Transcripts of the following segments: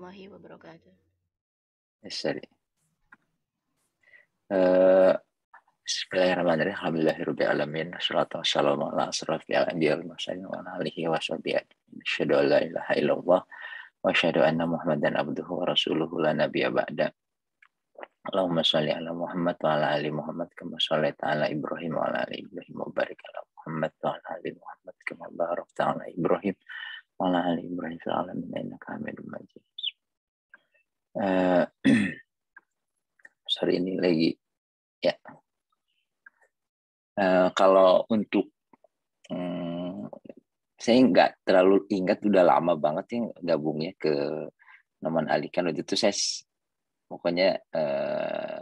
warahmatullahi wabarakatuh. Assalamualaikum. Uh, Bismillahirrahmanirrahim. Alhamdulillahirabbil alamin. wassalamu ala asrofil wal mursalin wa ala alihi ajma'in. Asyhadu an la ilaha illallah wa asyhadu anna Muhammadan abduhu wa rasuluhu la nabiyya ba'da. Allahumma shalli ala Muhammad wa ala ali Muhammad kama uh, sorry ini lagi ya uh, kalau untuk um, saya nggak terlalu ingat udah lama banget yang gabungnya ke Noman Alikan waktu itu saya pokoknya uh,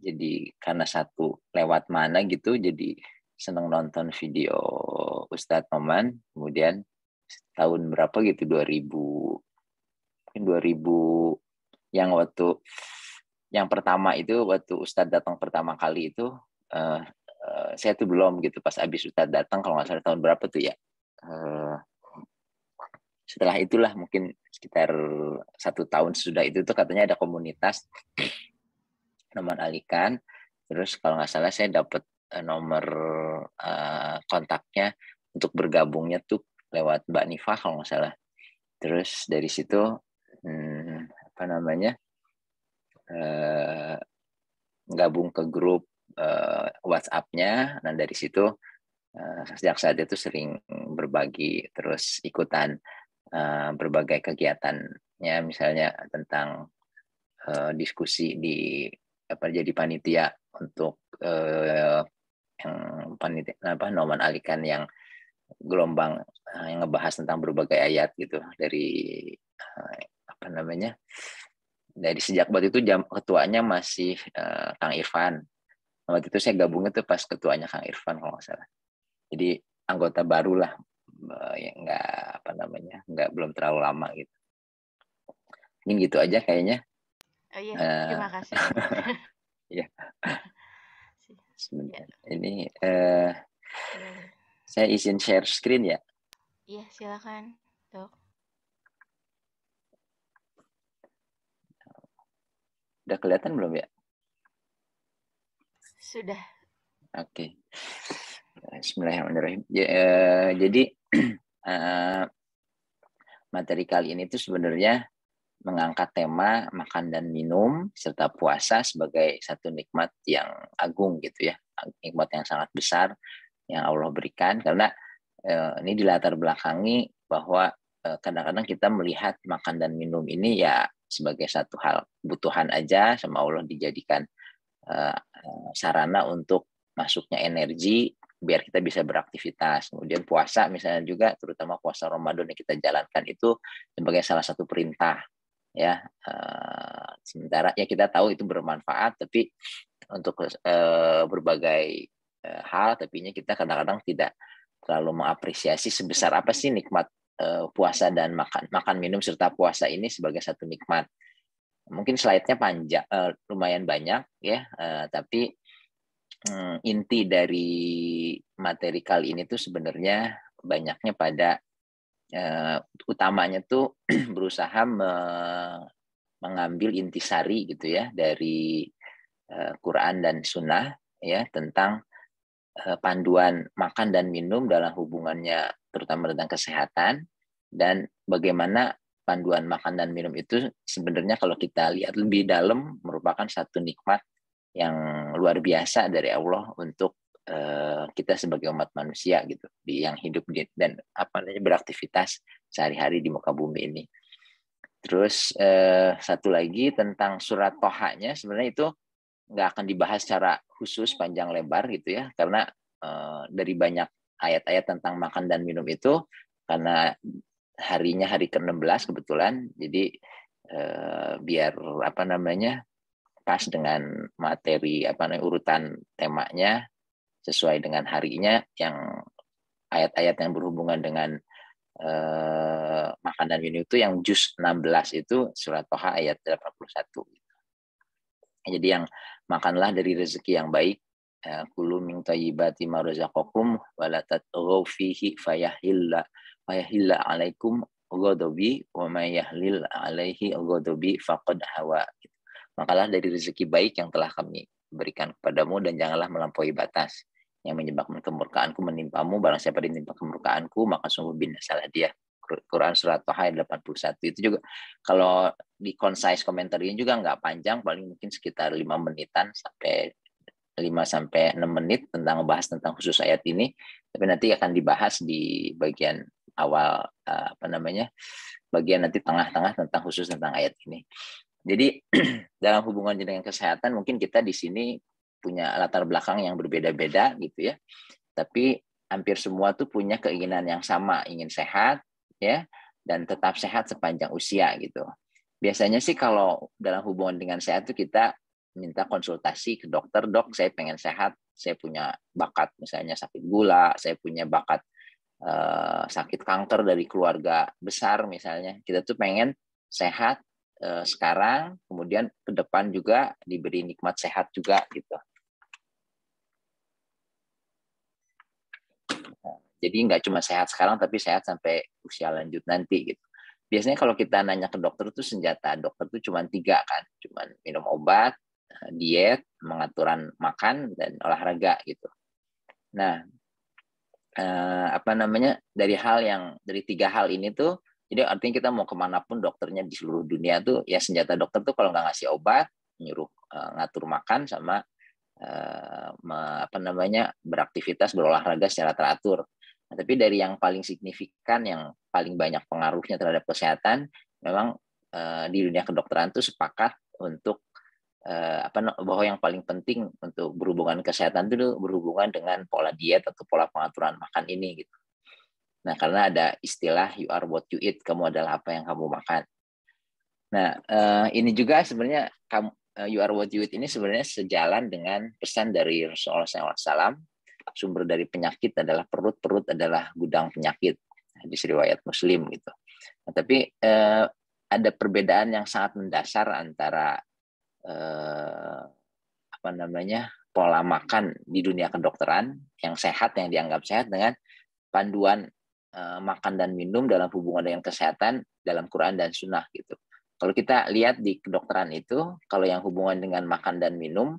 jadi karena satu lewat mana gitu jadi seneng nonton video Ustadz Noman kemudian tahun berapa gitu 2000 mungkin 2000 yang waktu yang pertama itu waktu Ustadz datang pertama kali itu uh, uh, saya tuh belum gitu pas abis Ustadz datang kalau nggak salah tahun berapa tuh ya uh, setelah itulah mungkin sekitar satu tahun sudah itu tuh katanya ada komunitas nomor alikan terus kalau nggak salah saya dapat nomor uh, kontaknya untuk bergabungnya tuh lewat Mbak Nifa kalau nggak salah terus dari situ apa namanya uh, gabung ke grup uh, WhatsApp-nya. Nah dari situ uh, sejak saat itu sering berbagi terus ikutan uh, berbagai kegiatannya, misalnya tentang uh, diskusi di apa jadi panitia untuk uh, yang panitia apa Noman Alikan yang gelombang yang ngebahas tentang berbagai ayat gitu dari apa namanya dari sejak waktu itu jam ketuanya masih uh, Kang Irfan waktu itu saya gabungnya tuh pas ketuanya Kang Irfan kalau nggak salah jadi anggota barulah uh, eh, yang nggak apa namanya nggak belum terlalu lama gitu ini gitu aja kayaknya oh, iya. Eh, terima kasih ya sebentar iya. ini uh, saya izin share screen ya iya silakan dok Udah kelihatan belum ya? Sudah. Oke. Okay. Bismillahirrahmanirrahim. Ya, uh, jadi uh, materi kali ini itu sebenarnya mengangkat tema makan dan minum serta puasa sebagai satu nikmat yang agung gitu ya, nikmat yang sangat besar yang Allah berikan karena uh, ini dilatar belakangi bahwa kadang-kadang kita melihat makan dan minum ini ya sebagai satu hal kebutuhan aja sama Allah dijadikan uh, sarana untuk masuknya energi biar kita bisa beraktivitas. Kemudian puasa misalnya juga terutama puasa Ramadan yang kita jalankan itu sebagai salah satu perintah ya. Uh, sementara ya kita tahu itu bermanfaat tapi untuk uh, berbagai uh, hal tapinya kita kadang-kadang tidak terlalu mengapresiasi sebesar apa sih nikmat uh, puasa dan makan makan minum serta puasa ini sebagai satu nikmat. Mungkin slide-nya panjang uh, lumayan banyak ya, uh, tapi um, inti dari materi kali ini tuh sebenarnya banyaknya pada uh, utamanya tuh berusaha me mengambil intisari gitu ya dari uh, Quran dan Sunnah ya tentang panduan makan dan minum dalam hubungannya terutama tentang kesehatan dan bagaimana panduan makan dan minum itu sebenarnya kalau kita lihat lebih dalam merupakan satu nikmat yang luar biasa dari Allah untuk eh, kita sebagai umat manusia gitu di yang hidup di, dan apa namanya beraktivitas sehari-hari di muka bumi ini. Terus uh, satu lagi tentang surat Toha-nya sebenarnya itu nggak akan dibahas secara khusus panjang lebar gitu ya karena uh, dari banyak ayat-ayat tentang makan dan minum itu karena harinya hari ke-16 kebetulan jadi eh, biar apa namanya pas dengan materi apa namanya urutan temanya sesuai dengan harinya yang ayat-ayat yang berhubungan dengan eh, makan dan minum itu yang juz 16 itu surat Toha ayat 81 jadi yang makanlah dari rezeki yang baik Eh, kulu min tayyibati ma razaqakum wa la tatghaw fihi fayahilla fayahilla alaikum ghadabi wa ma yahlil alaihi ghadabi faqad hawa makalah dari rezeki baik yang telah kami berikan kepadamu dan janganlah melampaui batas yang menyebabkan kemurkaanku menimpamu barang siapa ditimpa kemurkaanku maka sungguh binasalah dia Quran surat Toha 81 itu juga kalau di concise komentarnya juga nggak panjang paling mungkin sekitar lima menitan sampai 5 sampai 6 menit tentang membahas tentang khusus ayat ini, tapi nanti akan dibahas di bagian awal eh, apa namanya? bagian nanti tengah-tengah tentang khusus tentang ayat ini. Jadi dalam hubungan dengan kesehatan mungkin kita di sini punya latar belakang yang berbeda-beda gitu ya. Tapi hampir semua tuh punya keinginan yang sama, ingin sehat ya dan tetap sehat sepanjang usia gitu. Biasanya sih kalau dalam hubungan dengan sehat tuh kita minta konsultasi ke dokter dok saya pengen sehat saya punya bakat misalnya sakit gula saya punya bakat uh, sakit kanker dari keluarga besar misalnya kita tuh pengen sehat uh, sekarang kemudian ke depan juga diberi nikmat sehat juga gitu jadi nggak cuma sehat sekarang tapi sehat sampai usia lanjut nanti gitu biasanya kalau kita nanya ke dokter tuh senjata dokter tuh cuma tiga kan cuma minum obat diet, pengaturan makan dan olahraga gitu. Nah, eh, apa namanya dari hal yang dari tiga hal ini tuh, jadi artinya kita mau kemanapun dokternya di seluruh dunia tuh ya senjata dokter tuh kalau nggak ngasih obat, nyuruh eh, ngatur makan sama eh, apa namanya beraktivitas berolahraga secara teratur. Nah, tapi dari yang paling signifikan, yang paling banyak pengaruhnya terhadap kesehatan, memang eh, di dunia kedokteran tuh sepakat untuk eh, apa bahwa yang paling penting untuk berhubungan kesehatan itu berhubungan dengan pola diet atau pola pengaturan makan ini gitu. Nah, karena ada istilah you are what you eat, kamu adalah apa yang kamu makan. Nah, eh, ini juga sebenarnya kamu eh, you are what you eat ini sebenarnya sejalan dengan pesan dari Rasulullah SAW. Sumber dari penyakit adalah perut, perut adalah gudang penyakit. Nah, hadis riwayat Muslim gitu. Nah, tapi eh, ada perbedaan yang sangat mendasar antara eh, apa namanya pola makan di dunia kedokteran yang sehat yang dianggap sehat dengan panduan eh, makan dan minum dalam hubungan dengan kesehatan dalam Quran dan Sunnah gitu. Kalau kita lihat di kedokteran itu, kalau yang hubungan dengan makan dan minum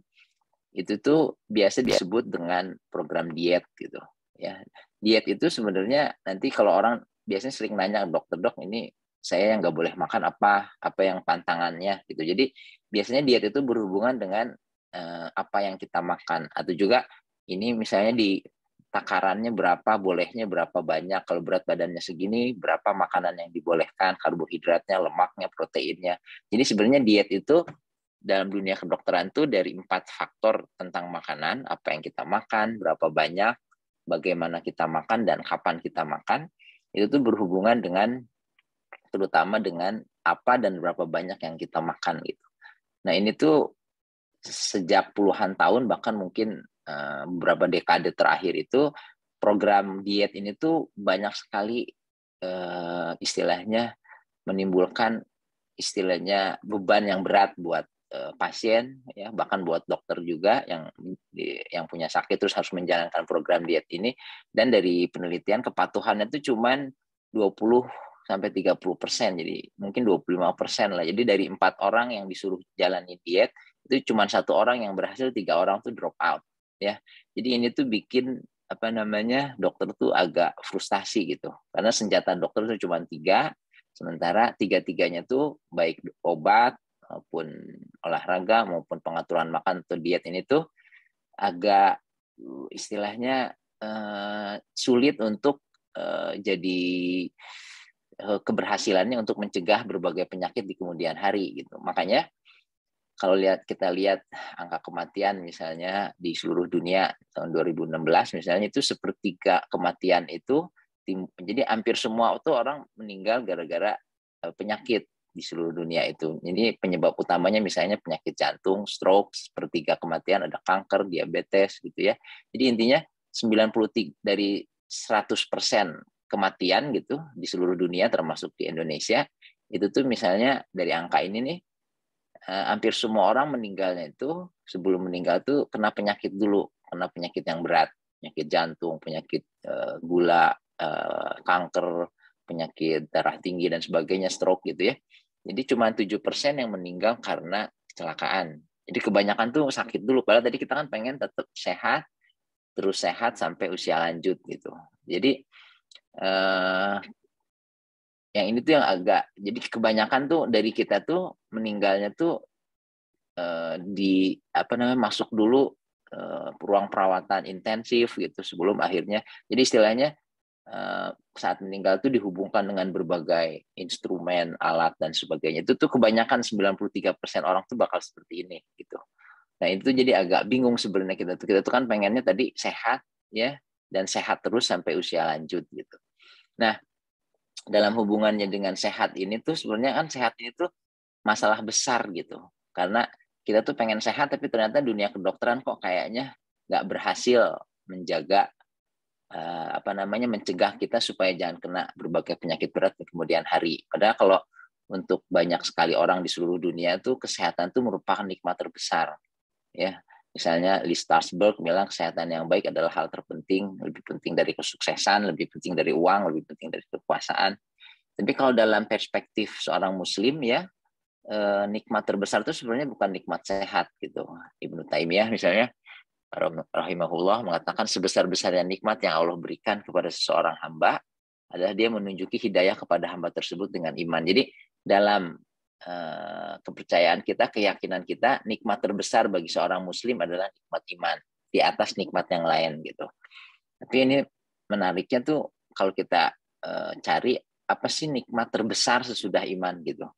itu tuh biasa disebut dengan program diet gitu. Ya, diet itu sebenarnya nanti kalau orang biasanya sering nanya dokter dok ini saya yang nggak boleh makan apa, apa yang pantangannya gitu. Jadi biasanya diet itu berhubungan dengan uh, apa yang kita makan atau juga ini misalnya di takarannya berapa, bolehnya berapa banyak, kalau berat badannya segini, berapa makanan yang dibolehkan, karbohidratnya, lemaknya, proteinnya. Jadi sebenarnya diet itu dalam dunia kedokteran tuh dari empat faktor tentang makanan, apa yang kita makan, berapa banyak, bagaimana kita makan, dan kapan kita makan, itu tuh berhubungan dengan terutama dengan apa dan berapa banyak yang kita makan gitu. Nah ini tuh sejak puluhan tahun bahkan mungkin eh, beberapa dekade terakhir itu program diet ini tuh banyak sekali eh, istilahnya menimbulkan istilahnya beban yang berat buat eh, pasien ya bahkan buat dokter juga yang yang punya sakit terus harus menjalankan program diet ini dan dari penelitian kepatuhannya itu cuman 20 sampai 30 persen jadi mungkin 25 persen lah jadi dari empat orang yang disuruh jalani diet itu cuma satu orang yang berhasil tiga orang tuh drop out ya jadi ini tuh bikin apa namanya dokter tuh agak frustasi gitu karena senjata dokter tuh cuma tiga sementara tiga tiganya tuh baik obat maupun olahraga maupun pengaturan makan atau diet ini tuh agak istilahnya uh, sulit untuk uh, jadi Eh, keberhasilannya untuk mencegah berbagai penyakit di kemudian hari gitu. Makanya kalau lihat kita lihat angka kematian misalnya di seluruh dunia tahun 2016 misalnya itu sepertiga kematian itu tim, jadi hampir semua itu orang meninggal gara-gara eh, penyakit di seluruh dunia itu. Jadi penyebab utamanya misalnya penyakit jantung, stroke, sepertiga kematian ada kanker, diabetes gitu ya. Jadi intinya 93 dari 100% kematian gitu di seluruh dunia termasuk di Indonesia itu tuh misalnya dari angka ini nih eh, hampir semua orang meninggalnya itu sebelum meninggal tuh kena penyakit dulu kena penyakit yang berat penyakit jantung penyakit eh, gula eh, kanker penyakit darah tinggi dan sebagainya stroke gitu ya jadi cuma tujuh persen yang meninggal karena kecelakaan jadi kebanyakan tuh sakit dulu padahal tadi kita kan pengen tetap sehat terus sehat sampai usia lanjut gitu jadi uh, yang ini tuh yang agak jadi kebanyakan tuh dari kita tuh meninggalnya tuh uh, di apa namanya masuk dulu uh, ruang perawatan intensif gitu sebelum akhirnya jadi istilahnya uh, saat meninggal tuh dihubungkan dengan berbagai instrumen alat dan sebagainya itu tuh kebanyakan 93% orang tuh bakal seperti ini gitu nah itu jadi agak bingung sebenarnya kita tuh kita tuh kan pengennya tadi sehat ya dan sehat terus sampai usia lanjut gitu. Nah, dalam hubungannya dengan sehat ini tuh sebenarnya kan sehat ini tuh masalah besar gitu. Karena kita tuh pengen sehat tapi ternyata dunia kedokteran kok kayaknya nggak berhasil menjaga eh, apa namanya mencegah kita supaya jangan kena berbagai penyakit berat di kemudian hari. Padahal kalau untuk banyak sekali orang di seluruh dunia tuh kesehatan tuh merupakan nikmat terbesar. Ya, Misalnya Lee Strasberg bilang kesehatan yang baik adalah hal terpenting, lebih penting dari kesuksesan, lebih penting dari uang, lebih penting dari kekuasaan. Tapi kalau dalam perspektif seorang muslim ya, eh, nikmat terbesar itu sebenarnya bukan nikmat sehat gitu. Ibnu Taimiyah misalnya rahimahullah mengatakan sebesar-besarnya nikmat yang Allah berikan kepada seseorang hamba adalah dia menunjuki hidayah kepada hamba tersebut dengan iman. Jadi dalam Eh, kepercayaan kita, keyakinan kita, nikmat terbesar bagi seorang muslim adalah nikmat iman di atas nikmat yang lain gitu. Tapi ini menariknya tuh kalau kita eh, cari apa sih nikmat terbesar sesudah iman gitu.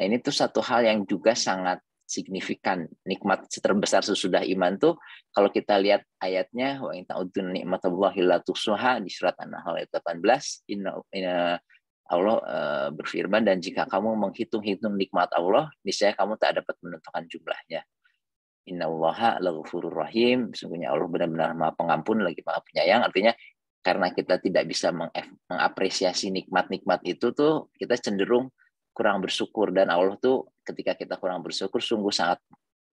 Nah, ini tuh satu hal yang juga sangat signifikan nikmat terbesar sesudah iman tuh kalau kita lihat ayatnya wa in ta'udun nikmatullah la tuhsuha di surat An-Nahl ayat 18 inna, inna Allah uh, berfirman dan jika kamu menghitung-hitung nikmat Allah, niscaya kamu tak dapat menentukan jumlahnya. Inna allaha laghfurur rahim. Sesungguhnya Allah benar-benar maha pengampun lagi maha penyayang. Artinya karena kita tidak bisa mengapresiasi nikmat-nikmat itu tuh kita cenderung kurang bersyukur dan Allah tuh ketika kita kurang bersyukur sungguh sangat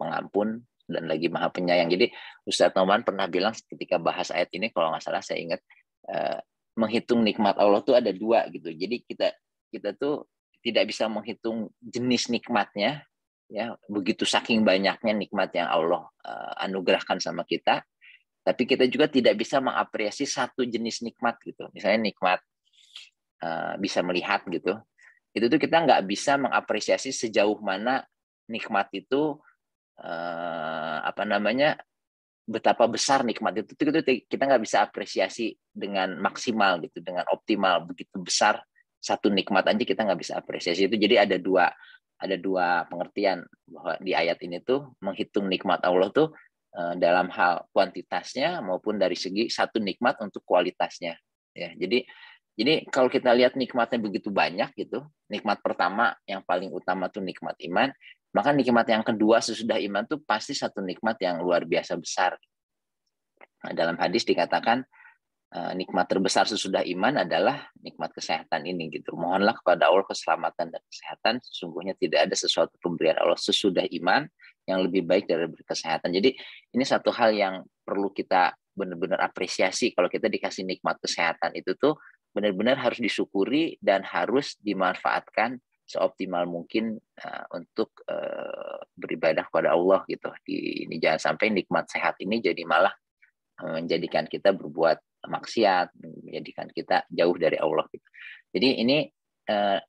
pengampun dan lagi maha penyayang. Jadi Ustadz Noman pernah bilang ketika bahas ayat ini kalau nggak salah saya ingat eh, menghitung nikmat Allah tuh ada dua gitu. Jadi kita kita tuh tidak bisa menghitung jenis nikmatnya ya begitu saking banyaknya nikmat yang Allah uh, anugerahkan sama kita tapi kita juga tidak bisa mengapresiasi satu jenis nikmat gitu misalnya nikmat uh, bisa melihat gitu itu tuh kita nggak bisa mengapresiasi sejauh mana nikmat itu uh, apa namanya betapa besar nikmat itu, kita nggak bisa apresiasi dengan maksimal gitu dengan optimal begitu besar satu nikmat aja kita nggak bisa apresiasi itu jadi ada dua ada dua pengertian bahwa di ayat ini tuh menghitung nikmat Allah tuh eh, dalam hal kuantitasnya maupun dari segi satu nikmat untuk kualitasnya ya jadi jadi kalau kita lihat nikmatnya begitu banyak gitu nikmat pertama yang paling utama tuh nikmat iman maka nikmat yang kedua sesudah iman itu pasti satu nikmat yang luar biasa besar. Nah, dalam hadis dikatakan eh, nikmat terbesar sesudah iman adalah nikmat kesehatan ini gitu. Mohonlah kepada Allah keselamatan dan kesehatan. Sesungguhnya tidak ada sesuatu pemberian Allah sesudah iman yang lebih baik dari berkesehatan. Jadi ini satu hal yang perlu kita benar-benar apresiasi kalau kita dikasih nikmat kesehatan itu tuh benar-benar harus disyukuri dan harus dimanfaatkan seoptimal mungkin uh, untuk uh, beribadah kepada Allah gitu. Di ini jangan sampai nikmat sehat ini jadi malah eh, menjadikan kita berbuat maksiat, menjadikan kita jauh dari Allah gitu. Jadi ini uh,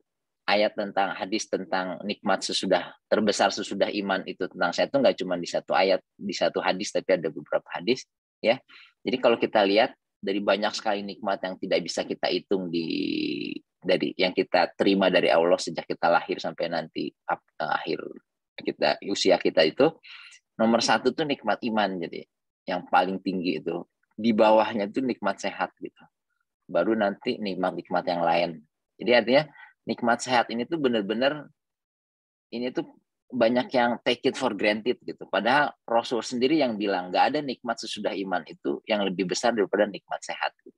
ayat tentang hadis tentang nikmat sesudah terbesar sesudah iman itu tentang saya itu nggak cuma di satu ayat di satu hadis tapi ada beberapa hadis ya. Jadi kalau kita lihat dari banyak sekali nikmat yang tidak bisa kita hitung di dari yang kita terima dari Allah sejak kita lahir sampai nanti eh, akhir kita usia kita itu nomor satu tuh nikmat iman jadi yang paling tinggi itu di bawahnya tuh nikmat sehat gitu baru nanti nikmat nikmat yang lain jadi artinya nikmat sehat ini tuh bener-bener ini tuh banyak yang take it for granted gitu. Padahal Rasul sendiri yang bilang nggak ada nikmat sesudah iman itu yang lebih besar daripada nikmat sehat. Gitu.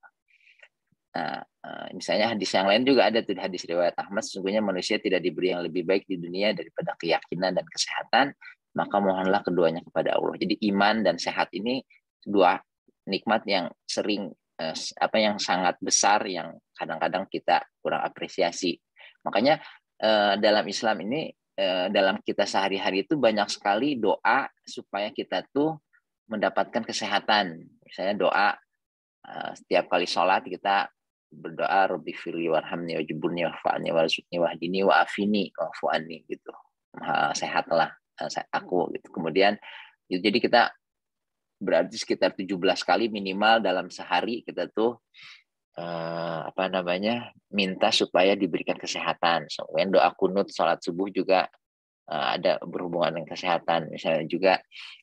Nah, misalnya hadis yang lain juga ada tuh hadis riwayat Ahmad sesungguhnya manusia tidak diberi yang lebih baik di dunia daripada keyakinan dan kesehatan maka mohonlah keduanya kepada Allah jadi iman dan sehat ini dua nikmat yang sering eh, apa yang sangat besar yang kadang-kadang kita kurang apresiasi makanya dalam Islam ini dalam kita sehari-hari itu banyak sekali doa supaya kita tuh mendapatkan kesehatan misalnya doa setiap kali sholat kita berdoa Robi Firli warhamni wajibuni Wafani Warzuni wahdini wa'afini wa'fu'ani gitu sehatlah eh, aku gitu kemudian gitu, jadi kita berarti sekitar 17 kali minimal dalam sehari kita tuh eh, apa namanya minta supaya diberikan kesehatan kemudian doa kunut salat subuh juga Eh, ada berhubungan dengan kesehatan misalnya juga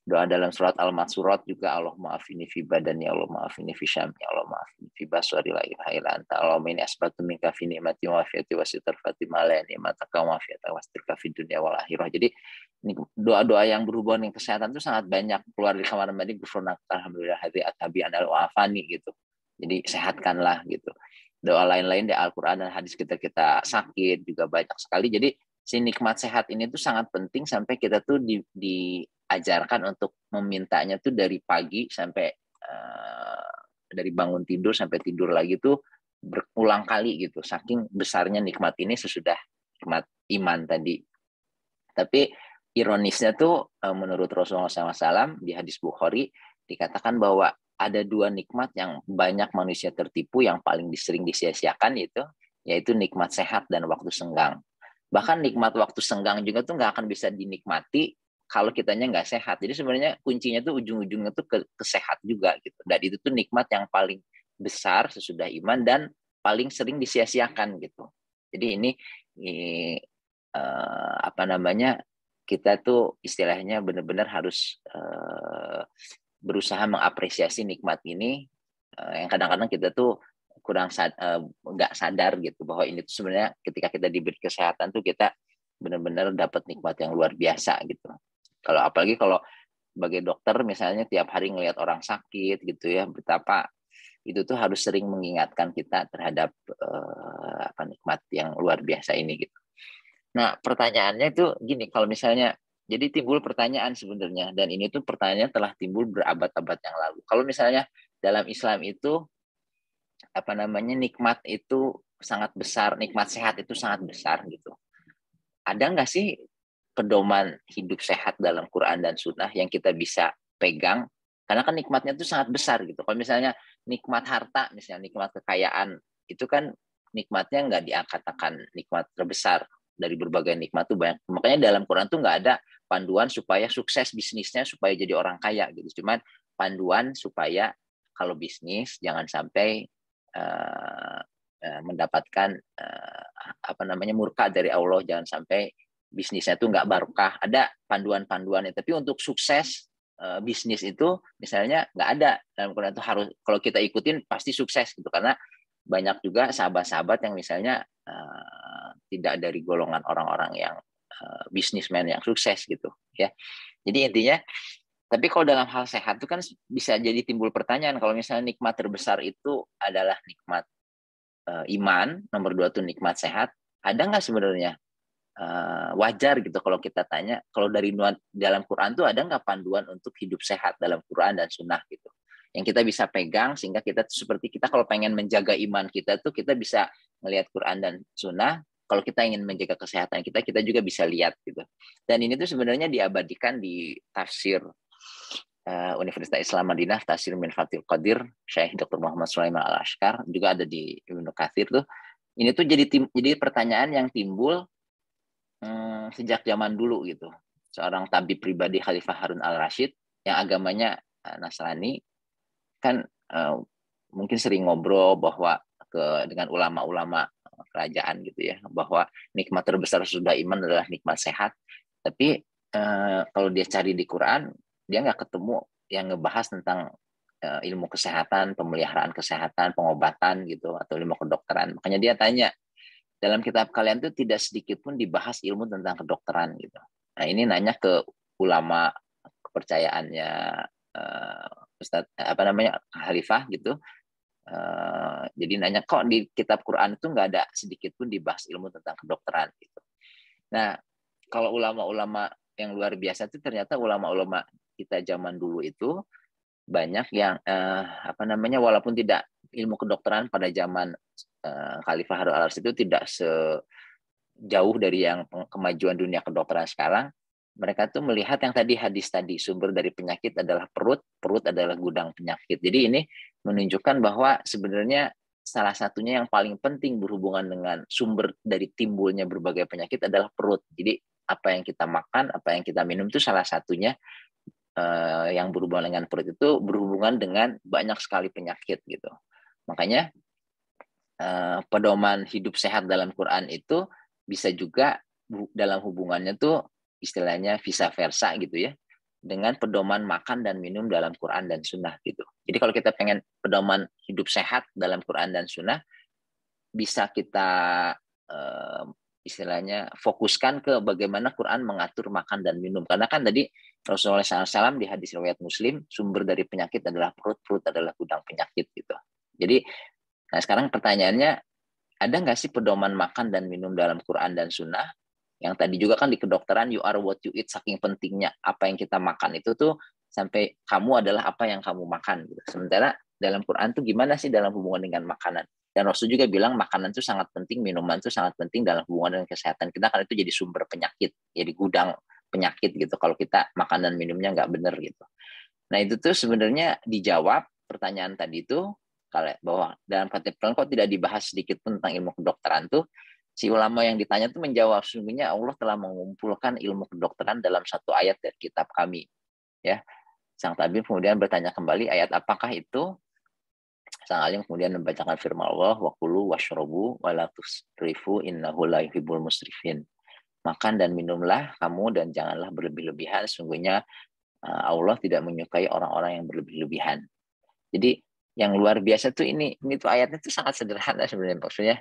doa dalam surat al-masurat juga Allah maafini fi badan ya Allah maafini fi syam ya Allah maafini fi basari la ilaha illa anta Allah min asbatu minka fi ni'mati wa fiati ka wa fiata fi wal akhirah jadi doa-doa yang berhubungan dengan kesehatan itu sangat banyak keluar di kamar mandi gufronak alhamdulillah hadi atabi anal wafani gitu jadi sehatkanlah gitu doa lain-lain di Al-Quran dan hadis kita kita sakit juga banyak sekali jadi si nikmat sehat ini tuh sangat penting sampai kita tuh di, diajarkan untuk memintanya tuh dari pagi sampai uh, dari bangun tidur sampai tidur lagi tuh berulang kali gitu saking besarnya nikmat ini sesudah nikmat iman tadi tapi ironisnya tuh eh, menurut Rasulullah SAW di hadis Bukhari dikatakan bahwa ada dua nikmat yang banyak manusia tertipu yang paling disering disia-siakan itu yaitu nikmat sehat dan waktu senggang bahkan nikmat waktu senggang juga tuh nggak akan bisa dinikmati kalau kitanya nggak sehat. Jadi sebenarnya kuncinya tuh ujung-ujungnya tuh ke, ke sehat juga gitu. Dan itu tuh nikmat yang paling besar sesudah iman dan paling sering disia-siakan gitu. Jadi ini eh, eh, apa namanya kita tuh istilahnya benar-benar harus eh, berusaha mengapresiasi nikmat ini eh, yang kadang-kadang kita tuh kurang sad, eh, nggak uh, sadar gitu bahwa ini tuh sebenarnya ketika kita diberi kesehatan tuh kita benar-benar dapat nikmat yang luar biasa gitu. Kalau apalagi kalau sebagai dokter misalnya tiap hari ngelihat orang sakit gitu ya betapa itu tuh harus sering mengingatkan kita terhadap uh, apa nikmat yang luar biasa ini gitu. Nah pertanyaannya itu gini kalau misalnya jadi timbul pertanyaan sebenarnya dan ini tuh pertanyaan telah timbul berabad-abad yang lalu. Kalau misalnya dalam Islam itu apa namanya nikmat itu sangat besar, nikmat sehat itu sangat besar gitu. Ada nggak sih pedoman hidup sehat dalam Quran dan Sunnah yang kita bisa pegang? Karena kan nikmatnya itu sangat besar gitu. Kalau misalnya nikmat harta, misalnya nikmat kekayaan, itu kan nikmatnya nggak dikatakan nikmat terbesar dari berbagai nikmat tuh banyak. Makanya dalam Quran tuh nggak ada panduan supaya sukses bisnisnya supaya jadi orang kaya gitu. Cuman panduan supaya kalau bisnis jangan sampai Eh, eh, mendapatkan uh, apa namanya murka dari Allah jangan sampai bisnisnya itu nggak barokah ada panduan-panduannya tapi untuk sukses uh, bisnis itu misalnya nggak ada dalam Quran itu harus kalau kita ikutin pasti sukses gitu karena banyak juga sahabat-sahabat yang misalnya uh, tidak dari golongan orang-orang yang uh, bisnismen yang sukses gitu ya jadi intinya tapi kalau dalam hal sehat itu kan bisa jadi timbul pertanyaan kalau misalnya nikmat terbesar itu adalah nikmat uh, iman, nomor dua tuh nikmat sehat. Ada nggak sebenarnya uh, wajar gitu kalau kita tanya kalau dari dalam Quran tuh ada nggak panduan untuk hidup sehat dalam Quran dan Sunnah gitu yang kita bisa pegang sehingga kita seperti kita kalau pengen menjaga iman kita tuh kita bisa melihat Quran dan Sunnah kalau kita ingin menjaga kesehatan kita kita juga bisa lihat gitu dan ini tuh sebenarnya diabadikan di tafsir uh, Universitas Islam Madinah Tafsir Min Fatil Qadir Syekh Dr. Muhammad Sulaiman Al Ashkar juga ada di Ibnu Katsir tuh ini tuh jadi tim, jadi pertanyaan yang timbul um, sejak zaman dulu gitu seorang tabib pribadi Khalifah Harun Al Rashid yang agamanya eh, Nasrani kan uh, mungkin sering ngobrol bahwa ke dengan ulama-ulama kerajaan gitu ya bahwa nikmat terbesar sudah iman adalah nikmat sehat tapi eh, kalau dia cari di Quran dia nggak ketemu yang ngebahas tentang uh, ilmu kesehatan, pemeliharaan kesehatan, pengobatan gitu atau ilmu kedokteran. Makanya dia tanya dalam kitab kalian tuh tidak sedikit pun dibahas ilmu tentang kedokteran gitu. Nah ini nanya ke ulama kepercayaannya uh, eh, Ustaz apa namanya Khalifah gitu. Uh, jadi nanya kok di kitab Quran itu nggak ada sedikit pun dibahas ilmu tentang kedokteran gitu. Nah kalau ulama-ulama yang luar biasa itu ternyata ulama-ulama kita zaman dulu itu banyak yang eh, apa namanya walaupun tidak ilmu kedokteran pada zaman eh, Khalifah Harun Al itu tidak sejauh dari yang kemajuan dunia kedokteran sekarang mereka tuh melihat yang tadi hadis tadi sumber dari penyakit adalah perut perut adalah gudang penyakit jadi ini menunjukkan bahwa sebenarnya salah satunya yang paling penting berhubungan dengan sumber dari timbulnya berbagai penyakit adalah perut jadi apa yang kita makan apa yang kita minum itu salah satunya uh, yang berhubungan dengan perut itu berhubungan dengan banyak sekali penyakit gitu. Makanya uh, pedoman hidup sehat dalam Quran itu bisa juga dalam hubungannya tuh istilahnya visa versa gitu ya dengan pedoman makan dan minum dalam Quran dan Sunnah gitu. Jadi kalau kita pengen pedoman hidup sehat dalam Quran dan Sunnah bisa kita uh, istilahnya fokuskan ke bagaimana Quran mengatur makan dan minum karena kan tadi Rasulullah SAW di hadis riwayat Muslim sumber dari penyakit adalah perut, perut adalah gudang penyakit gitu. Jadi, nah sekarang pertanyaannya ada nggak sih pedoman makan dan minum dalam Quran dan Sunnah? Yang tadi juga kan di kedokteran you are what you eat saking pentingnya apa yang kita makan itu tuh sampai kamu adalah apa yang kamu makan. Gitu. Sementara dalam Quran tuh gimana sih dalam hubungan dengan makanan? Dan Rasul juga bilang makanan itu sangat penting, minuman itu sangat penting dalam hubungan dengan kesehatan kita karena itu jadi sumber penyakit, jadi gudang penyakit gitu kalau kita makan dan minumnya nggak benar gitu. Nah itu tuh sebenarnya dijawab pertanyaan tadi itu kalau bahwa dalam pelan kok tidak dibahas sedikit pun tentang ilmu kedokteran tuh si ulama yang ditanya tuh menjawab sesungguhnya Allah telah mengumpulkan ilmu kedokteran dalam satu ayat dari kitab kami ya sang tabib kemudian bertanya kembali ayat apakah itu sang alim kemudian membacakan firman Allah wa kulu washrobu walatus rifu innahu la yuhibbul musrifin makan dan minumlah kamu dan janganlah berlebih-lebihan sungguhnya eh, Allah tidak menyukai orang-orang yang berlebih-lebihan jadi yang luar biasa tuh ini ini tuh ayatnya tuh sangat sederhana sebenarnya maksudnya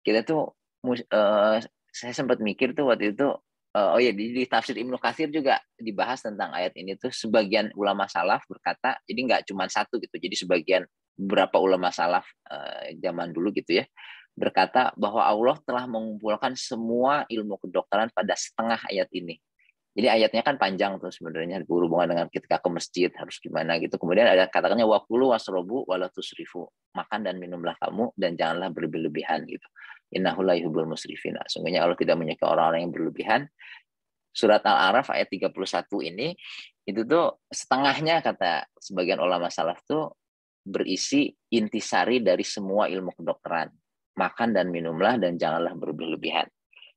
kita tuh uh, saya sempat mikir tuh waktu itu uh, oh ya di, di tafsir Ibnu Katsir juga dibahas tentang ayat ini tuh sebagian ulama salaf berkata jadi nggak cuma satu gitu jadi sebagian beberapa ulama salaf uh, zaman dulu gitu ya berkata bahwa Allah telah mengumpulkan semua ilmu kedokteran pada setengah ayat ini. Jadi ayatnya kan panjang tuh sebenarnya berhubungan dengan ketika ke masjid harus gimana gitu. Kemudian ada katakannya wakulu wasrobu walatusrifu makan dan minumlah kamu dan janganlah berlebihan gitu. Innahulayhubul musrifin. Nah, sungguhnya Allah tidak menyukai orang-orang yang berlebihan. Surat Al-Araf ayat 31 ini itu tuh setengahnya kata sebagian ulama salaf tuh berisi intisari dari semua ilmu kedokteran makan dan minumlah dan janganlah berlebihan.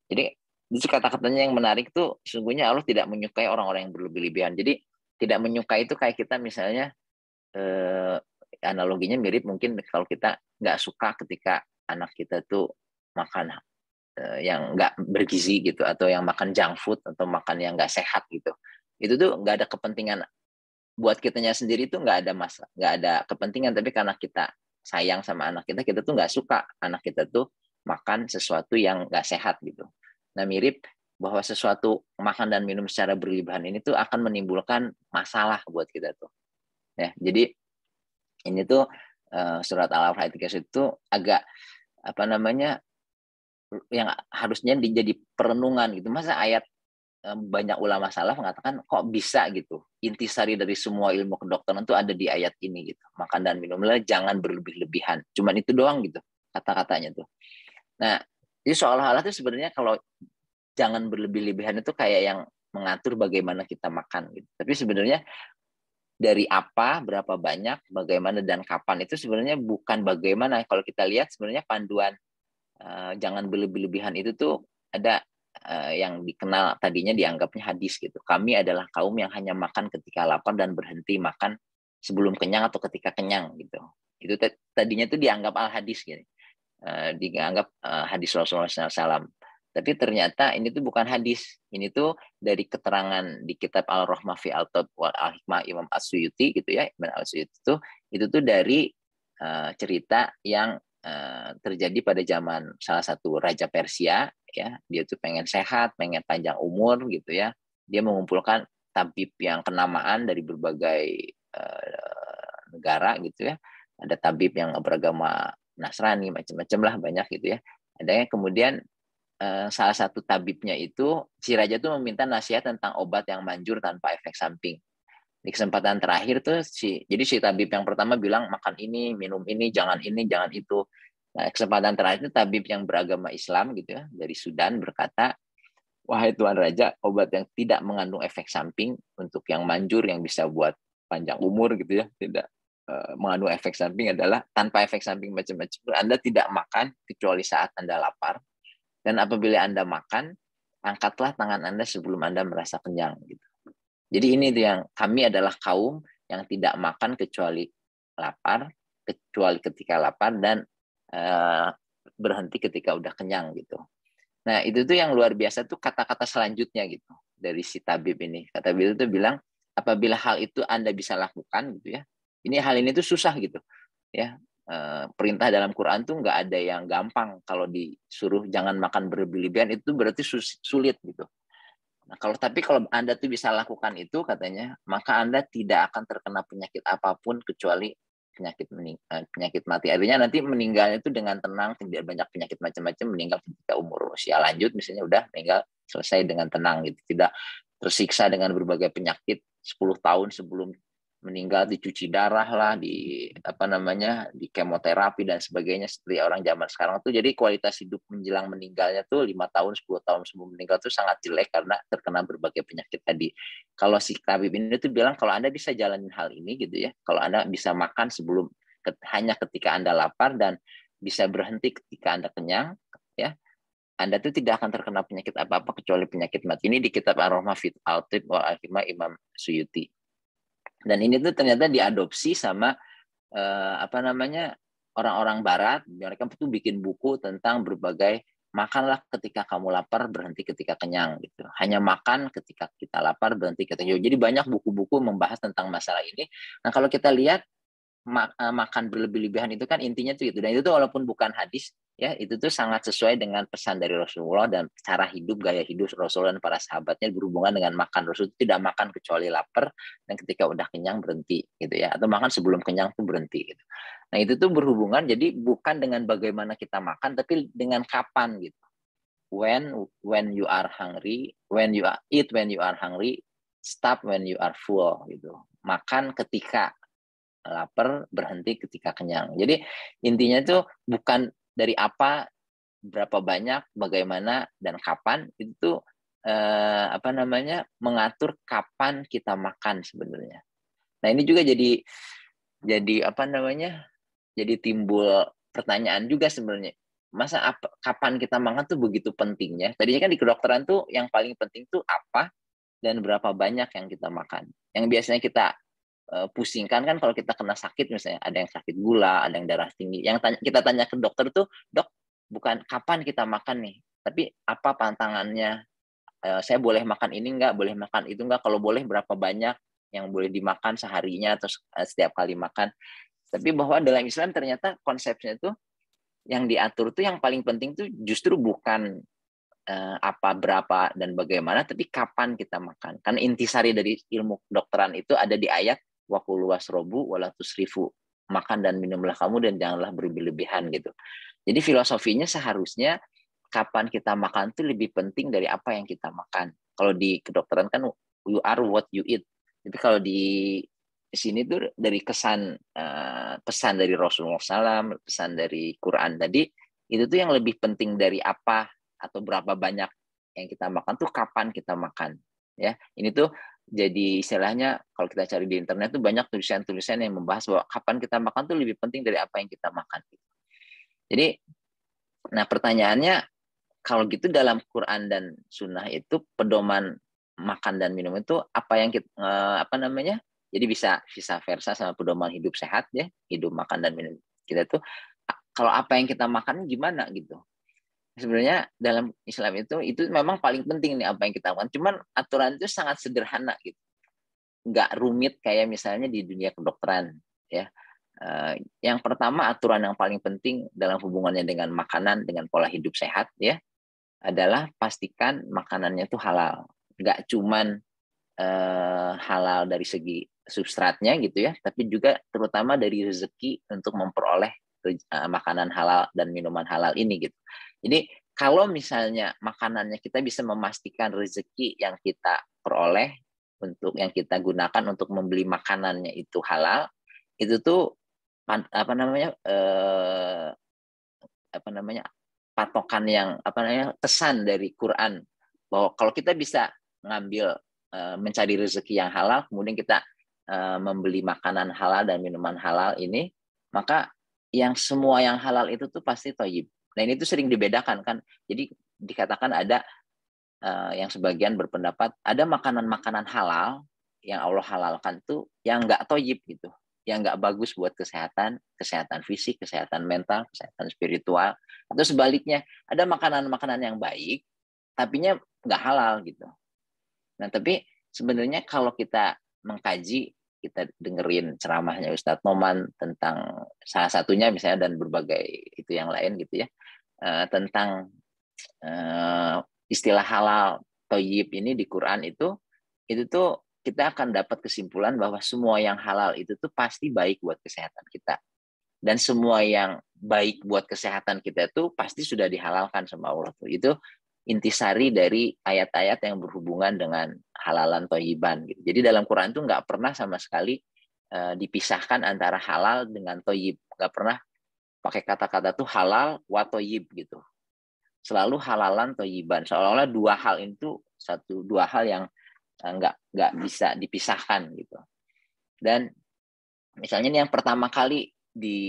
Jadi itu kata-katanya yang menarik tuh sesungguhnya Allah tidak menyukai orang-orang yang berlebih-lebihan. Jadi tidak menyukai itu kayak kita misalnya eh, analoginya mirip mungkin kalau kita nggak suka ketika anak kita tuh makan eh, yang nggak bergizi gitu atau yang makan junk food atau makan yang nggak sehat gitu. Itu tuh nggak ada kepentingan buat kitanya sendiri tuh nggak ada masa nggak ada kepentingan tapi karena kita sayang sama anak kita, kita tuh nggak suka anak kita tuh makan sesuatu yang nggak sehat gitu. Nah mirip bahwa sesuatu makan dan minum secara berlebihan ini tuh akan menimbulkan masalah buat kita tuh. Ya, jadi ini tuh uh, surat Al-Anfal itu agak apa namanya yang harusnya dijadi perenungan gitu. Masa ayat banyak ulama salah mengatakan kok bisa gitu intisari dari semua ilmu kedokteran itu ada di ayat ini gitu makan dan minumlah jangan berlebih-lebihan cuman itu doang gitu kata-katanya tuh nah jadi seolah-olah itu sebenarnya kalau jangan berlebih-lebihan itu kayak yang mengatur bagaimana kita makan gitu tapi sebenarnya dari apa, berapa banyak, bagaimana dan kapan itu sebenarnya bukan bagaimana. Kalau kita lihat sebenarnya panduan uh, jangan berlebih-lebihan itu tuh ada Eh, yang dikenal tadinya dianggapnya hadis gitu. Kami adalah kaum yang hanya makan ketika lapar dan berhenti makan sebelum kenyang atau ketika kenyang gitu. Itu tadinya itu dianggap al hadis gitu. Uh, dianggap uh, hadis Rasulullah SAW. Tapi ternyata ini tuh bukan hadis. Ini tuh dari keterangan di kitab Al-Rahmah fi Al-Tab wal Al-Hikmah Imam asyuyuti gitu ya. Imam As-Suyuti itu itu tuh dari cerita yang Eh, terjadi pada zaman salah satu raja Persia ya dia tuh pengen sehat pengen panjang umur gitu ya dia mengumpulkan tabib yang kenamaan dari berbagai eh, negara gitu ya ada tabib yang beragama Nasrani macam-macam lah banyak gitu ya ada kemudian eh, salah satu tabibnya itu si raja tuh meminta nasihat tentang obat yang manjur tanpa efek samping di kesempatan terakhir tuh si jadi si tabib yang pertama bilang makan ini minum ini jangan ini jangan itu nah, kesempatan terakhir tabib yang beragama Islam gitu ya dari Sudan berkata wahai tuan raja obat yang tidak mengandung efek samping untuk yang manjur yang bisa buat panjang umur gitu ya tidak eh, mengandung efek samping adalah tanpa efek samping macam-macam Anda tidak makan kecuali saat Anda lapar dan apabila Anda makan angkatlah tangan Anda sebelum Anda merasa kenyang gitu jadi ini tuh yang kami adalah kaum yang tidak makan kecuali lapar, kecuali ketika lapar dan uh, berhenti ketika udah kenyang gitu. Nah itu tuh yang luar biasa tuh kata-kata selanjutnya gitu dari si tabib ini. Kata beliau tuh bilang apabila hal itu anda bisa lakukan gitu ya. Ini hal ini tuh susah gitu ya. Uh, perintah dalam Quran tuh nggak ada yang gampang kalau disuruh jangan makan berlebihan itu berarti sulit gitu Nah, kalau tapi kalau Anda tuh bisa lakukan itu katanya, maka Anda tidak akan terkena penyakit apapun kecuali penyakit eh, penyakit mati. Artinya nanti meninggalnya itu dengan tenang, tidak banyak penyakit macam-macam, meninggal ketika umur usia lanjut misalnya udah meninggal selesai dengan tenang gitu. Tidak tersiksa dengan berbagai penyakit 10 tahun sebelum meninggal dicuci darah lah di apa namanya di kemoterapi dan sebagainya seperti orang zaman sekarang tuh jadi kualitas hidup menjelang meninggalnya tuh lima tahun 10 tahun sebelum meninggal tuh sangat jelek karena terkena berbagai penyakit tadi kalau si tabib ini tuh bilang kalau anda bisa jalanin hal ini gitu ya kalau anda bisa makan sebelum hanya ketika anda lapar dan bisa berhenti ketika anda kenyang ya anda tuh tidak akan terkena penyakit apa-apa kecuali penyakit mati. Ini di kitab Ar-Rahmah Fit al Wal Imam Suyuti. Dan ini tuh ternyata diadopsi sama eh, apa namanya orang-orang Barat. Mereka tuh bikin buku tentang berbagai makanlah ketika kamu lapar berhenti ketika kenyang gitu hanya makan ketika kita lapar berhenti ketika kenyang jadi banyak buku-buku membahas tentang masalah ini nah kalau kita lihat eh, makan berlebih-lebihan itu kan intinya itu gitu dan itu tuh walaupun bukan hadis ya itu tuh sangat sesuai dengan pesan dari Rasulullah dan cara hidup gaya hidup Rasulullah dan para sahabatnya berhubungan dengan makan Rasul tidak makan kecuali lapar dan ketika udah kenyang berhenti gitu ya atau makan sebelum kenyang tuh berhenti gitu. Nah itu tuh berhubungan jadi bukan dengan bagaimana kita makan tapi dengan kapan gitu. When when you are hungry, when you are eat when you are hungry, stop when you are full gitu. Makan ketika lapar berhenti ketika kenyang. Jadi intinya itu bukan dari apa, berapa banyak, bagaimana dan kapan itu eh, apa namanya mengatur kapan kita makan sebenarnya. Nah ini juga jadi jadi apa namanya jadi timbul pertanyaan juga sebenarnya masa apa, kapan kita makan tuh begitu pentingnya tadinya kan di kedokteran tuh yang paling penting tuh apa dan berapa banyak yang kita makan yang biasanya kita Eh, pusingkan kan kalau kita kena sakit misalnya ada yang sakit gula, ada yang darah tinggi. Yang tanya, kita tanya ke dokter tuh, "Dok, bukan kapan kita makan nih, tapi apa pantangannya? Eh, saya boleh makan ini enggak, boleh makan itu enggak, kalau boleh berapa banyak yang boleh dimakan seharinya atau eh, setiap kali makan." Tapi bahwa dalam Islam ternyata konsepnya itu yang diatur tuh yang paling penting tuh justru bukan apa berapa dan bagaimana tapi kapan kita makan kan intisari dari ilmu kedokteran itu ada di ayat wakul wasrobu walatus rifu makan dan minumlah kamu dan janganlah berlebihan gitu. Jadi filosofinya seharusnya kapan kita makan itu lebih penting dari apa yang kita makan. Kalau di kedokteran kan you are what you eat. Tapi kalau di sini tuh dari kesan eh, pesan dari Rasulullah SAW, pesan dari Quran tadi itu tuh yang lebih penting dari apa atau berapa banyak yang kita makan tuh kapan kita makan ya ini tuh jadi istilahnya kalau kita cari di internet tuh banyak tulisan-tulisan yang membahas bahwa kapan kita makan tuh lebih penting dari apa yang kita makan. Jadi, nah pertanyaannya kalau gitu dalam Quran dan Sunnah itu pedoman makan dan minum itu apa yang kita apa namanya? Jadi bisa visa versa sama pedoman hidup sehat ya, hidup makan dan minum kita tuh kalau apa yang kita makan gimana gitu sebenarnya dalam Islam itu itu memang paling penting nih apa yang kita lakukan. Cuman aturan itu sangat sederhana gitu, nggak rumit kayak misalnya di dunia kedokteran ya. Eh, yang pertama aturan yang paling penting dalam hubungannya dengan makanan dengan pola hidup sehat ya adalah pastikan makanannya itu halal, nggak cuman eh, halal dari segi substratnya gitu ya, tapi juga terutama dari rezeki untuk memperoleh eh, makanan halal dan minuman halal ini gitu jadi kalau misalnya makanannya kita bisa memastikan rezeki yang kita peroleh untuk yang kita gunakan untuk membeli makanannya itu halal, itu tuh apa namanya eh, apa namanya patokan yang apa namanya pesan dari Quran bahwa kalau kita bisa ngambil eh, mencari rezeki yang halal, kemudian kita eh, membeli makanan halal dan minuman halal ini, maka yang semua yang halal itu tuh pasti toyib Nah ini tuh sering dibedakan kan. Jadi dikatakan ada uh, yang sebagian berpendapat ada makanan-makanan halal yang Allah halalkan tuh yang nggak toyib gitu, yang nggak bagus buat kesehatan, kesehatan fisik, kesehatan mental, kesehatan spiritual, atau sebaliknya ada makanan-makanan yang baik tapi nya nggak halal gitu. Nah tapi sebenarnya kalau kita mengkaji kita dengerin ceramahnya Ustadz Noman tentang salah satunya misalnya dan berbagai itu yang lain gitu ya Eh, tentang uh, istilah halal toyib ini di Quran itu itu tuh kita akan dapat kesimpulan bahwa semua yang halal itu tuh pasti baik buat kesehatan kita dan semua yang baik buat kesehatan kita itu pasti sudah dihalalkan sama Allah tuh itu intisari dari ayat-ayat yang berhubungan dengan halalan toyiban gitu jadi dalam Quran tuh nggak pernah sama sekali eh, dipisahkan antara halal dengan toyib nggak pernah pakai kata-kata tuh halal wa toyib gitu. Selalu halalan toyiban. Seolah-olah dua hal itu satu dua hal yang eh, nggak nggak bisa dipisahkan gitu. Dan misalnya ini yang pertama kali di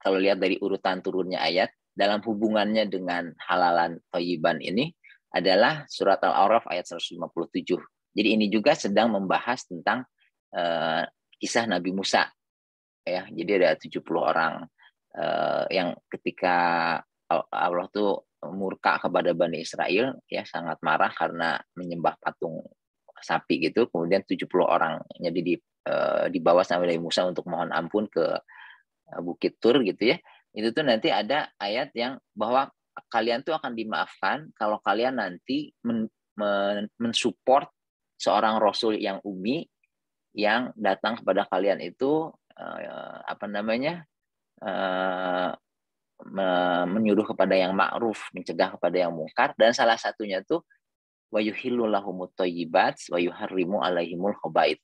kalau lihat dari urutan turunnya ayat dalam hubungannya dengan halalan toyiban ini adalah surat Al-A'raf ayat 157. Jadi ini juga sedang membahas tentang uh, kisah Nabi Musa. Ya, jadi ada 70 orang uh, yang ketika Allah tuh murka kepada Bani Israel ya sangat marah karena menyembah patung sapi gitu kemudian 70 orang jadi di uh, dibawa sama Nabi Musa untuk mohon ampun ke eh, Bukit Tur gitu ya itu tuh nanti ada ayat yang bahwa kalian tuh akan dimaafkan kalau kalian nanti men, men, mensupport seorang rasul yang umi yang datang kepada kalian itu apa namanya Eh, menyuruh kepada yang ma'ruf, mencegah kepada yang mungkar dan salah satunya tuh wa yuhillu lahumut thayyibat wa alaihimul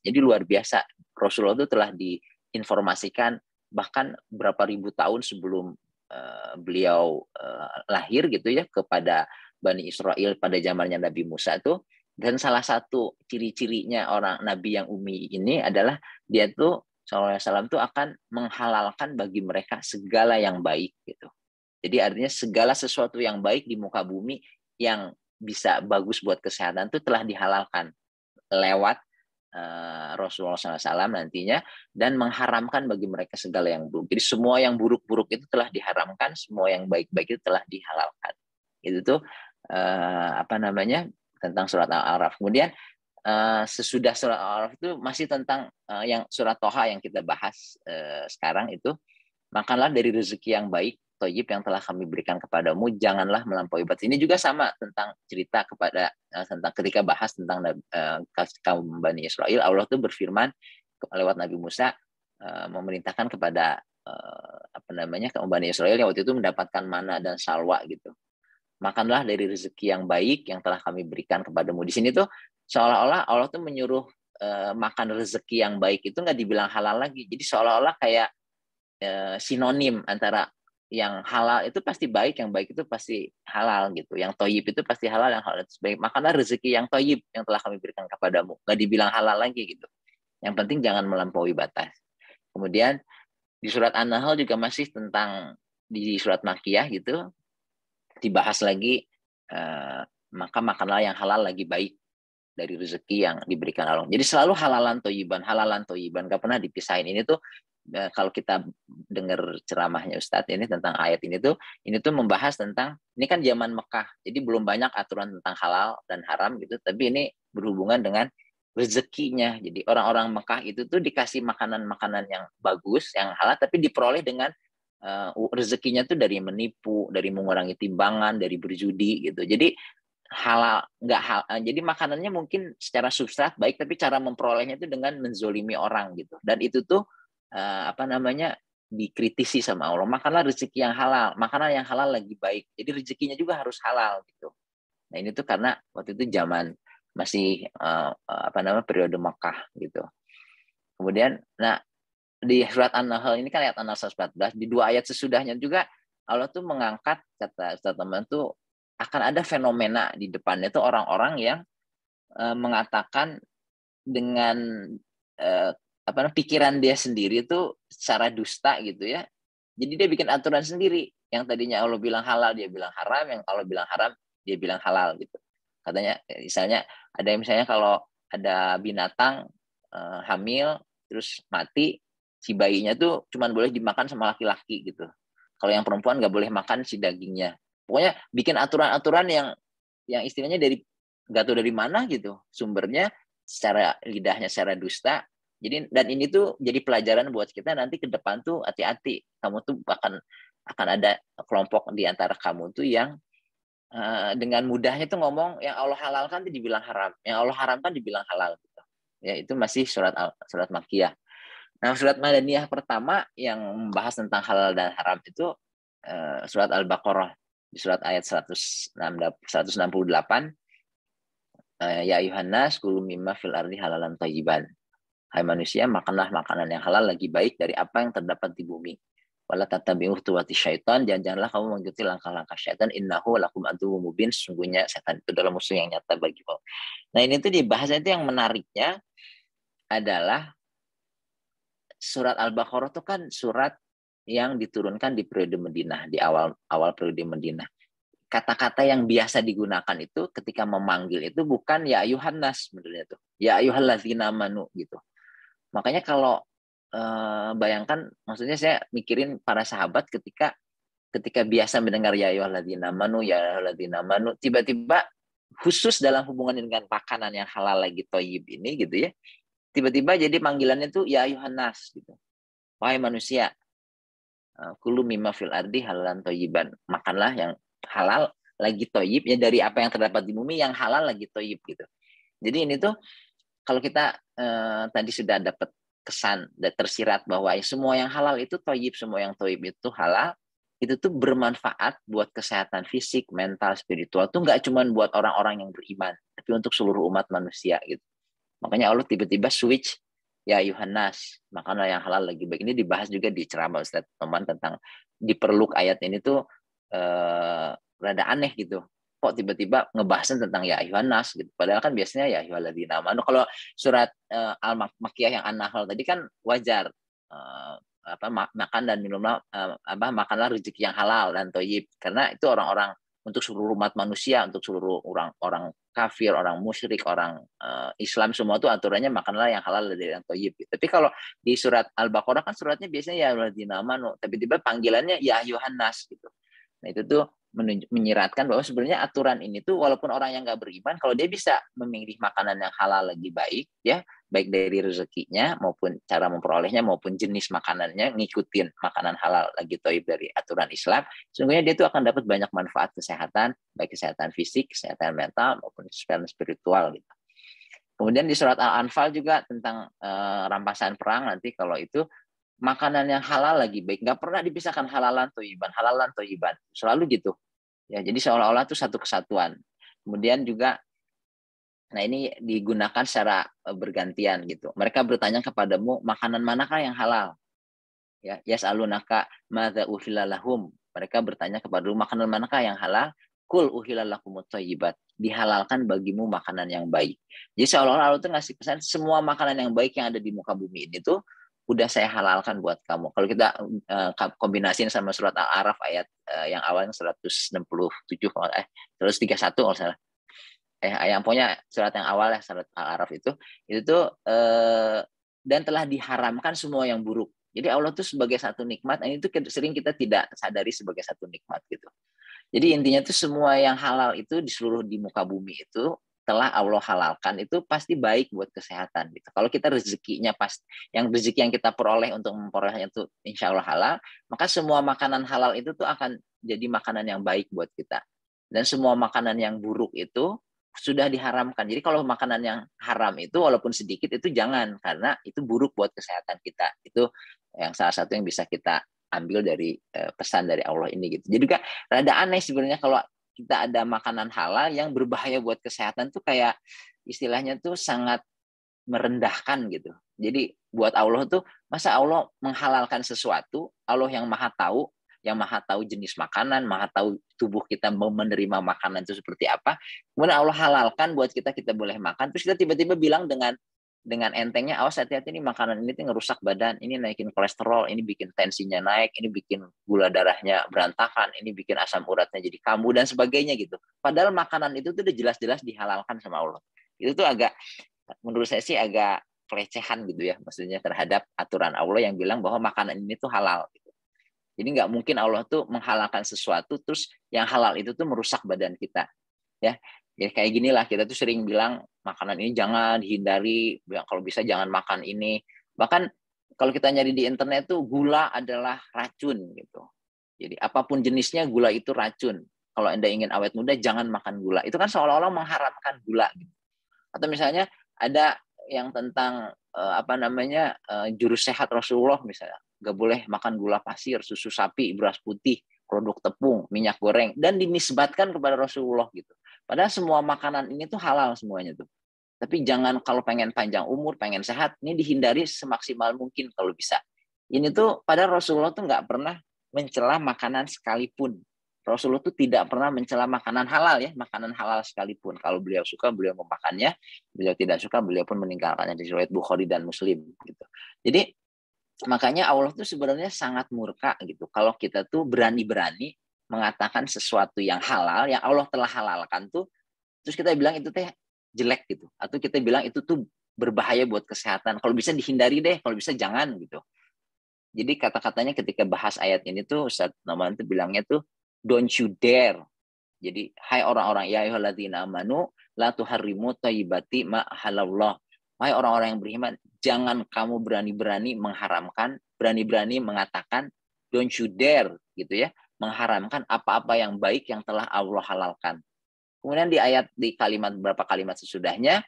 Jadi luar biasa. Rasulullah itu telah diinformasikan bahkan berapa ribu tahun sebelum eh, beliau eh, lahir gitu ya kepada Bani Israel pada zamannya Nabi Musa tuh dan salah satu ciri-cirinya orang nabi yang umi ini adalah dia tuh SAW itu akan menghalalkan bagi mereka segala yang baik gitu. Jadi artinya segala sesuatu yang baik di muka bumi yang bisa bagus buat kesehatan itu telah dihalalkan lewat uh, Rasulullah SAW nantinya dan mengharamkan bagi mereka segala yang buruk. Jadi semua yang buruk-buruk itu telah diharamkan, semua yang baik-baik itu telah dihalalkan. Itu tuh uh, apa namanya tentang surat Al-Araf. Kemudian Eh, sesudah surat Al-Araf itu masih tentang uh, yang surat Toha yang kita bahas uh, sekarang itu makanlah dari rezeki yang baik toyib yang telah kami berikan kepadamu janganlah melampaui batas ini juga sama tentang cerita kepada uh, tentang ketika bahas tentang uh, kaum Bani Israel Allah itu berfirman lewat Nabi Musa uh, memerintahkan kepada uh, apa namanya kaum Bani Israel yang waktu itu mendapatkan mana dan salwa gitu makanlah dari rezeki yang baik yang telah kami berikan kepadamu. Di sini tuh seolah-olah Allah tuh menyuruh uh, makan rezeki yang baik itu nggak dibilang halal lagi. Jadi seolah-olah kayak uh, sinonim antara yang halal itu pasti baik, yang baik itu pasti halal gitu. Yang toyib itu pasti halal, yang halal itu baik. Makanlah rezeki yang toyib yang telah kami berikan kepadamu. nggak dibilang halal lagi gitu. Yang penting jangan melampaui batas. Kemudian di surat An-Nahl juga masih tentang di surat Makiyah gitu dibahas lagi eh, maka makanlah yang halal lagi baik dari rezeki yang diberikan Allah. Jadi selalu halalan toyiban, halalan toyiban, gak pernah dipisahin. Ini tuh eh, kalau kita dengar ceramahnya Ustadz ini tentang ayat ini tuh, ini tuh membahas tentang ini kan zaman Mekah, jadi belum banyak aturan tentang halal dan haram gitu, tapi ini berhubungan dengan rezekinya. Jadi orang-orang Mekah itu tuh dikasih makanan-makanan yang bagus, yang halal, tapi diperoleh dengan uh, rezekinya tuh dari menipu, dari mengurangi timbangan, dari berjudi gitu. Jadi halal nggak hal eh, jadi makanannya mungkin secara substrat baik tapi cara memperolehnya itu dengan menzolimi orang gitu dan itu tuh eh, apa namanya dikritisi sama Allah makanlah rezeki yang halal makanan yang halal lagi baik jadi rezekinya juga harus halal gitu nah ini tuh karena waktu itu zaman masih eh, apa namanya periode Mekah gitu kemudian nah di surat An-Nahl ini kan ayat An-Nahl 14 di dua ayat sesudahnya juga Allah tuh mengangkat kata teman tuh akan ada fenomena di depannya itu orang-orang yang uh, mengatakan dengan uh, apa namanya pikiran dia sendiri itu secara dusta gitu ya. Jadi dia bikin aturan sendiri. Yang tadinya Allah bilang halal dia bilang haram, yang kalau bilang haram dia bilang halal gitu. Katanya eh, misalnya ada yang misalnya kalau ada binatang uh, hamil terus mati si bayinya tuh cuman boleh dimakan sama laki-laki gitu. Kalau yang perempuan nggak boleh makan si dagingnya pokoknya bikin aturan-aturan yang yang istilahnya dari nggak tahu dari mana gitu sumbernya secara lidahnya secara dusta jadi dan ini tuh jadi pelajaran buat kita nanti ke depan tuh hati-hati kamu tuh bahkan akan ada kelompok di antara kamu tuh yang uh, dengan mudahnya tuh ngomong yang Allah halalkan tuh dibilang haram yang Allah haramkan dibilang halal gitu ya itu masih surat surat makiyah nah surat madaniyah pertama yang membahas tentang halal dan haram itu uh, surat al-baqarah di surat ayat 168 eh, ya Yohanes kulu mimma fil ardi halalan thayyiban hai manusia makanlah makanan yang halal lagi baik dari apa yang terdapat di bumi wala tatabi'u tuwati syaitan jangan janganlah kamu mengikuti langkah-langkah syaitan innahu lakum aduwwum mubin sungguhnya setan itu adalah musuh yang nyata bagi kamu nah ini tuh dibahasnya itu yang menariknya adalah surat Al-Baqarah itu kan surat yang diturunkan di periode Madinah di awal awal periode Madinah. Kata-kata yang biasa digunakan itu ketika memanggil itu bukan ya Yuhannas sebenarnya tuh. Ya ayyuhallazina manu gitu. Makanya kalau eh, bayangkan maksudnya saya mikirin para sahabat ketika ketika biasa mendengar ya manu ya manu tiba-tiba khusus dalam hubungan dengan makanan yang halal lagi toyib ini gitu ya tiba-tiba jadi panggilannya tuh ya Yohanes gitu wahai manusia Eh, kulu mima fil ardi halalan toyiban makanlah yang halal lagi toyib ya dari apa yang terdapat di bumi yang halal lagi toyib gitu jadi ini tuh kalau kita eh, tadi sudah dapat kesan dan tersirat bahwa ya, semua yang halal itu toyib semua yang toyib itu halal itu tuh bermanfaat buat kesehatan fisik, mental, spiritual tuh nggak cuma buat orang-orang yang beriman, tapi untuk seluruh umat manusia gitu. Makanya Allah tiba-tiba switch ya Yohanes makanlah yang halal lagi baik ini dibahas juga di ceramah Ustaz teman tentang diperluk ayat ini tuh eh, rada aneh gitu kok tiba-tiba ngebahas tentang ya Yohanes gitu padahal kan biasanya ya Yohanes amanu nah, kalau surat eh, al makiyah yang an-nahl tadi kan wajar eh, apa makan dan minumlah eh, apa makanlah rezeki yang halal dan toyib karena itu orang-orang untuk seluruh umat manusia, untuk seluruh orang orang kafir, orang musyrik, orang uh, Islam semua itu aturannya makanlah yang halal dari yang toyib. Tapi kalau di surat Al-Baqarah kan suratnya biasanya ya amanu, tapi tiba panggilannya ya Yohanes gitu. Nah itu tuh menyiratkan bahwa sebenarnya aturan ini tuh walaupun orang yang nggak beriman kalau dia bisa memilih makanan yang halal lagi baik ya baik dari rezekinya maupun cara memperolehnya maupun jenis makanannya ngikutin makanan halal lagi toib dari aturan Islam sungguhnya dia itu akan dapat banyak manfaat kesehatan baik kesehatan fisik kesehatan mental maupun kesehatan spiritual gitu kemudian di surat Al Anfal juga tentang uh, rampasan perang nanti kalau itu makanan yang halal lagi baik nggak pernah dipisahkan halalan toiban halalan toiban selalu gitu ya jadi seolah-olah itu satu kesatuan kemudian juga Nah ini digunakan secara eh, bergantian gitu. Mereka bertanya kepadamu makanan manakah yang halal? Ya, yes alunaka mada uhilalahum. Mereka bertanya kepadamu makanan manakah yang halal? Kul uhilalakumut thayyibat. Dihalalkan bagimu makanan yang baik. Jadi seolah-olah Allah tuh ngasih pesan semua makanan yang baik yang ada di muka bumi ini tuh udah saya halalkan buat kamu. Kalau kita uh, kombinasiin sama surat Al-Araf ayat eh, yang awalnya 167 eh terus 31 kalau salah eh ayam punya surat yang awal ya surat al-araf itu itu tuh eh, dan telah diharamkan semua yang buruk jadi Allah tuh sebagai satu nikmat, dan itu sering kita tidak sadari sebagai satu nikmat gitu. Jadi intinya tuh semua yang halal itu di seluruh di muka bumi itu telah Allah halalkan itu pasti baik buat kesehatan gitu. Kalau kita rezekinya pas yang rezeki yang kita peroleh untuk memperolehnya itu insya Allah halal, maka semua makanan halal itu tuh akan jadi makanan yang baik buat kita. Dan semua makanan yang buruk itu sudah diharamkan. Jadi kalau makanan yang haram itu walaupun sedikit itu jangan karena itu buruk buat kesehatan kita. Itu yang salah satu yang bisa kita ambil dari eh, pesan dari Allah ini gitu. Jadi kan rada aneh sebenarnya kalau kita ada makanan halal yang berbahaya buat kesehatan tuh kayak istilahnya tuh sangat merendahkan gitu. Jadi buat Allah tuh masa Allah menghalalkan sesuatu, Allah yang Maha tahu yang maha tahu jenis makanan, maha tahu tubuh kita mau menerima makanan itu seperti apa. Kemudian Allah halalkan buat kita kita boleh makan. Terus kita tiba-tiba bilang dengan dengan entengnya awas hati-hati ini makanan ini tuh ngerusak badan, ini naikin kolesterol, ini bikin tensinya naik, ini bikin gula darahnya berantakan, ini bikin asam uratnya jadi kambuh dan sebagainya gitu. Padahal makanan itu tuh udah jelas-jelas dihalalkan sama Allah. Itu tuh agak menurut saya sih agak pelecehan gitu ya maksudnya terhadap aturan Allah yang bilang bahwa makanan ini tuh halal. Jadi nggak mungkin Allah tuh menghalalkan sesuatu terus yang halal itu tuh merusak badan kita. Ya. Jadi ya, kayak gini lah kita tuh sering bilang makanan ini jangan dihindari, kalau bisa jangan makan ini. Bahkan kalau kita nyari di internet tuh gula adalah racun gitu. Jadi apapun jenisnya gula itu racun. Kalau Anda ingin awet muda jangan makan gula. Itu kan seolah-olah mengharamkan gula gitu. Atau misalnya ada yang tentang eh, apa namanya eh, jurus sehat Rasulullah misalnya nggak boleh makan gula pasir, susu sapi, beras putih, produk tepung, minyak goreng, dan dinisbatkan kepada Rasulullah gitu. Padahal semua makanan ini tuh halal semuanya tuh. Tapi jangan kalau pengen panjang umur, pengen sehat, ini dihindari semaksimal mungkin kalau bisa. Ini tuh pada Rasulullah tuh nggak pernah mencela makanan sekalipun. Rasulullah tuh tidak pernah mencela makanan halal ya, makanan halal sekalipun. Kalau beliau suka, beliau memakannya. Beliau tidak suka, beliau pun meninggalkannya di riwayat Bukhari dan Muslim gitu. Jadi Makanya Allah tuh sebenarnya sangat murka gitu. Kalau kita tuh berani-berani mengatakan sesuatu yang halal yang Allah telah halalkan tuh terus kita bilang itu teh jelek gitu atau kita bilang itu tuh berbahaya buat kesehatan. Kalau bisa dihindari deh, kalau bisa jangan gitu. Jadi kata-katanya ketika bahas ayat ini tuh Ustaz Noman tuh bilangnya tuh don't you dare. Jadi hai orang-orang ya ayyuhalladzina amanu la tuharrimu thayyibati ma halallah. Hai orang-orang yang beriman, jangan kamu berani-berani mengharamkan, berani-berani mengatakan don't you dare gitu ya, mengharamkan apa-apa yang baik yang telah Allah halalkan. Kemudian di ayat di kalimat berapa kalimat sesudahnya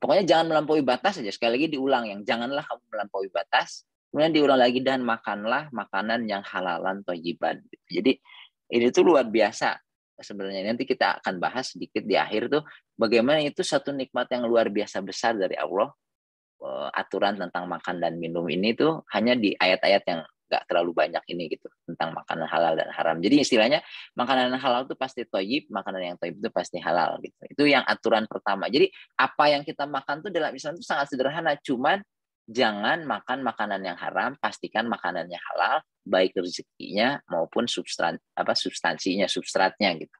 pokoknya jangan melampaui batas aja. Sekali lagi diulang yang janganlah kamu melampaui batas. Kemudian diulang lagi dan makanlah makanan yang halalan tojiban. Jadi ini tuh luar biasa sebenarnya nanti kita akan bahas sedikit di akhir tuh bagaimana itu satu nikmat yang luar biasa besar dari Allah Eh, aturan tentang makan dan minum ini tuh hanya di ayat-ayat yang nggak terlalu banyak ini gitu tentang makanan halal dan haram. Jadi istilahnya makanan halal itu pasti toyib, makanan yang toyib itu pasti halal gitu. Itu yang aturan pertama. Jadi apa yang kita makan tuh dalam Islam itu sangat sederhana, cuman jangan makan makanan yang haram, pastikan makanannya halal baik rezekinya maupun substan apa substansinya, substratnya gitu.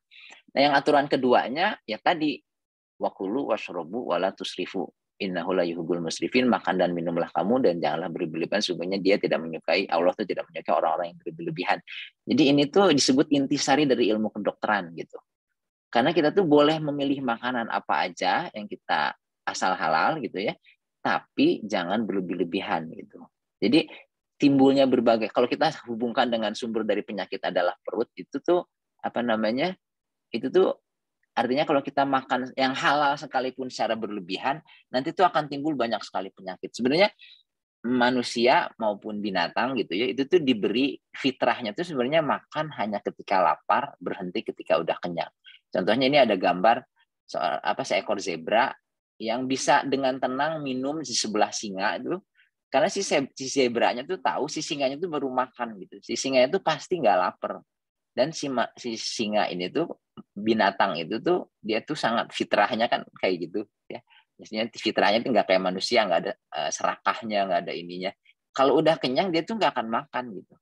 Nah, yang aturan keduanya ya tadi wakulu wasrobu wala tusrifu innahu la yuhibbul musrifin makan dan minumlah kamu dan janganlah berlebihan sebenarnya dia tidak menyukai Allah tuh tidak menyukai orang-orang yang berlebihan jadi ini tuh disebut intisari dari ilmu kedokteran gitu karena kita tuh boleh memilih makanan apa aja yang kita asal halal gitu ya tapi jangan berlebihan gitu jadi timbulnya berbagai kalau kita hubungkan dengan sumber dari penyakit adalah perut itu tuh apa namanya itu tuh Artinya kalau kita makan yang halal sekalipun secara berlebihan, nanti itu akan timbul banyak sekali penyakit. Sebenarnya manusia maupun binatang gitu ya, itu tuh diberi fitrahnya tuh sebenarnya makan hanya ketika lapar, berhenti ketika udah kenyang. Contohnya ini ada gambar soal apa seekor zebra yang bisa dengan tenang minum di sebelah singa itu karena si, si nya tuh tahu si singanya tuh baru makan gitu. Si singanya tuh pasti nggak lapar dan si, ma, si singa ini tuh binatang itu tuh dia tuh sangat fitrahnya kan kayak gitu ya biasanya fitrahnya tuh nggak kayak manusia nggak ada uh, serakahnya nggak ada ininya kalau udah kenyang dia tuh nggak akan makan gitu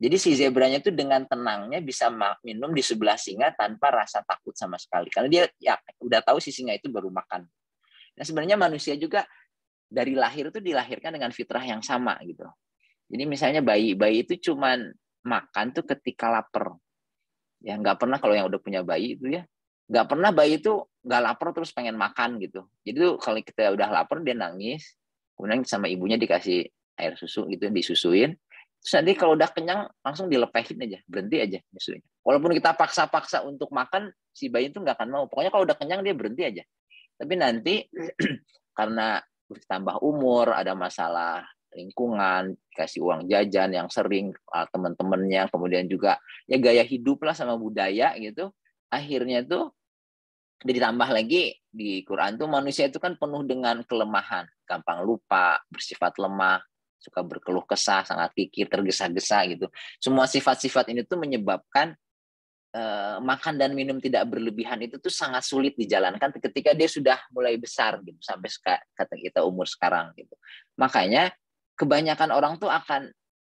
jadi si zebranya tuh dengan tenangnya bisa minum di sebelah singa tanpa rasa takut sama sekali karena dia ya udah tahu si singa itu baru makan nah sebenarnya manusia juga dari lahir tuh dilahirkan dengan fitrah yang sama gitu jadi misalnya bayi bayi itu cuman makan tuh ketika lapar. Ya nggak pernah kalau yang udah punya bayi itu ya nggak pernah bayi itu nggak lapar terus pengen makan gitu. Jadi tuh kalau kita udah lapar dia nangis, kemudian sama ibunya dikasih air susu gitu disusuin. Terus nanti kalau udah kenyang langsung dilepehin aja, berhenti aja susunya. Walaupun kita paksa-paksa untuk makan, si bayi itu nggak akan mau. Pokoknya kalau udah kenyang dia berhenti aja. Tapi nanti karena bertambah umur, ada masalah lingkungan, kasih uang jajan yang sering uh, teman-temannya, kemudian juga ya gaya hidup lah sama budaya gitu. Akhirnya tuh ditambah lagi di Quran tuh manusia itu kan penuh dengan kelemahan, gampang lupa, bersifat lemah, suka berkeluh kesah, sangat kikir, tergesa-gesa gitu. Semua sifat-sifat ini tuh menyebabkan eh, makan dan minum tidak berlebihan itu tuh sangat sulit dijalankan ketika dia sudah mulai besar gitu sampai kata kita umur sekarang gitu. Makanya kebanyakan orang tuh akan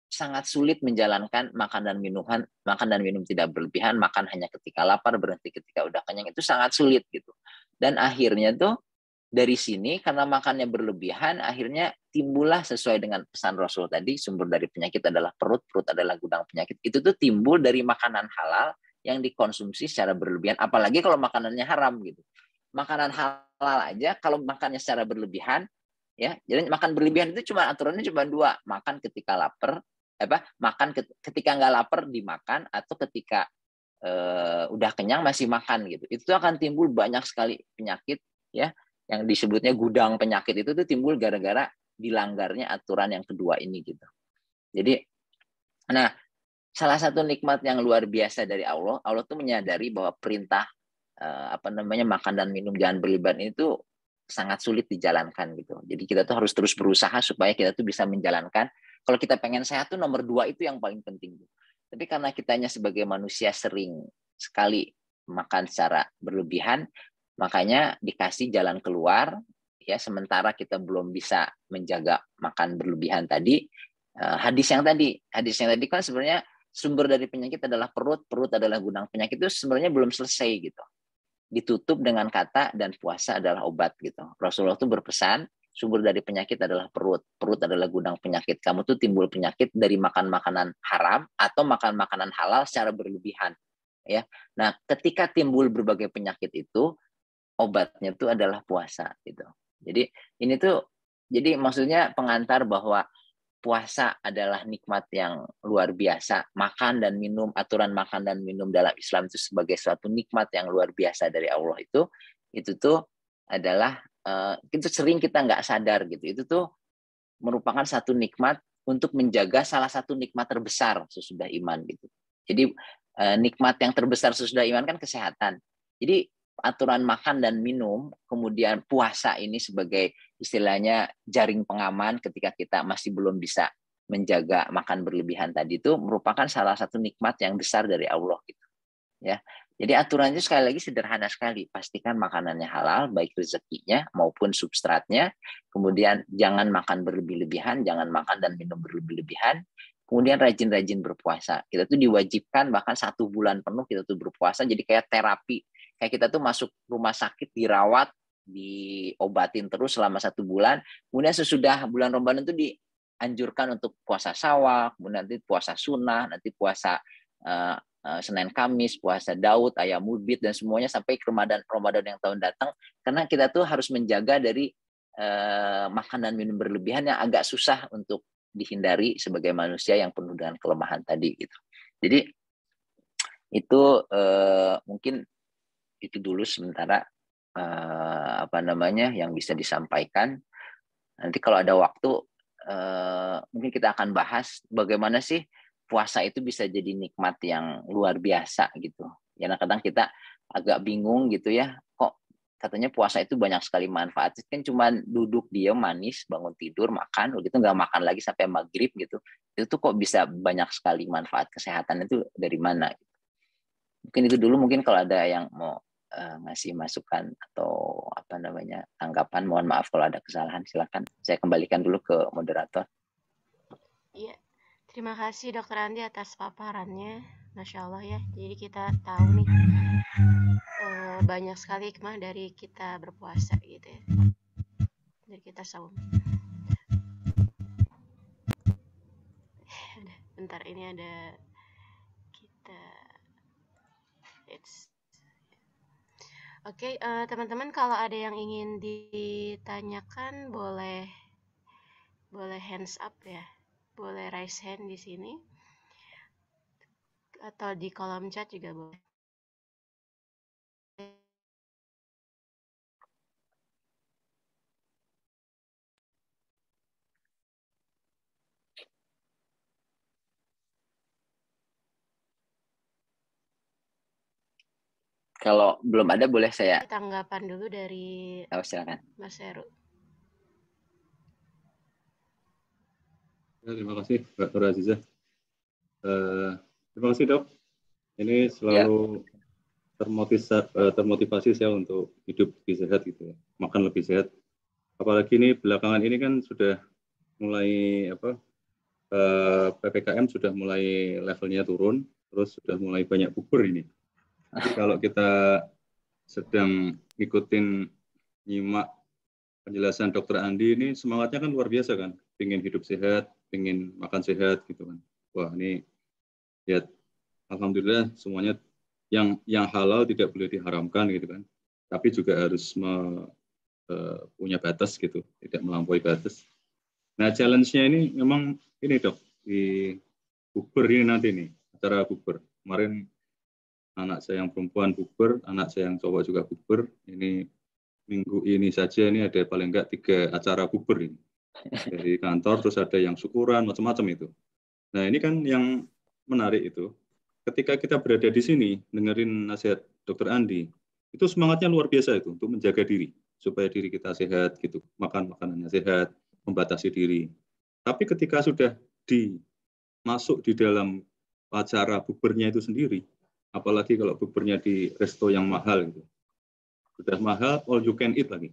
sangat sulit menjalankan makan dan minuman, makan dan minum tidak berlebihan, makan hanya ketika lapar, berhenti ketika udah kenyang itu sangat sulit gitu. Dan akhirnya tuh dari sini karena makannya berlebihan akhirnya timbullah sesuai dengan pesan Rasul tadi sumber dari penyakit adalah perut, perut adalah gudang penyakit. Itu tuh timbul dari makanan halal yang dikonsumsi secara berlebihan apalagi kalau makanannya haram gitu. Makanan halal aja kalau makannya secara berlebihan ya jadi makan berlebihan itu cuma aturannya cuma dua makan ketika lapar apa makan ketika nggak lapar dimakan atau ketika e, udah kenyang masih makan gitu itu akan timbul banyak sekali penyakit ya yang disebutnya gudang penyakit itu tuh timbul gara-gara dilanggarnya aturan yang kedua ini gitu jadi nah salah satu nikmat yang luar biasa dari Allah Allah tuh menyadari bahwa perintah eh, apa namanya makan dan minum jangan berlebihan itu sangat sulit dijalankan gitu. Jadi kita tuh harus terus berusaha supaya kita tuh bisa menjalankan. Kalau kita pengen sehat tuh nomor dua itu yang paling penting. Gitu. Tapi karena kitanya sebagai manusia sering sekali makan secara berlebihan, makanya dikasih jalan keluar ya sementara kita belum bisa menjaga makan berlebihan tadi eh, hadis yang tadi hadis yang tadi kan sebenarnya sumber dari penyakit adalah perut perut adalah gudang penyakit itu sebenarnya belum selesai gitu ditutup dengan kata dan puasa adalah obat gitu. Rasulullah itu berpesan sumber dari penyakit adalah perut. Perut adalah gudang penyakit. Kamu tuh timbul penyakit dari makan makanan haram atau makan makanan halal secara berlebihan. Ya. Nah, ketika timbul berbagai penyakit itu, obatnya tuh adalah puasa gitu. Jadi ini tuh jadi maksudnya pengantar bahwa puasa adalah nikmat yang luar biasa. Makan dan minum, aturan makan dan minum dalam Islam itu sebagai suatu nikmat yang luar biasa dari Allah itu, itu tuh adalah uh, itu sering kita nggak sadar gitu. Itu tuh merupakan satu nikmat untuk menjaga salah satu nikmat terbesar sesudah iman gitu. Jadi uh, nikmat yang terbesar sesudah iman kan kesehatan. Jadi aturan makan dan minum, kemudian puasa ini sebagai istilahnya jaring pengaman ketika kita masih belum bisa menjaga makan berlebihan tadi itu merupakan salah satu nikmat yang besar dari Allah gitu. Ya. Jadi aturannya sekali lagi sederhana sekali. Pastikan makanannya halal baik rezekinya maupun substratnya. Kemudian jangan makan berlebih-lebihan, jangan makan dan minum berlebih-lebihan. Kemudian rajin-rajin berpuasa. Kita tuh diwajibkan bahkan satu bulan penuh kita tuh berpuasa. Jadi kayak terapi. Kayak kita tuh masuk rumah sakit dirawat diobatin terus selama satu bulan. Kemudian sesudah bulan Ramadan itu dianjurkan untuk puasa sawah, kemudian nanti puasa sunnah, nanti puasa uh, uh, Senin Kamis, puasa Daud, ayam mubit dan semuanya sampai ke Ramadan Ramadan yang tahun datang karena kita tuh harus menjaga dari uh, makanan minum berlebihan yang agak susah untuk dihindari sebagai manusia yang penuh dengan kelemahan tadi gitu. Jadi itu uh, mungkin itu dulu sementara uh, apa namanya yang bisa disampaikan. Nanti kalau ada waktu uh, mungkin kita akan bahas bagaimana sih puasa itu bisa jadi nikmat yang luar biasa gitu. Ya kadang kita agak bingung gitu ya, kok katanya puasa itu banyak sekali manfaat. Kan cuma duduk dia manis, bangun tidur, makan, begitu gitu nggak makan lagi sampai maghrib gitu. Itu tuh kok bisa banyak sekali manfaat kesehatan itu dari mana? Mungkin itu dulu mungkin kalau ada yang mau Eh, ngasih masukan atau apa namanya tanggapan. Mohon maaf kalau ada kesalahan. Silakan saya kembalikan dulu ke moderator. Iya, terima kasih Dokter Andi atas paparannya. Masya Allah ya. Jadi kita tahu nih eh, banyak sekali hikmah dari kita berpuasa gitu ya. Dari kita saum. Bentar ini ada kita it's Oke, okay, uh, eh, teman-teman kalau ada yang ingin ditanyakan boleh boleh hands up ya. Boleh raise hand di sini. Atau di kolom chat juga boleh. Kalau belum ada boleh saya tanggapan dulu dari Oh, silakan. Mas Heru. Ya, terima kasih Mbak Nur Aziza. Uh, terima kasih dok. Ini ya. selalu ya. termotivasi, uh, termotivasi saya untuk hidup lebih sehat gitu, ya. makan lebih sehat. Apalagi ini belakangan ini kan sudah mulai apa uh, eh, ppkm sudah mulai levelnya turun, terus sudah mulai banyak bubur ini. Jadi kalau kita sedang ngikutin nyimak penjelasan dokter Andi ini semangatnya kan luar biasa kan. Pengen hidup sehat, pengen makan sehat gitu kan. Wah ini ya Alhamdulillah semuanya yang yang halal tidak boleh diharamkan gitu kan. Tapi juga harus me, uh, punya batas gitu, tidak melampaui batas. Nah challenge-nya ini memang ini dok di bukber ini nanti nih acara bukber kemarin anak saya yang perempuan buber, anak saya yang cowok juga buber. Ini minggu ini saja ini ada paling enggak tiga acara buber ini. Dari kantor terus ada yang syukuran macam-macam itu. Nah, ini kan yang menarik itu. Ketika kita berada di sini dengerin nasihat Dokter Andi, itu semangatnya luar biasa itu untuk menjaga diri supaya diri kita sehat gitu, makan makanannya sehat, membatasi diri. Tapi ketika sudah di masuk di dalam acara bubernya itu sendiri, apalagi kalau buburnya di resto yang mahal gitu. Sudah mahal, all you can eat lagi.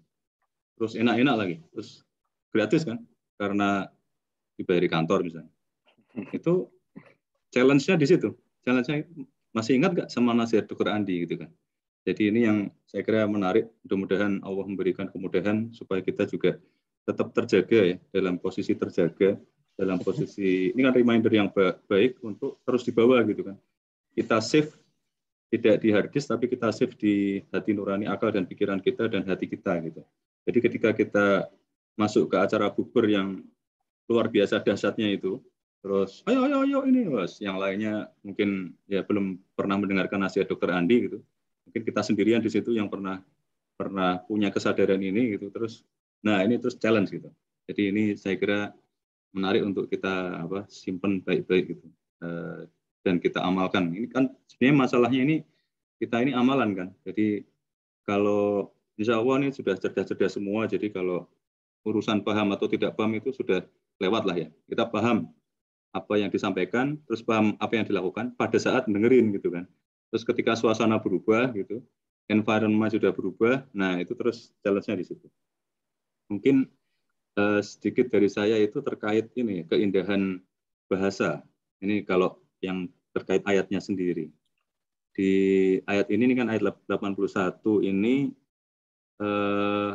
Terus enak-enak lagi. Terus gratis kan? Karena dibayar di kantor misalnya. Itu challenge-nya di situ. Challenge-nya masih ingat nggak sama nasihat Dr. Andi gitu kan? Jadi ini yang saya kira menarik. Mudah-mudahan Allah memberikan kemudahan supaya kita juga tetap terjaga ya dalam posisi terjaga dalam posisi ini kan reminder yang baik untuk terus dibawa gitu kan. Kita safe tidak di disk tapi kita save di hati nurani akal dan pikiran kita dan hati kita gitu. Jadi ketika kita masuk ke acara bukber yang luar biasa dahsyatnya itu, terus ayo ayo ayo ini bos, yang lainnya mungkin ya belum pernah mendengarkan nasihat dokter Andi gitu. Mungkin kita sendirian di situ yang pernah pernah punya kesadaran ini gitu terus nah ini terus challenge gitu. Jadi ini saya kira menarik untuk kita apa simpen baik-baik gitu. Uh, dan kita amalkan. Ini kan sebenarnya masalahnya ini kita ini amalan kan. Jadi kalau insya Allah ini sudah cerdas-cerdas semua. Jadi kalau urusan paham atau tidak paham itu sudah lewat lah ya. Kita paham apa yang disampaikan, terus paham apa yang dilakukan pada saat dengerin gitu kan. Terus ketika suasana berubah gitu, environment sudah berubah, nah itu terus challenge-nya di situ. Mungkin eh, sedikit dari saya itu terkait ini keindahan bahasa. Ini kalau yang terkait ayatnya sendiri. Di ayat ini, ini kan ayat 81 ini eh,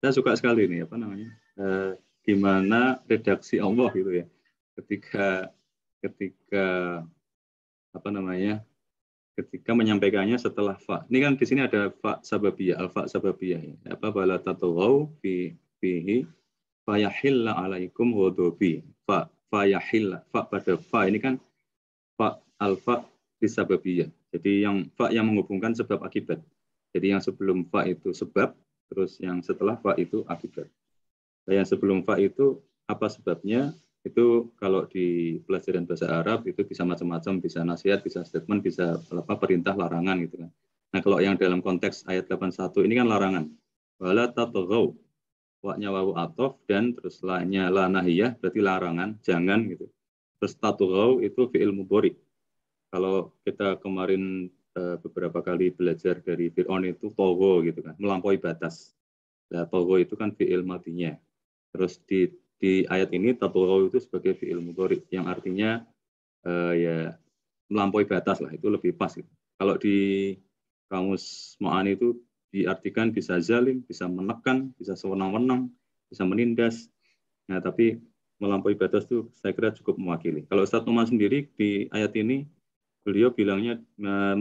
saya suka sekali ini apa namanya eh, gimana redaksi Allah gitu ya ketika ketika apa namanya ketika menyampaikannya setelah fa ini kan di sini ada fa sababiyah al fa sababiyah ya. apa bala tatawau fi fihi fayahilla alaikum wadobi fa fa fa pada fa ini kan fa alfa disababiyah. Jadi yang fa yang menghubungkan sebab akibat. Jadi yang sebelum fa itu sebab, terus yang setelah fa itu akibat. Nah, yang sebelum fa itu apa sebabnya? Itu kalau di pelajaran bahasa Arab itu bisa macam-macam, bisa nasihat, bisa statement, bisa apa perintah, larangan gitu kan. Nah, kalau yang dalam konteks ayat 81 ini kan larangan. Wala tatghaw Waknya wawu atof dan terus lainnya la nahiyah berarti larangan, jangan gitu. Terus tatughaw itu fi'il mudhari. Kalau kita kemarin uh, beberapa kali belajar dari Fir'aun itu togo gitu kan, melampaui batas. lah togo itu kan fi'il matinya. Terus di di ayat ini tatughaw itu sebagai fi'il mudhari yang artinya uh, ya melampaui batas lah, itu lebih pas gitu. Kalau di kamus ma'an itu diartikan bisa zalim, bisa menekan, bisa sewenang-wenang, bisa menindas. Nah, tapi melampaui batas itu saya kira cukup mewakili. Kalau Ustadz Umar sendiri di ayat ini, beliau bilangnya,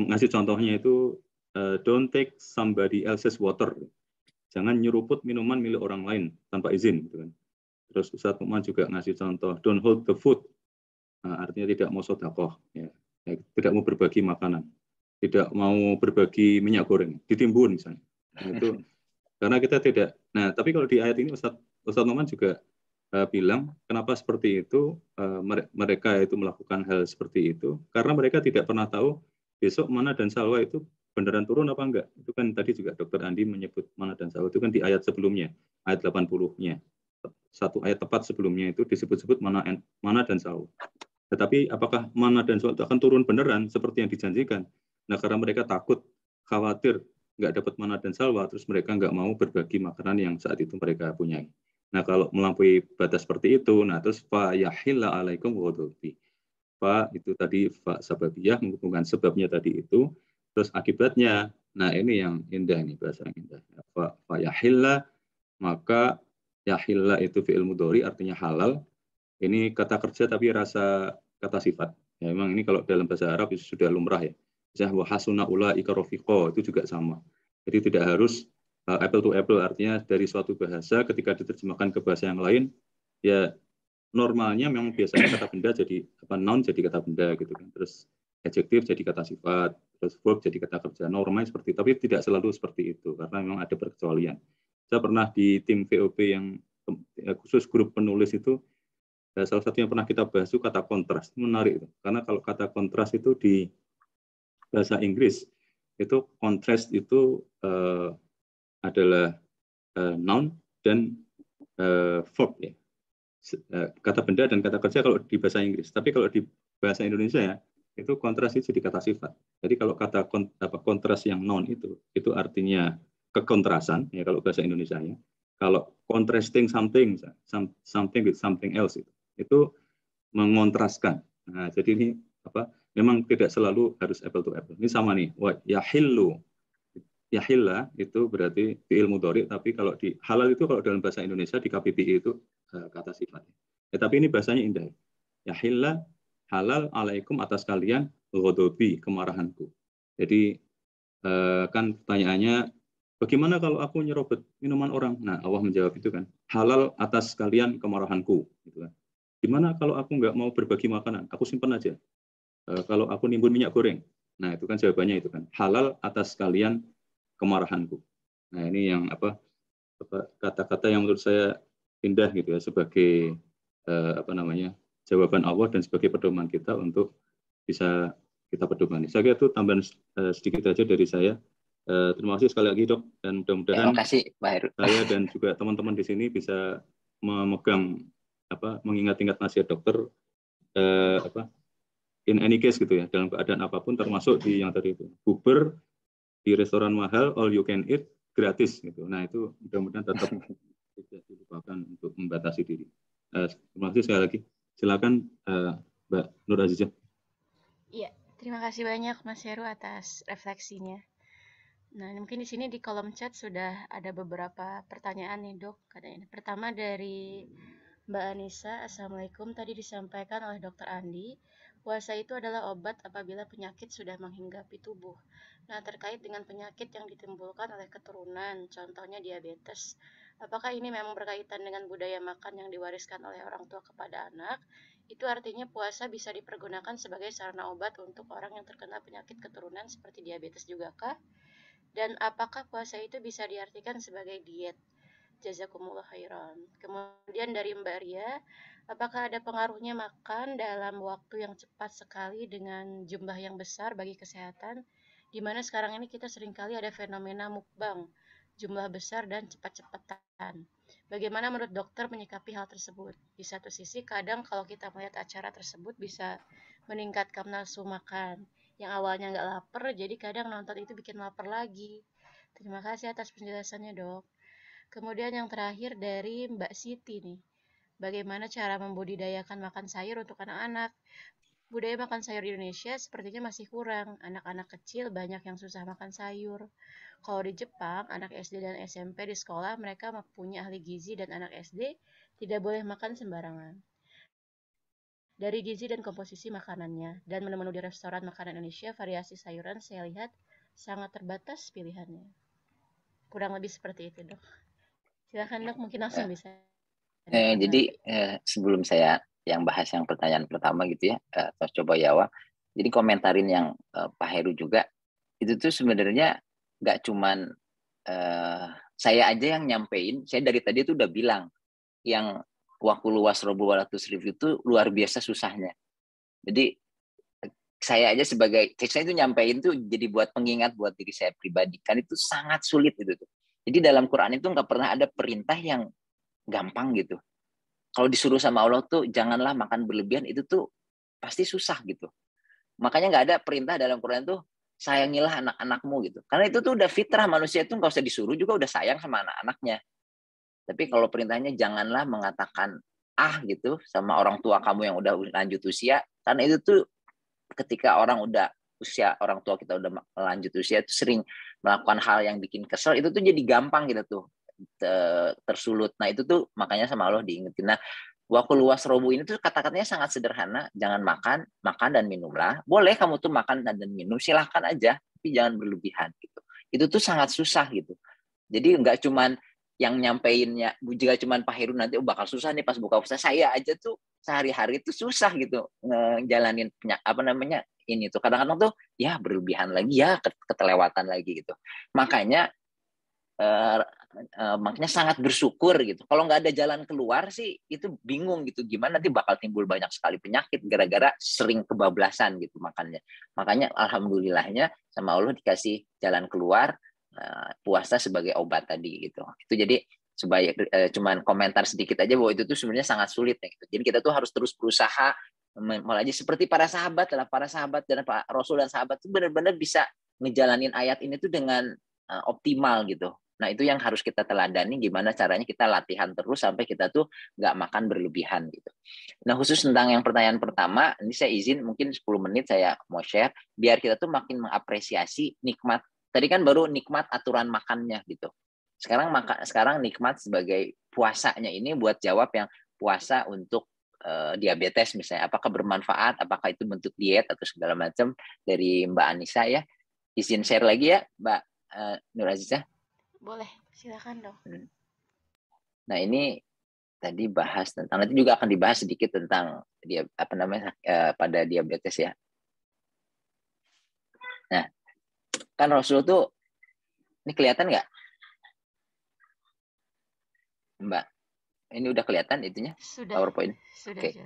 ngasih contohnya itu, e, don't take somebody else's water. Jangan nyeruput minuman milik orang lain tanpa izin. Gitu kan. Terus Ustadz Umar juga ngasih contoh, don't hold the food. Nah, artinya tidak mau sodakoh. Ya. Tidak mau berbagi makanan tidak mau berbagi minyak goreng, ditimbun misalnya. Nah, itu karena kita tidak. Nah, tapi kalau di ayat ini Ustaz Ustaz Noman juga uh, bilang kenapa seperti itu uh, mereka itu melakukan hal seperti itu karena mereka tidak pernah tahu besok mana dan salwa itu beneran turun apa enggak. Itu kan tadi juga Dokter Andi menyebut mana dan salwa itu kan di ayat sebelumnya, ayat 80-nya. Satu ayat tepat sebelumnya itu disebut-sebut mana mana dan salwa. Tetapi apakah mana dan salwa itu akan turun beneran seperti yang dijanjikan? Nah karena mereka takut, khawatir nggak dapat mana dan salwa, terus mereka nggak mau berbagi makanan yang saat itu mereka punya. Nah kalau melampaui batas seperti itu, nah terus fa yahilla alaikum wadubi. Fa itu tadi fa sababiyah menghubungkan sebabnya tadi itu, terus akibatnya. Nah ini yang indah nih bahasa yang indah. Nah, fa, fa yahilla maka yahilla itu fi'il mudori artinya halal. Ini kata kerja tapi rasa kata sifat. Ya memang ini kalau dalam bahasa Arab sudah lumrah ya wa hasuna Ula rafiqa itu juga sama. Jadi tidak harus uh, apple to apple artinya dari suatu bahasa ketika diterjemahkan ke bahasa yang lain ya normalnya memang biasanya kata benda jadi apa noun jadi kata benda gitu kan. Terus adjektif jadi kata sifat, terus verb jadi kata kerja. Normal seperti tapi tidak selalu seperti itu karena memang ada perkecualian. Saya pernah di tim VOP yang ya, khusus grup penulis itu eh, salah satu yang pernah kita bahas itu kata kontras. Menarik itu. Karena kalau kata kontras itu di bahasa Inggris itu contrast itu uh, adalah uh, noun dan uh, verb ya kata benda dan kata kerja kalau di bahasa Inggris tapi kalau di bahasa Indonesia ya itu kontras itu jadi kata sifat jadi kalau kata kont apa, kontras yang noun itu itu artinya kekontrasan ya kalau bahasa Indonesia ya kalau contrasting something something with something else itu itu mengontraskan nah jadi ini apa memang tidak selalu harus apple to apple. Ini sama nih, wa yahillu. Yahilla itu berarti di ilmu dori. tapi kalau di halal itu kalau dalam bahasa Indonesia di KPPI itu eh, kata sifatnya. Ya, tapi ini bahasanya indah. Yahilla halal alaikum atas kalian ghodobi, kemarahanku. Jadi eh, kan pertanyaannya bagaimana kalau aku nyerobot minuman orang? Nah, Allah menjawab itu kan, halal atas kalian kemarahanku, gitu kan. Gimana kalau aku nggak mau berbagi makanan? Aku simpan aja. Eh, kalau aku nimbun minyak goreng. Nah, itu kan jawabannya itu kan. Halal atas kalian kemarahanku. Nah, ini yang apa kata-kata yang menurut saya indah gitu ya sebagai eh, apa namanya? jawaban Allah dan sebagai pedoman kita untuk bisa kita pedomani. Saya kira itu tambahan eh, sedikit aja dari saya. Eh, terima kasih sekali lagi, Dok, dan mudah-mudahan Saya dan juga teman-teman di sini bisa memegang apa mengingat-ingat nasihat dokter eh, apa in any case gitu ya dalam keadaan apapun termasuk di yang tadi itu Uber di restoran mahal all you can eat gratis gitu nah itu mudah-mudahan tetap tidak dilupakan untuk membatasi diri uh, terima kasih sekali lagi silakan uh, Mbak Nur Azizah iya terima kasih banyak Mas Heru atas refleksinya nah mungkin di sini di kolom chat sudah ada beberapa pertanyaan nih dok katanya pertama dari Mbak Anissa, Assalamualaikum. Tadi disampaikan oleh Dr. Andi, Puasa itu adalah obat apabila penyakit sudah menghinggapi tubuh. Nah, terkait dengan penyakit yang ditimbulkan oleh keturunan, contohnya diabetes, apakah ini memang berkaitan dengan budaya makan yang diwariskan oleh orang tua kepada anak? Itu artinya puasa bisa dipergunakan sebagai sarana obat untuk orang yang terkena penyakit keturunan seperti diabetes juga kah? Dan apakah puasa itu bisa diartikan sebagai diet? Jazakumullah khairan. Kemudian dari Mbak Ria, Apakah ada pengaruhnya makan dalam waktu yang cepat sekali dengan jumlah yang besar bagi kesehatan? Di mana sekarang ini kita seringkali ada fenomena mukbang, jumlah besar dan cepat-cepatan. Bagaimana menurut dokter menyikapi hal tersebut? Di satu sisi, kadang kalau kita melihat acara tersebut bisa meningkatkan nafsu makan. Yang awalnya nggak lapar, jadi kadang nonton itu bikin lapar lagi. Terima kasih atas penjelasannya dok. Kemudian yang terakhir dari Mbak Siti nih bagaimana cara membudidayakan makan sayur untuk anak-anak. Budaya makan sayur di Indonesia sepertinya masih kurang. Anak-anak kecil banyak yang susah makan sayur. Kalau di Jepang, anak SD dan SMP di sekolah mereka punya ahli gizi dan anak SD tidak boleh makan sembarangan. Dari gizi dan komposisi makanannya dan menu-menu di restoran makanan Indonesia, variasi sayuran saya lihat sangat terbatas pilihannya. Kurang lebih seperti itu, Dok. Silakan, Dok, mungkin langsung ya. bisa Eh, jadi eh, sebelum saya yang bahas yang pertanyaan pertama gitu ya, atau eh, coba ya Jadi komentarin yang eh, Pak Heru juga itu tuh sebenarnya nggak cuman eh, saya aja yang nyampein. Saya dari tadi tuh udah bilang yang waktu luas robo ratus ribu itu luar biasa susahnya. Jadi saya aja sebagai saya itu nyampein tuh jadi buat pengingat buat diri saya pribadi kan itu sangat sulit itu tuh. Jadi dalam Quran itu nggak pernah ada perintah yang gampang gitu. Kalau disuruh sama Allah tuh janganlah makan berlebihan itu tuh pasti susah gitu. Makanya nggak ada perintah dalam Quran tuh sayangilah anak-anakmu gitu. Karena itu tuh udah fitrah manusia itu nggak usah disuruh juga udah sayang sama anak-anaknya. Tapi kalau perintahnya janganlah mengatakan ah gitu sama orang tua kamu yang udah lanjut usia karena itu tuh ketika orang udah usia orang tua kita udah lanjut usia itu sering melakukan hal yang bikin kesel itu tuh jadi gampang gitu tuh Eh, tersulut. Nah itu tuh makanya sama Allah diingetin. Nah waktu luas robu ini tuh kata-katanya sangat sederhana. Jangan makan, makan dan minumlah. Boleh kamu tuh makan dan minum, silahkan aja. Tapi jangan berlebihan gitu. Itu tuh sangat susah gitu. Jadi nggak cuman yang nyampeinnya juga cuman Pak Heru nanti oh, bakal susah nih pas buka puasa saya aja tuh sehari-hari itu susah gitu ngejalanin apa namanya ini tuh kadang-kadang tuh ya berlebihan lagi ya ketelewatan lagi gitu makanya uh, makanya sangat bersyukur gitu. Kalau nggak ada jalan keluar sih itu bingung gitu gimana nanti bakal timbul banyak sekali penyakit gara-gara sering kebablasan gitu makannya. Makanya alhamdulillahnya sama Allah dikasih jalan keluar uh, puasa sebagai obat tadi gitu. Itu jadi sebaik uh, cuman komentar sedikit aja bahwa itu tuh sebenarnya sangat sulit ya gitu. Jadi kita tuh harus terus berusaha mulai seperti para sahabat lah, para sahabat dan Pak Rasul dan sahabat tuh benar-benar bisa ngejalanin ayat ini tuh dengan optimal gitu. Nah itu yang harus kita teladani gimana caranya kita latihan terus sampai kita tuh nggak makan berlebihan gitu. Nah khusus tentang yang pertanyaan pertama, ini saya izin mungkin 10 menit saya mau share biar kita tuh makin mengapresiasi nikmat. Tadi kan baru nikmat aturan makannya gitu. Sekarang maka, sekarang nikmat sebagai puasanya ini buat jawab yang puasa untuk eh, diabetes misalnya apakah bermanfaat apakah itu bentuk diet atau segala macam dari Mbak Anissa ya izin share lagi ya Mbak uh, Nur Azizah boleh, silakan dong. Hmm. Nah ini tadi bahas tentang nanti juga akan dibahas sedikit tentang dia apa namanya eh, pada diabetes ya. Nah kan Rasul tuh ini kelihatan nggak, Mbak? Ini udah kelihatan itunya sudah, PowerPoint. Sudah Oke. Okay.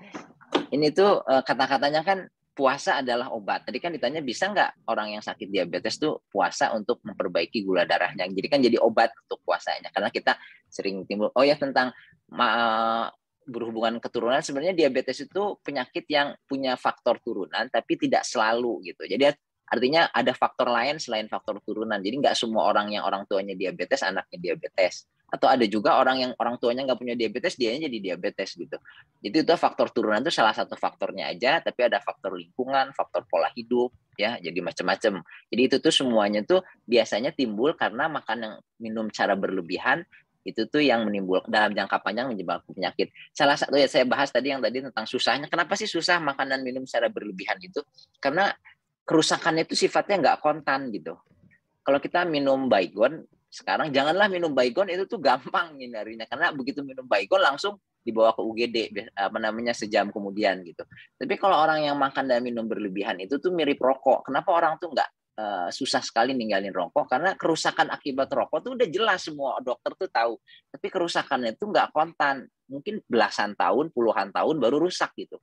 Ini tuh eh, kata-katanya kan puasa adalah obat. Tadi kan ditanya bisa nggak orang yang sakit diabetes tuh puasa untuk memperbaiki gula darahnya. Jadi kan jadi obat untuk puasanya. Karena kita sering timbul oh ya tentang berhubungan keturunan sebenarnya diabetes itu penyakit yang punya faktor turunan tapi tidak selalu gitu. Jadi artinya ada faktor lain selain faktor turunan. Jadi nggak semua orang yang orang tuanya diabetes anaknya diabetes atau ada juga orang yang orang tuanya nggak punya diabetes dia jadi diabetes gitu jadi itu faktor turunan itu salah satu faktornya aja tapi ada faktor lingkungan faktor pola hidup ya jadi macam-macam jadi itu tuh semuanya tuh biasanya timbul karena makan yang minum cara berlebihan itu tuh yang menimbul dalam jangka panjang menyebabkan penyakit. Salah satu ya saya bahas tadi yang tadi tentang susahnya. Kenapa sih susah makan dan minum secara berlebihan itu? Karena kerusakannya itu sifatnya nggak kontan gitu. Kalau kita minum baygon sekarang janganlah minum baygon itu tuh gampang hindarinya karena begitu minum baygon langsung dibawa ke UGD apa namanya sejam kemudian gitu. Tapi kalau orang yang makan dan minum berlebihan itu tuh mirip rokok. Kenapa orang tuh nggak uh, susah sekali ninggalin rokok? Karena kerusakan akibat rokok tuh udah jelas semua dokter tuh tahu. Tapi kerusakannya itu nggak kontan. Mungkin belasan tahun, puluhan tahun baru rusak gitu.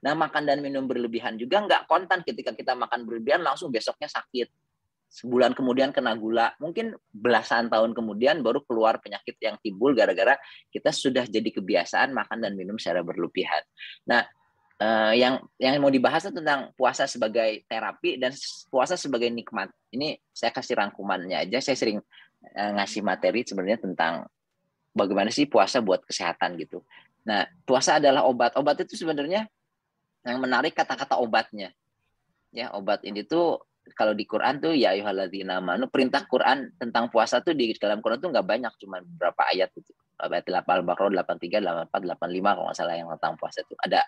Nah makan dan minum berlebihan juga nggak kontan ketika kita makan berlebihan langsung besoknya sakit sebulan kemudian kena gula, mungkin belasan tahun kemudian baru keluar penyakit yang timbul gara-gara kita sudah jadi kebiasaan makan dan minum secara berlebihan. Nah, eh, yang yang mau dibahas tentang puasa sebagai terapi dan puasa sebagai nikmat. Ini saya kasih rangkumannya aja. Saya sering eh, ngasih materi sebenarnya tentang bagaimana sih puasa buat kesehatan gitu. Nah, puasa adalah obat. Obat itu sebenarnya yang menarik kata-kata obatnya. Ya, obat ini tuh kalau di Quran tuh ya ayuhalladzina amanu perintah Quran tentang puasa tuh di dalam Quran tuh nggak banyak cuman beberapa ayat itu ayat 8 Al-Baqarah 83 84 85 kalau nggak salah yang tentang puasa tuh ada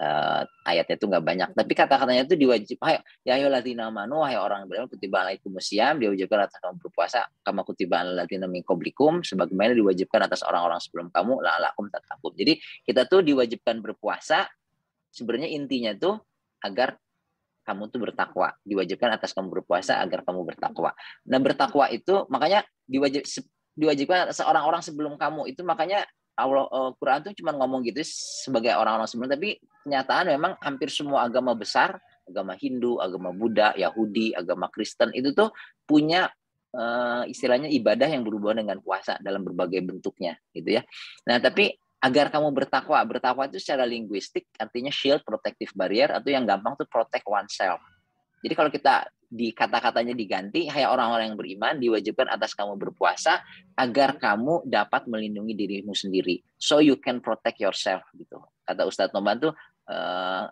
uh, ayatnya tuh nggak banyak tapi kata-katanya tuh diwajib ayo ya ayuhalladzina amanu wahai orang beriman kutiba alaikum musyam diwajibkan atas kamu berpuasa kama kutiba alladzina min sebagaimana diwajibkan atas orang-orang sebelum kamu la'alakum tatakum jadi kita tuh diwajibkan berpuasa sebenarnya intinya tuh agar kamu tuh bertakwa diwajibkan atas kamu berpuasa agar kamu bertakwa nah bertakwa itu makanya diwajib diwajibkan seorang orang sebelum kamu itu makanya Allah uh, Quran tuh cuma ngomong gitu sebagai orang-orang sebelum tapi kenyataan memang hampir semua agama besar agama Hindu agama Buddha Yahudi agama Kristen itu tuh punya uh, istilahnya ibadah yang berhubungan dengan puasa dalam berbagai bentuknya gitu ya nah tapi agar kamu bertakwa. Bertakwa itu secara linguistik artinya shield, protective barrier, atau yang gampang itu protect oneself. Jadi kalau kita di kata-katanya diganti, hai orang-orang yang beriman diwajibkan atas kamu berpuasa agar kamu dapat melindungi dirimu sendiri. So you can protect yourself gitu. Kata Ustadz Noman tuh eh,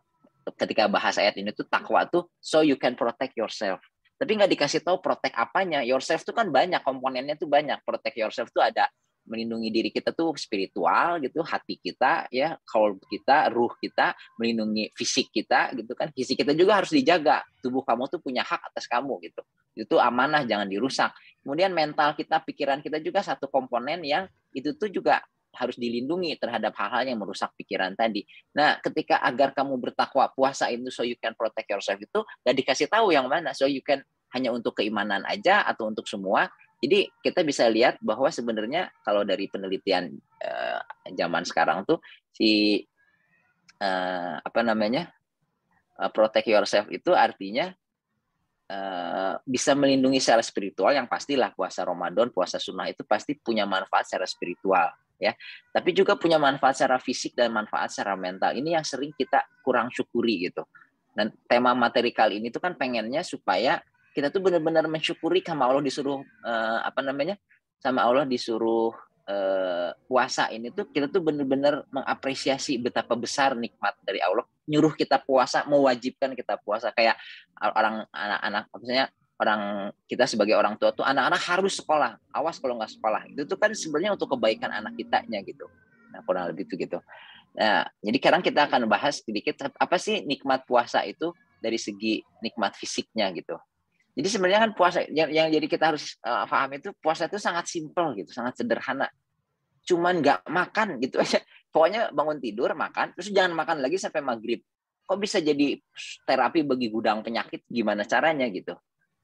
ketika bahas ayat ini tuh takwa tuh so you can protect yourself. Tapi nggak dikasih tahu protect apanya. Yourself tuh kan banyak komponennya tuh banyak. Protect yourself tuh ada melindungi diri kita tuh spiritual gitu, hati kita ya, kalau kita, ruh kita, melindungi fisik kita gitu kan. Fisik kita juga harus dijaga. Tubuh kamu tuh punya hak atas kamu gitu. Itu amanah jangan dirusak. Kemudian mental kita, pikiran kita juga satu komponen yang itu tuh juga harus dilindungi terhadap hal-hal yang merusak pikiran tadi. Nah, ketika agar kamu bertakwa puasa itu so you can protect yourself itu gak dikasih tahu yang mana so you can hanya untuk keimanan aja atau untuk semua jadi kita bisa lihat bahwa sebenarnya kalau dari penelitian uh, zaman sekarang tuh si uh, apa namanya eh, protect yourself itu artinya uh, bisa melindungi secara spiritual yang pastilah puasa Ramadan, puasa sunnah itu pasti punya manfaat secara spiritual ya. Tapi juga punya manfaat secara fisik dan manfaat secara mental. Ini yang sering kita kurang syukuri gitu. Dan tema materi kali ini tuh kan pengennya supaya kita tuh benar-benar mensyukuri sama Allah disuruh uh, apa namanya sama Allah disuruh uh, puasa ini tuh kita tuh benar-benar mengapresiasi betapa besar nikmat dari Allah nyuruh kita puasa mewajibkan kita puasa kayak orang anak-anak maksudnya orang kita sebagai orang tua tuh anak-anak harus sekolah awas kalau nggak sekolah itu tuh kan sebenarnya untuk kebaikan anak kita nya gitu nah kurang lebih itu gitu nah jadi sekarang kita akan bahas sedikit apa sih nikmat puasa itu dari segi nikmat fisiknya gitu jadi sebenarnya kan puasa yang, yang jadi kita harus uh, paham itu puasa itu sangat simpel gitu, sangat sederhana. Cuman nggak makan gitu aja. Pokoknya bangun tidur makan, terus jangan makan lagi sampai maghrib. Kok bisa jadi terapi bagi gudang penyakit? Gimana caranya gitu?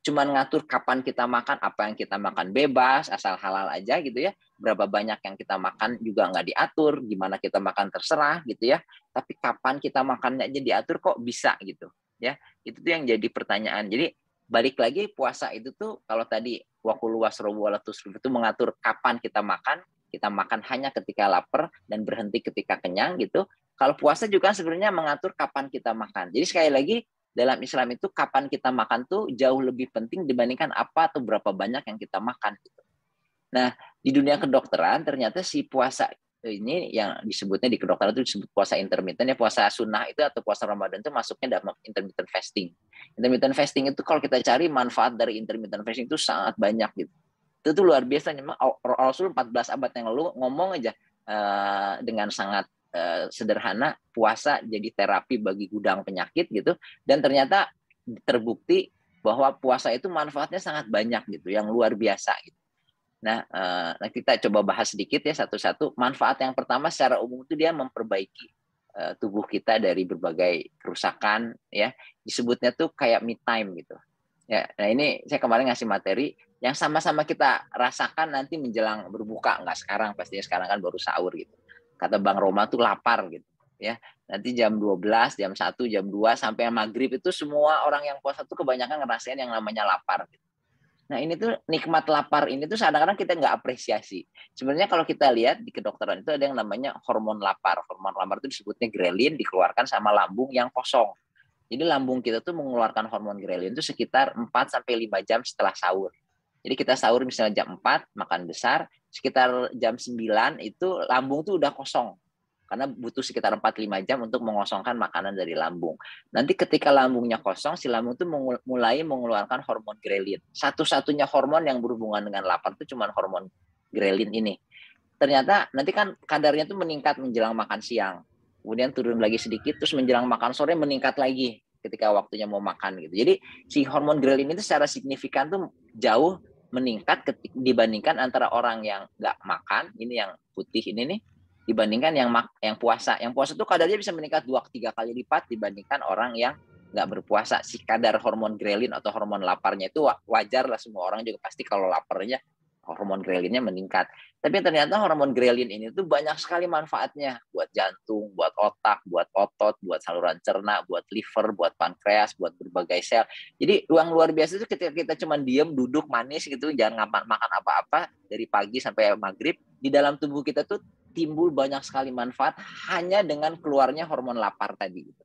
Cuman ngatur kapan kita makan, apa yang kita makan bebas, asal halal aja gitu ya. Berapa banyak yang kita makan juga nggak diatur, gimana kita makan terserah gitu ya. Tapi kapan kita makannya aja diatur kok bisa gitu ya. Itu tuh yang jadi pertanyaan. Jadi balik lagi puasa itu tuh kalau tadi waktu luas robualatus itu mengatur kapan kita makan, kita makan hanya ketika lapar dan berhenti ketika kenyang gitu. Kalau puasa juga sebenarnya mengatur kapan kita makan. Jadi sekali lagi dalam Islam itu kapan kita makan tuh jauh lebih penting dibandingkan apa atau berapa banyak yang kita makan gitu. Nah, di dunia kedokteran ternyata si puasa ini yang disebutnya di kedokteran itu disebut puasa intermittent ya puasa sunnah itu atau puasa Ramadan itu masuknya dalam intermittent fasting. Intermittent fasting itu kalau kita cari manfaat dari intermittent fasting itu sangat banyak gitu. Itu tuh luar biasa memang Rasul 14 abad yang lalu ngomong aja eh, dengan sangat eh, sederhana puasa jadi terapi bagi gudang penyakit gitu dan ternyata terbukti bahwa puasa itu manfaatnya sangat banyak gitu yang luar biasa gitu Nah, nah kita coba bahas sedikit ya satu-satu. Manfaat yang pertama secara umum itu dia memperbaiki eh, tubuh kita dari berbagai kerusakan ya. Disebutnya tuh kayak me time gitu. Ya, nah ini saya kemarin ngasih materi yang sama-sama kita rasakan nanti menjelang berbuka nggak sekarang pastinya sekarang kan baru sahur gitu. Kata Bang Roma tuh lapar gitu ya. Nanti jam 12, jam 1, jam 2 sampai maghrib itu semua orang yang puasa tuh kebanyakan ngerasain yang namanya lapar gitu Nah ini tuh nikmat lapar ini tuh kadang-kadang kita nggak apresiasi. Sebenarnya kalau kita lihat di kedokteran itu ada yang namanya hormon lapar. Hormon lapar itu disebutnya grelin dikeluarkan sama lambung yang kosong. Jadi lambung kita tuh mengeluarkan hormon grelin itu sekitar 4 sampai 5 jam setelah sahur. Jadi kita sahur misalnya jam 4, makan besar, sekitar jam 9 itu lambung tuh udah kosong karena butuh sekitar 4-5 jam untuk mengosongkan makanan dari lambung. Nanti ketika lambungnya kosong, si lambung itu mulai mengeluarkan hormon grelin. Satu-satunya hormon yang berhubungan dengan lapar itu cuma hormon grelin ini. Ternyata nanti kan kadarnya itu meningkat menjelang makan siang. Kemudian turun lagi sedikit, terus menjelang makan sore meningkat lagi ketika waktunya mau makan gitu. Jadi si hormon grelin itu secara signifikan tuh jauh meningkat dibandingkan antara orang yang nggak makan, ini yang putih ini nih, dibandingkan yang mak yang puasa. Yang puasa itu kadarnya bisa meningkat dua tiga kali lipat dibandingkan orang yang nggak berpuasa. Si kadar hormon grelin atau hormon laparnya itu wajar lah semua orang juga pasti kalau laparnya hormon grelinnya meningkat. Tapi ternyata hormon grelin ini tuh banyak sekali manfaatnya buat jantung, buat otak, buat otot, buat saluran cerna, buat liver, buat pankreas, buat berbagai sel. Jadi uang luar biasa itu ketika kita cuma diem, duduk manis gitu, jangan ngapain makan apa-apa dari pagi sampai maghrib, di dalam tubuh kita tuh timbul banyak sekali manfaat hanya dengan keluarnya hormon lapar tadi. Gitu.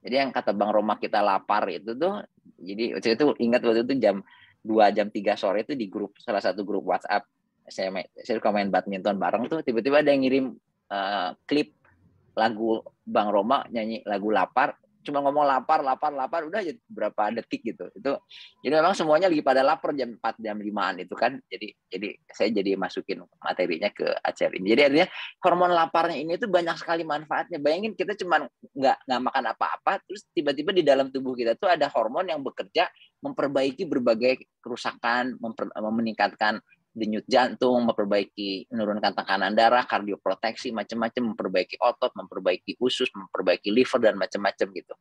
Jadi yang kata Bang Roma kita lapar itu tuh, jadi waktu itu ingat waktu itu jam 2 jam 3 sore itu di grup salah satu grup WhatsApp saya main, saya suka main badminton bareng tuh tiba-tiba ada yang ngirim uh, klip lagu Bang Roma nyanyi lagu lapar cuma ngomong lapar, lapar, lapar, udah aja berapa detik gitu. Itu jadi memang semuanya lagi pada lapar jam 4 jam 5-an itu kan. Jadi jadi saya jadi masukin materinya ke acara ini. Jadi artinya hormon laparnya ini itu banyak sekali manfaatnya. Bayangin kita cuma nggak nggak makan apa-apa, terus tiba-tiba di dalam tubuh kita tuh ada hormon yang bekerja memperbaiki berbagai kerusakan, memper, meningkatkan denyut jantung, memperbaiki menurunkan tekanan darah, kardioproteksi, macam-macam, memperbaiki otot, memperbaiki usus, memperbaiki liver dan macam-macam gitu.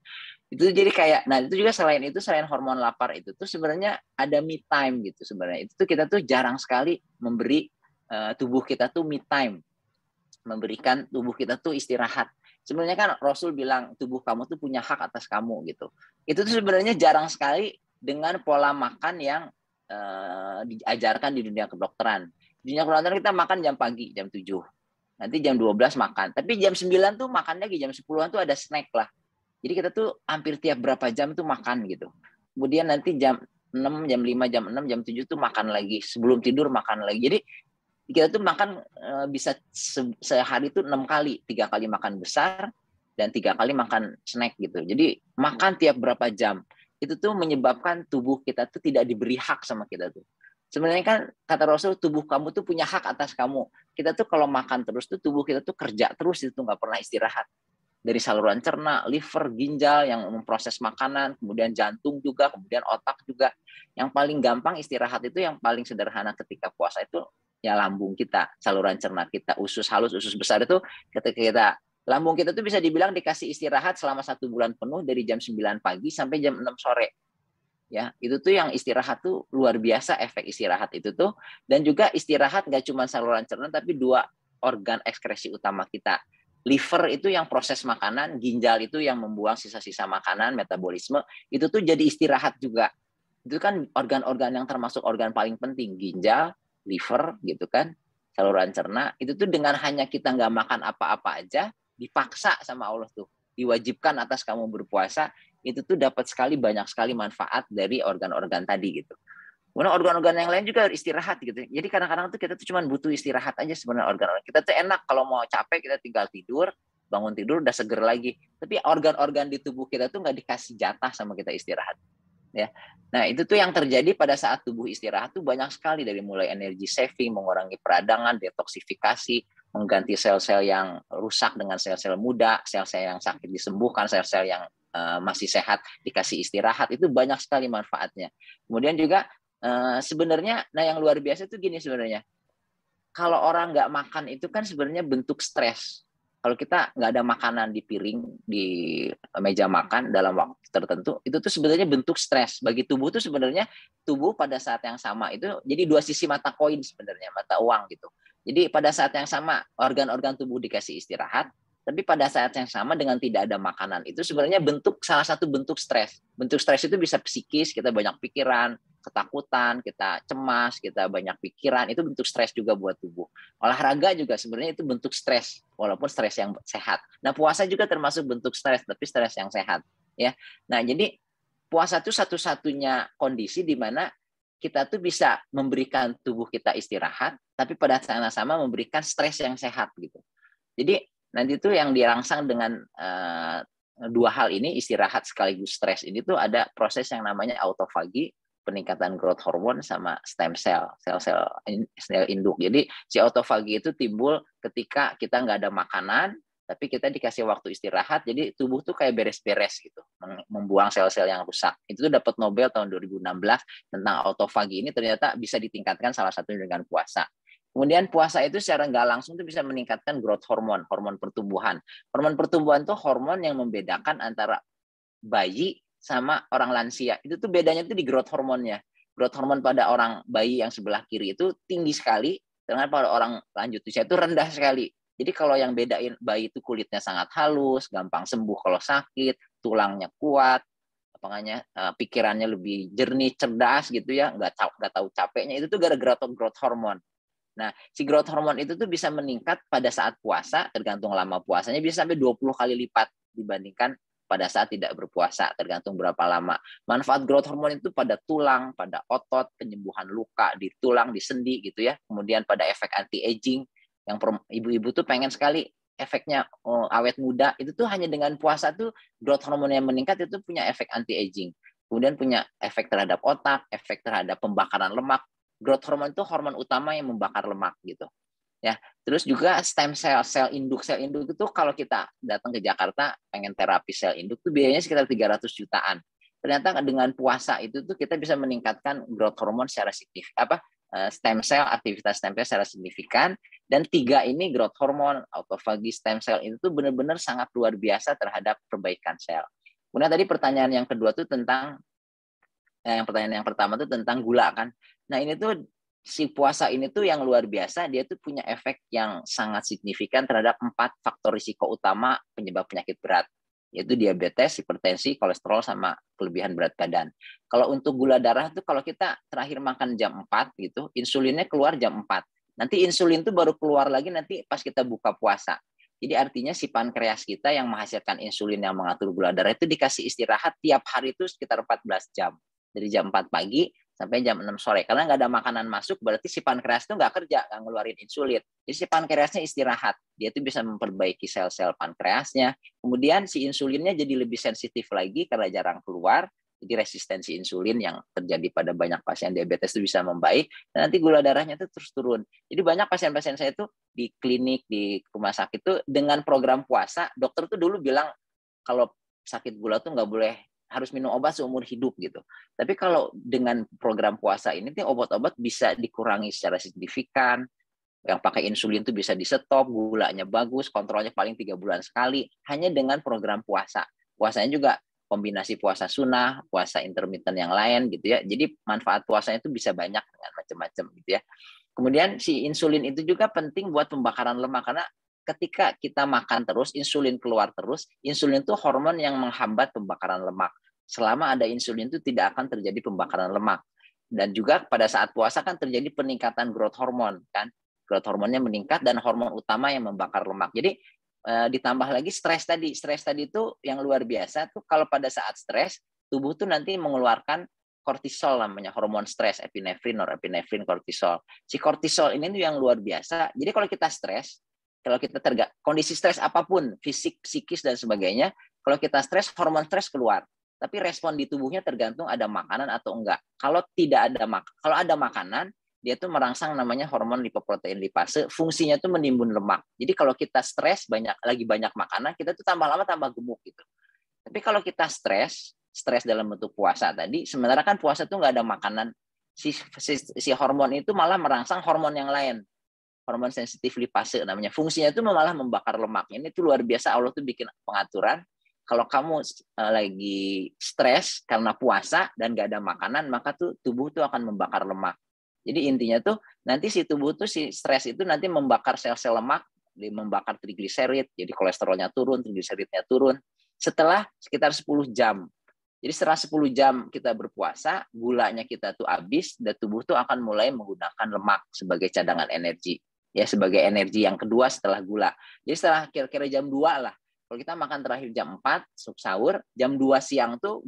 Itu jadi kayak nah itu juga selain itu selain hormon lapar itu tuh sebenarnya ada me time gitu sebenarnya. Itu tuh kita tuh jarang sekali memberi uh, tubuh kita tuh me time. Memberikan tubuh kita tuh istirahat sebenarnya kan Rasul bilang tubuh kamu tuh punya hak atas kamu gitu. Itu tuh sebenarnya jarang sekali dengan pola makan yang Eh, diajarkan di dunia kedokteran. Di dunia kedokteran kita makan jam pagi, jam 7. Nanti jam 12 makan. Tapi jam 9 tuh makan lagi, jam 10-an tuh ada snack lah. Jadi kita tuh hampir tiap berapa jam tuh makan gitu. Kemudian nanti jam 6, jam 5, jam 6, jam 7 tuh makan lagi. Sebelum tidur makan lagi. Jadi kita tuh makan eh, bisa sehari tuh enam kali, tiga kali makan besar dan tiga kali makan snack gitu. Jadi makan tiap berapa jam itu tuh menyebabkan tubuh kita tuh tidak diberi hak sama kita tuh. Sebenarnya kan kata Rasul tubuh kamu tuh punya hak atas kamu. Kita tuh kalau makan terus tuh tubuh kita tuh kerja terus itu nggak pernah istirahat. Dari saluran cerna, liver, ginjal yang memproses makanan, kemudian jantung juga, kemudian otak juga. Yang paling gampang istirahat itu yang paling sederhana ketika puasa itu ya lambung kita, saluran cerna kita, usus halus, usus besar itu ketika kita lambung kita tuh bisa dibilang dikasih istirahat selama satu bulan penuh dari jam 9 pagi sampai jam 6 sore. Ya, itu tuh yang istirahat tuh luar biasa efek istirahat itu tuh dan juga istirahat nggak cuma saluran cerna tapi dua organ ekskresi utama kita. Liver itu yang proses makanan, ginjal itu yang membuang sisa-sisa makanan, metabolisme itu tuh jadi istirahat juga. Itu kan organ-organ yang termasuk organ paling penting, ginjal, liver gitu kan, saluran cerna. Itu tuh dengan hanya kita nggak makan apa-apa aja, dipaksa sama Allah tuh diwajibkan atas kamu berpuasa itu tuh dapat sekali banyak sekali manfaat dari organ-organ tadi gitu. mana organ-organ yang lain juga istirahat gitu. Jadi kadang-kadang tuh kita tuh cuma butuh istirahat aja sebenarnya organ-organ. Kita tuh enak kalau mau capek kita tinggal tidur, bangun tidur udah seger lagi. Tapi organ-organ di tubuh kita tuh nggak dikasih jatah sama kita istirahat. Ya. Nah, itu tuh yang terjadi pada saat tubuh istirahat tuh banyak sekali dari mulai energi saving, mengurangi peradangan, detoksifikasi, mengganti sel-sel yang rusak dengan sel-sel muda, sel-sel yang sakit disembuhkan, sel-sel yang uh, masih sehat dikasih istirahat itu banyak sekali manfaatnya. Kemudian juga uh, sebenarnya nah yang luar biasa itu gini sebenarnya. Kalau orang nggak makan itu kan sebenarnya bentuk stres. Kalau kita nggak ada makanan di piring di meja makan dalam waktu tertentu, itu tuh sebenarnya bentuk stres bagi tubuh tuh sebenarnya tubuh pada saat yang sama itu jadi dua sisi mata koin sebenarnya mata uang gitu jadi pada saat yang sama organ-organ tubuh dikasih istirahat, tapi pada saat yang sama dengan tidak ada makanan itu sebenarnya bentuk salah satu bentuk stres. Bentuk stres itu bisa psikis, kita banyak pikiran, ketakutan, kita cemas, kita banyak pikiran, itu bentuk stres juga buat tubuh. Olahraga juga sebenarnya itu bentuk stres, walaupun stres yang sehat. Nah, puasa juga termasuk bentuk stres, tapi stres yang sehat, ya. Nah, jadi puasa itu satu-satunya kondisi di mana kita tuh bisa memberikan tubuh kita istirahat, tapi pada saat yang sama memberikan stres yang sehat gitu. Jadi nanti tuh yang dirangsang dengan uh, dua hal ini istirahat sekaligus stres ini tuh ada proses yang namanya autofagi peningkatan growth hormone sama stem cell, sel-sel sel induk. Jadi si autofagi itu timbul ketika kita nggak ada makanan, tapi kita dikasih waktu istirahat jadi tubuh tuh kayak beres-beres gitu membuang sel-sel yang rusak itu tuh dapat Nobel tahun 2016 tentang autofagi ini ternyata bisa ditingkatkan salah satunya dengan puasa Kemudian puasa itu secara nggak langsung tuh bisa meningkatkan growth hormon, hormon pertumbuhan. Hormon pertumbuhan tuh hormon yang membedakan antara bayi sama orang lansia. Itu tuh bedanya tuh di growth hormonnya. Growth hormon pada orang bayi yang sebelah kiri itu tinggi sekali, sedangkan pada orang lanjut usia itu rendah sekali jadi kalau yang bedain bayi itu kulitnya sangat halus, gampang sembuh kalau sakit, tulangnya kuat, apanya uh, eh, pikirannya lebih jernih, cerdas gitu ya, nggak tahu nggak tahu capeknya itu tuh gara-gara growth hormon. Nah, si growth hormon itu tuh bisa meningkat pada saat puasa, tergantung lama puasanya bisa sampai 20 kali lipat dibandingkan pada saat tidak berpuasa, tergantung berapa lama. Manfaat growth hormon itu pada tulang, pada otot, penyembuhan luka di tulang, di sendi gitu ya. Kemudian pada efek anti aging, yang ibu-ibu tuh pengen sekali efeknya oh, awet muda itu tuh hanya dengan puasa tuh growth hormon yang meningkat itu punya efek anti aging kemudian punya efek terhadap otak efek terhadap pembakaran lemak growth hormon itu hormon utama yang membakar lemak gitu ya terus juga stem cell sel induk sel induk itu kalau kita datang ke Jakarta pengen terapi sel induk tuh biayanya sekitar 300 jutaan ternyata dengan puasa itu tuh kita bisa meningkatkan growth hormon secara signifikan apa Eh, stem cell, aktivitas stem cell secara signifikan. Dan tiga ini growth hormon, autophagy stem cell itu benar-benar sangat luar biasa terhadap perbaikan sel. Kemudian tadi pertanyaan yang kedua tuh tentang eh, yang pertanyaan yang pertama tuh tentang gula kan. Nah ini tuh si puasa ini tuh yang luar biasa, dia tuh punya efek yang sangat signifikan terhadap empat faktor risiko utama penyebab penyakit berat yaitu diabetes, hipertensi, kolesterol sama kelebihan berat badan. Kalau untuk gula darah tuh kalau kita terakhir makan jam 4 gitu, insulinnya keluar jam 4. Nanti insulin tuh baru keluar lagi nanti pas kita buka puasa. Jadi artinya si pankreas kita yang menghasilkan insulin yang mengatur gula darah itu dikasih istirahat tiap hari itu sekitar 14 jam. Dari jam 4 pagi sampai jam 6 sore. Karena nggak ada makanan masuk, berarti si pankreas itu nggak kerja, nggak ngeluarin insulin. Jadi si pankreasnya istirahat. Dia itu bisa memperbaiki sel-sel pankreasnya. Kemudian si insulinnya jadi lebih sensitif lagi karena jarang keluar. Jadi resistensi insulin yang terjadi pada banyak pasien diabetes itu bisa membaik. Dan nanti gula darahnya itu terus turun. Jadi banyak pasien-pasien saya itu di klinik, di rumah sakit itu dengan program puasa, dokter tuh dulu bilang kalau sakit gula tuh nggak boleh harus minum obat seumur hidup gitu. Tapi kalau dengan program puasa ini nih obat-obat bisa dikurangi secara signifikan. Yang pakai insulin itu bisa di stop, gulanya bagus, kontrolnya paling tiga bulan sekali hanya dengan program puasa. Puasanya juga kombinasi puasa sunnah, puasa intermittent yang lain gitu ya. Jadi manfaat puasanya itu bisa banyak dengan macam-macam gitu ya. Kemudian si insulin itu juga penting buat pembakaran lemak karena ketika kita makan terus, insulin keluar terus, insulin itu hormon yang menghambat pembakaran lemak. Selama ada insulin itu tidak akan terjadi pembakaran lemak. Dan juga pada saat puasa kan terjadi peningkatan growth hormon kan. Growth hormonnya meningkat dan hormon utama yang membakar lemak. Jadi eh, ditambah lagi stres tadi. Stres tadi itu yang luar biasa tuh kalau pada saat stres tubuh tuh nanti mengeluarkan kortisol namanya hormon stres epinefrin norepinefrin kortisol si kortisol ini tuh yang luar biasa jadi kalau kita stres kalau kita tergak kondisi stres apapun fisik psikis dan sebagainya kalau kita stres hormon stres keluar tapi respon di tubuhnya tergantung ada makanan atau enggak kalau tidak ada mak kalau ada makanan dia tuh merangsang namanya hormon lipoprotein lipase fungsinya tuh menimbun lemak jadi kalau kita stres banyak lagi banyak makanan kita tuh tambah lama tambah gemuk gitu tapi kalau kita stres stres dalam bentuk puasa tadi sementara kan puasa tuh nggak ada makanan si, si, si hormon itu malah merangsang hormon yang lain hormon sensitif lipase namanya. Fungsinya itu malah membakar lemak Ini tuh luar biasa Allah tuh bikin pengaturan. Kalau kamu eh, lagi stres karena puasa dan gak ada makanan, maka tuh tubuh tuh akan membakar lemak. Jadi intinya tuh nanti si tubuh tuh si stres itu nanti membakar sel-sel lemak, membakar trigliserid, jadi kolesterolnya turun, trigliseridnya turun. Setelah sekitar 10 jam. Jadi setelah 10 jam kita berpuasa, gulanya kita tuh habis dan tubuh tuh akan mulai menggunakan lemak sebagai cadangan energi ya sebagai energi yang kedua setelah gula. Jadi setelah kira-kira jam 2 lah. Kalau kita makan terakhir jam 4, sub sahur, jam 2 siang tuh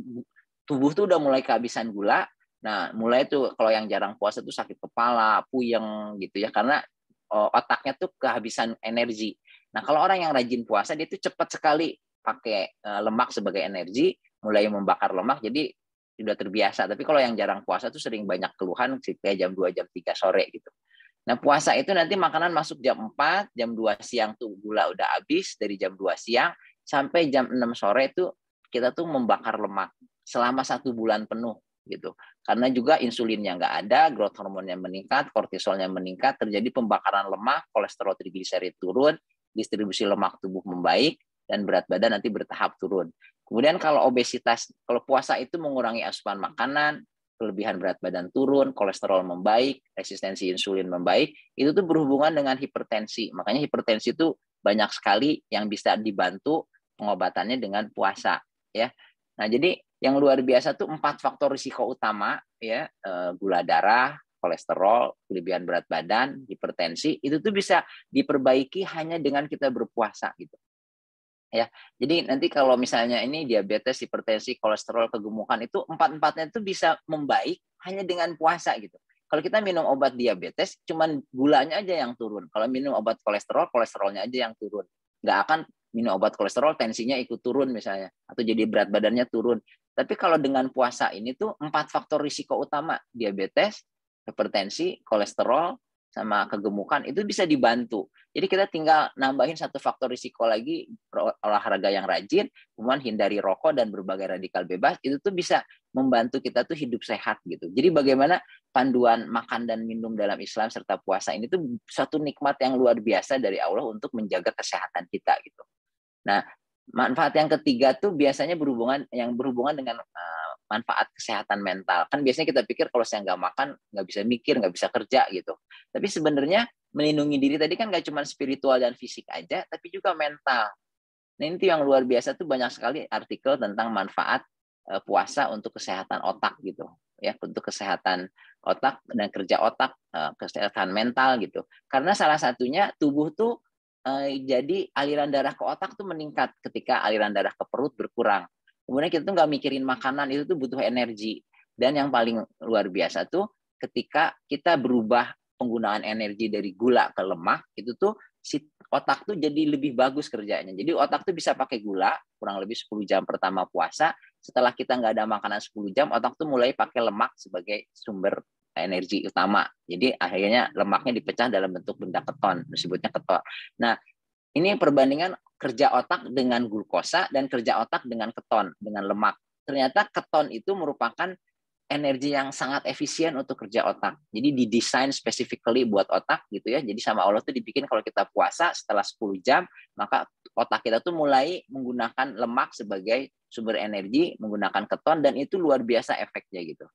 tubuh tuh udah mulai kehabisan gula. Nah, mulai tuh kalau yang jarang puasa tuh sakit kepala, puyeng gitu ya karena oh, otaknya tuh kehabisan energi. Nah, kalau orang yang rajin puasa dia tuh cepat sekali pakai eh, lemak sebagai energi, mulai membakar lemak jadi sudah terbiasa. Tapi kalau yang jarang puasa tuh sering banyak keluhan kayak jam 2 jam 3 sore gitu. Nah, puasa itu nanti makanan masuk jam 4, jam 2 siang tuh gula udah habis dari jam 2 siang sampai jam 6 sore itu kita tuh membakar lemak selama satu bulan penuh gitu. Karena juga insulinnya nggak ada, growth hormonnya meningkat, kortisolnya meningkat, terjadi pembakaran lemak, kolesterol trigliserid turun, distribusi lemak tubuh membaik, dan berat badan nanti bertahap turun. Kemudian kalau obesitas, kalau puasa itu mengurangi asupan makanan, kelebihan berat badan turun, kolesterol membaik, resistensi insulin membaik, itu tuh berhubungan dengan hipertensi. Makanya hipertensi itu banyak sekali yang bisa dibantu pengobatannya dengan puasa, ya. Nah, jadi yang luar biasa tuh empat faktor risiko utama ya, eh, gula darah, kolesterol, kelebihan berat badan, hipertensi, itu tuh bisa diperbaiki hanya dengan kita berpuasa gitu ya. Jadi nanti kalau misalnya ini diabetes, hipertensi, kolesterol, kegemukan itu empat-empatnya itu bisa membaik hanya dengan puasa gitu. Kalau kita minum obat diabetes, cuman gulanya aja yang turun. Kalau minum obat kolesterol, kolesterolnya aja yang turun. Nggak akan minum obat kolesterol, tensinya ikut turun misalnya. Atau jadi berat badannya turun. Tapi kalau dengan puasa ini tuh empat faktor risiko utama. Diabetes, hipertensi, kolesterol, sama kegemukan itu bisa dibantu. Jadi kita tinggal nambahin satu faktor risiko lagi olahraga yang rajin, kemudian hindari rokok dan berbagai radikal bebas itu tuh bisa membantu kita tuh hidup sehat gitu. Jadi bagaimana panduan makan dan minum dalam Islam serta puasa ini tuh suatu nikmat yang luar biasa dari Allah untuk menjaga kesehatan kita gitu. Nah, manfaat yang ketiga tuh biasanya berhubungan yang berhubungan dengan eh, manfaat kesehatan mental. Kan biasanya kita pikir kalau saya nggak makan, nggak bisa mikir, nggak bisa kerja gitu. Tapi sebenarnya melindungi diri tadi kan nggak cuma spiritual dan fisik aja, tapi juga mental. Nah ini yang luar biasa tuh banyak sekali artikel tentang manfaat eh, puasa untuk kesehatan otak gitu ya untuk kesehatan otak dan kerja otak eh, kesehatan mental gitu karena salah satunya tubuh tuh eh, jadi aliran darah ke otak tuh meningkat ketika aliran darah ke perut berkurang kemudian kita tuh nggak mikirin makanan itu tuh butuh energi dan yang paling luar biasa tuh ketika kita berubah penggunaan energi dari gula ke lemak itu tuh si otak tuh jadi lebih bagus kerjanya jadi otak tuh bisa pakai gula kurang lebih 10 jam pertama puasa setelah kita nggak ada makanan 10 jam otak tuh mulai pakai lemak sebagai sumber energi utama jadi akhirnya lemaknya dipecah dalam bentuk benda keton disebutnya keton nah ini perbandingan kerja otak dengan glukosa dan kerja otak dengan keton, dengan lemak. Ternyata keton itu merupakan energi yang sangat efisien untuk kerja otak. Jadi didesain specifically buat otak gitu ya. Jadi sama Allah tuh dibikin kalau kita puasa setelah 10 jam, maka otak kita tuh mulai menggunakan lemak sebagai sumber energi, menggunakan keton dan itu luar biasa efeknya gitu.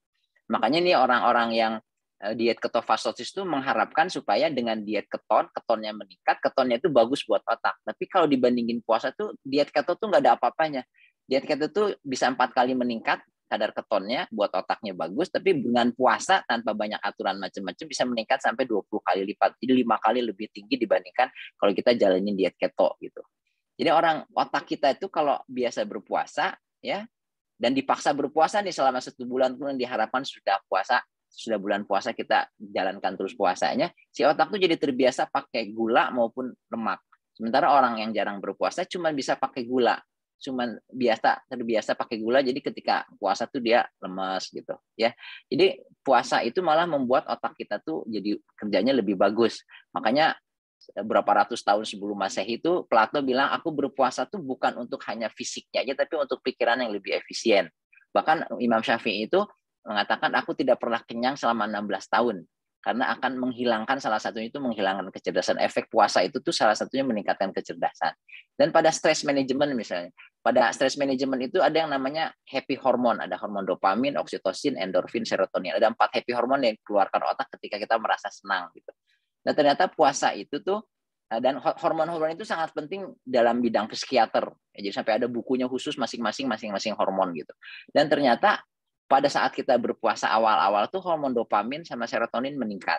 Makanya nih orang-orang yang Eh, diet ketofastosis itu mengharapkan supaya dengan diet keton, ketonnya meningkat, ketonnya itu bagus buat otak. Tapi kalau dibandingin puasa tuh diet keto tuh nggak ada apa-apanya. Diet keto tuh bisa empat kali meningkat kadar ketonnya buat otaknya bagus, tapi dengan puasa tanpa banyak aturan macam-macam bisa meningkat sampai 20 kali lipat. Jadi lima kali lebih tinggi dibandingkan kalau kita jalanin diet keto gitu. Jadi orang otak kita itu kalau biasa berpuasa ya dan dipaksa berpuasa nih selama satu bulan pun diharapkan sudah puasa sudah bulan puasa kita jalankan terus puasanya, si otak tuh jadi terbiasa pakai gula maupun lemak. Sementara orang yang jarang berpuasa cuma bisa pakai gula, cuma biasa terbiasa pakai gula jadi ketika puasa tuh dia lemas gitu ya. Jadi puasa itu malah membuat otak kita tuh jadi kerjanya lebih bagus. Makanya berapa ratus tahun sebelum Masehi itu Plato bilang aku berpuasa tuh bukan untuk hanya fisiknya aja tapi untuk pikiran yang lebih efisien. Bahkan Imam Syafi'i itu mengatakan aku tidak pernah kenyang selama 16 tahun karena akan menghilangkan salah satunya itu menghilangkan kecerdasan efek puasa itu tuh salah satunya meningkatkan kecerdasan dan pada stress management misalnya pada stress management itu ada yang namanya happy hormon ada hormon dopamin oksitosin endorfin serotonin ada empat happy hormon yang dikeluarkan otak ketika kita merasa senang gitu nah ternyata puasa itu tuh eh, dan hormon-hormon itu sangat penting dalam bidang psikiater. Ya, jadi sampai ada bukunya khusus masing-masing masing-masing hormon gitu. Dan ternyata pada saat kita berpuasa awal-awal tuh hormon dopamin sama serotonin meningkat.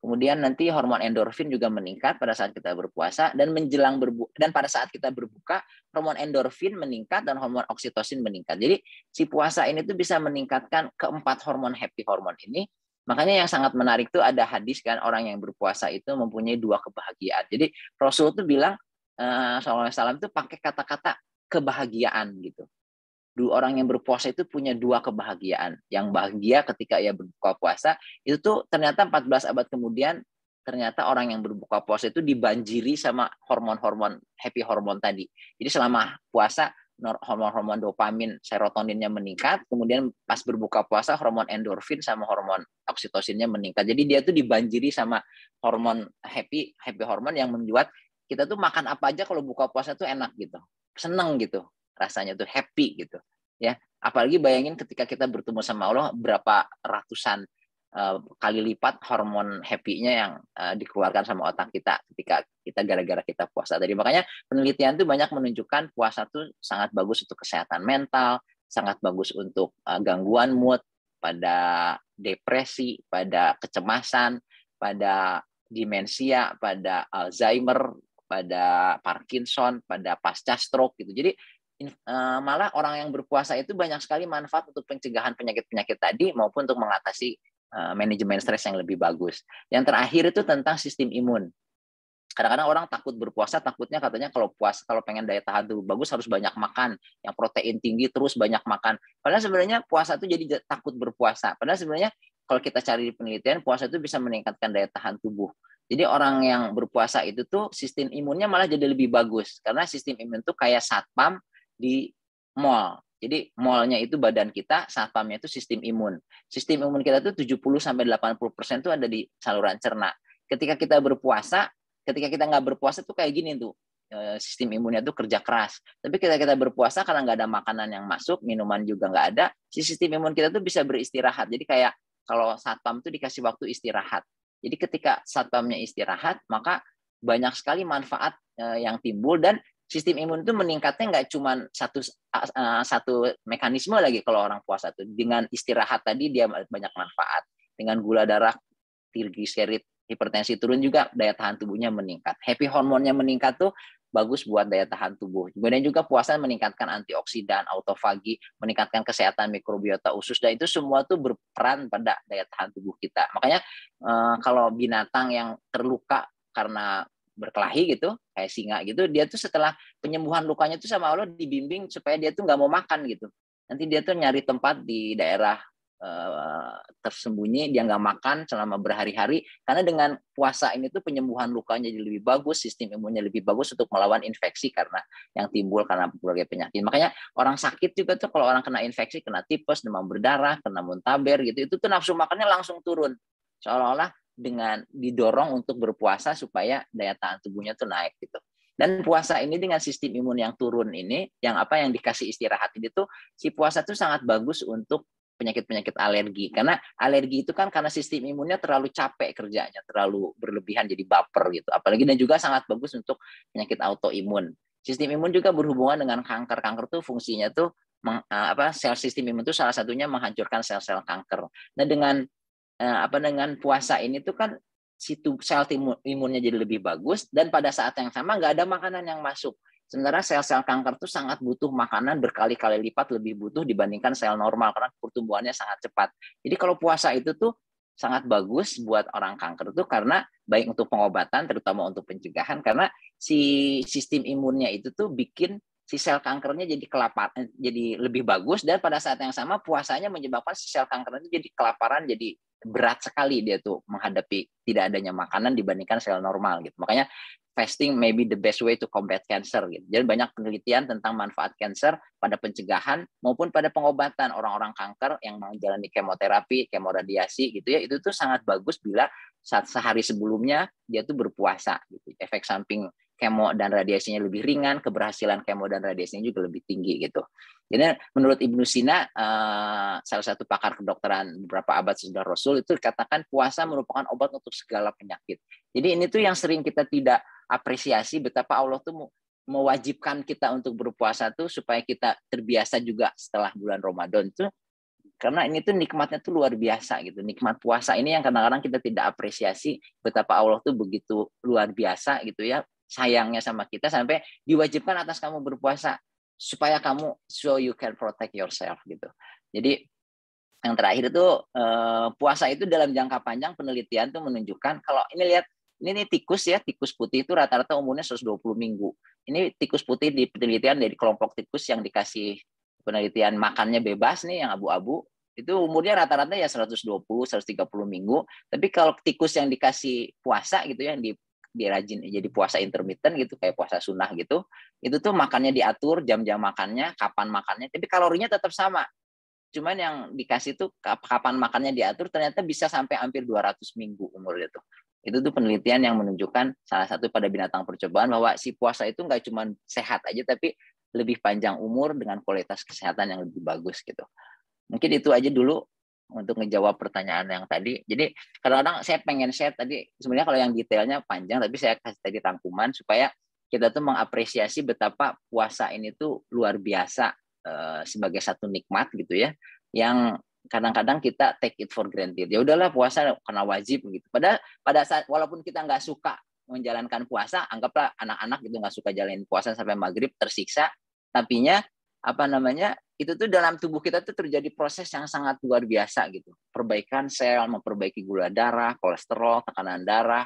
Kemudian nanti hormon endorfin juga meningkat pada saat kita berpuasa dan menjelang berbu dan pada saat kita berbuka hormon endorfin meningkat dan hormon oksitosin meningkat. Jadi si puasa ini tuh bisa meningkatkan keempat hormon happy hormon ini. Makanya yang sangat menarik tuh ada hadis kan orang yang berpuasa itu mempunyai dua kebahagiaan. Jadi Rasul tuh bilang eh, SAW tuh pakai kata-kata kebahagiaan gitu dua orang yang berpuasa itu punya dua kebahagiaan. Yang bahagia ketika ia berbuka puasa, itu tuh ternyata 14 abad kemudian ternyata orang yang berbuka puasa itu dibanjiri sama hormon-hormon happy hormon tadi. Jadi selama puasa hormon-hormon dopamin, serotoninnya meningkat, kemudian pas berbuka puasa hormon endorfin sama hormon oksitosinnya meningkat. Jadi dia tuh dibanjiri sama hormon happy happy hormon yang membuat kita tuh makan apa aja kalau buka puasa tuh enak gitu. Seneng gitu rasanya tuh happy gitu ya apalagi bayangin ketika kita bertemu sama Allah berapa ratusan uh, kali lipat hormon happy-nya yang uh, dikeluarkan sama otak kita ketika kita gara-gara kita puasa tadi makanya penelitian tuh banyak menunjukkan puasa tuh sangat bagus untuk kesehatan mental sangat bagus untuk uh, gangguan mood pada depresi pada kecemasan pada demensia pada Alzheimer pada Parkinson, pada pasca stroke gitu. Jadi Eh, malah orang yang berpuasa itu banyak sekali manfaat untuk pencegahan penyakit-penyakit tadi maupun untuk mengatasi eh, manajemen stres yang lebih bagus. Yang terakhir itu tentang sistem imun. Kadang-kadang orang takut berpuasa, takutnya katanya kalau puasa, kalau pengen daya tahan tubuh bagus harus banyak makan, yang protein tinggi terus banyak makan. Padahal sebenarnya puasa itu jadi takut berpuasa. Padahal sebenarnya kalau kita cari di penelitian, puasa itu bisa meningkatkan daya tahan tubuh. Jadi orang yang berpuasa itu tuh sistem imunnya malah jadi lebih bagus karena sistem imun itu kayak satpam di mall. Jadi mallnya itu badan kita, satpamnya itu sistem imun. Sistem imun kita itu 70 sampai 80 persen itu ada di saluran cerna. Ketika kita berpuasa, ketika kita nggak berpuasa tuh kayak gini tuh eh, sistem imunnya tuh kerja keras. Tapi ketika kita berpuasa karena nggak ada makanan yang masuk, minuman juga nggak ada, si sistem imun kita tuh bisa beristirahat. Jadi kayak kalau satpam tuh dikasih waktu istirahat. Jadi ketika satpamnya istirahat, maka banyak sekali manfaat eh, yang timbul dan sistem imun itu meningkatnya nggak cuma satu eh, satu mekanisme lagi kalau orang puasa itu dengan istirahat tadi dia banyak manfaat dengan gula darah trigliserid hipertensi turun juga daya tahan tubuhnya meningkat happy hormonnya meningkat tuh bagus buat daya tahan tubuh kemudian juga puasa meningkatkan antioksidan autofagi meningkatkan kesehatan mikrobiota usus dan itu semua tuh berperan pada daya tahan tubuh kita makanya eh, kalau binatang yang terluka karena berkelahi gitu kayak singa gitu dia tuh setelah penyembuhan lukanya tuh sama Allah dibimbing supaya dia tuh nggak mau makan gitu nanti dia tuh nyari tempat di daerah eh, tersembunyi dia nggak makan selama berhari-hari karena dengan puasa ini tuh penyembuhan lukanya jadi lebih bagus sistem imunnya lebih bagus untuk melawan infeksi karena yang timbul karena berbagai penyakit makanya orang sakit juga tuh kalau orang kena infeksi kena tipes demam berdarah kena muntaber gitu itu tuh nafsu makannya langsung turun seolah-olah dengan didorong untuk berpuasa supaya daya tahan tubuhnya tuh naik gitu. Dan puasa ini dengan sistem imun yang turun ini, yang apa yang dikasih istirahat ini tuh si puasa tuh sangat bagus untuk penyakit-penyakit alergi. Karena alergi itu kan karena sistem imunnya terlalu capek kerjanya, terlalu berlebihan jadi baper gitu. Apalagi dan juga sangat bagus untuk penyakit autoimun. Sistem imun juga berhubungan dengan kanker. Kanker tuh fungsinya tuh meng, eh, apa sel sistem imun itu salah satunya menghancurkan sel-sel kanker. Nah dengan Eh, apa dengan puasa ini tuh kan si sel imunnya jadi lebih bagus dan pada saat yang sama nggak ada makanan yang masuk. Sementara sel-sel kanker tuh sangat butuh makanan berkali-kali lipat lebih butuh dibandingkan sel normal karena pertumbuhannya sangat cepat. Jadi kalau puasa itu tuh sangat bagus buat orang kanker tuh karena baik untuk pengobatan terutama untuk pencegahan karena si sistem imunnya itu tuh bikin si sel kankernya jadi kelaparan eh, jadi lebih bagus dan pada saat yang sama puasanya menyebabkan si sel kankernya itu jadi kelaparan jadi berat sekali dia tuh menghadapi tidak adanya makanan dibandingkan sel normal gitu. Makanya fasting maybe the best way to combat cancer gitu. Jadi banyak penelitian tentang manfaat cancer pada pencegahan maupun pada pengobatan orang-orang kanker yang menjalani kemoterapi, kemoradiasi gitu ya. Itu tuh sangat bagus bila saat sehari sebelumnya dia tuh berpuasa gitu. Efek samping kemo dan radiasinya lebih ringan, keberhasilan kemo dan radiasinya juga lebih tinggi gitu. Jadi menurut Ibnu Sina, eh, salah satu pakar kedokteran beberapa abad sesudah Rasul itu dikatakan puasa merupakan obat untuk segala penyakit. Jadi ini tuh yang sering kita tidak apresiasi betapa Allah tuh mewajibkan kita untuk berpuasa tuh supaya kita terbiasa juga setelah bulan Ramadan tuh karena ini tuh nikmatnya tuh luar biasa gitu. Nikmat puasa ini yang kadang-kadang kita tidak apresiasi betapa Allah tuh begitu luar biasa gitu ya sayangnya sama kita sampai diwajibkan atas kamu berpuasa supaya kamu so you can protect yourself gitu. Jadi yang terakhir itu eh, puasa itu dalam jangka panjang penelitian tuh menunjukkan kalau ini lihat ini, ini tikus ya, tikus putih itu rata-rata umurnya 120 minggu. Ini tikus putih di penelitian dari kelompok tikus yang dikasih penelitian makannya bebas nih yang abu-abu itu umurnya rata-rata ya 120 130 minggu tapi kalau tikus yang dikasih puasa gitu ya, yang di dia rajin jadi puasa intermittent gitu kayak puasa sunnah gitu itu tuh makannya diatur jam-jam makannya kapan makannya tapi kalorinya tetap sama cuman yang dikasih tuh kapan makannya diatur ternyata bisa sampai hampir 200 minggu umur tuh itu tuh penelitian yang menunjukkan salah satu pada binatang percobaan bahwa si puasa itu nggak cuma sehat aja tapi lebih panjang umur dengan kualitas kesehatan yang lebih bagus gitu mungkin itu aja dulu untuk menjawab pertanyaan yang tadi. Jadi kadang-kadang saya pengen share tadi sebenarnya kalau yang detailnya panjang tapi saya kasih tadi tangkuman supaya kita tuh mengapresiasi betapa puasa ini tuh luar biasa eh, sebagai satu nikmat gitu ya yang kadang-kadang kita take it for granted. Ya udahlah puasa karena wajib gitu. Pada pada saat walaupun kita nggak suka menjalankan puasa, anggaplah anak-anak itu nggak suka jalanin puasa sampai maghrib tersiksa, tapinya apa namanya itu tuh dalam tubuh kita tuh terjadi proses yang sangat luar biasa gitu perbaikan sel memperbaiki gula darah kolesterol tekanan darah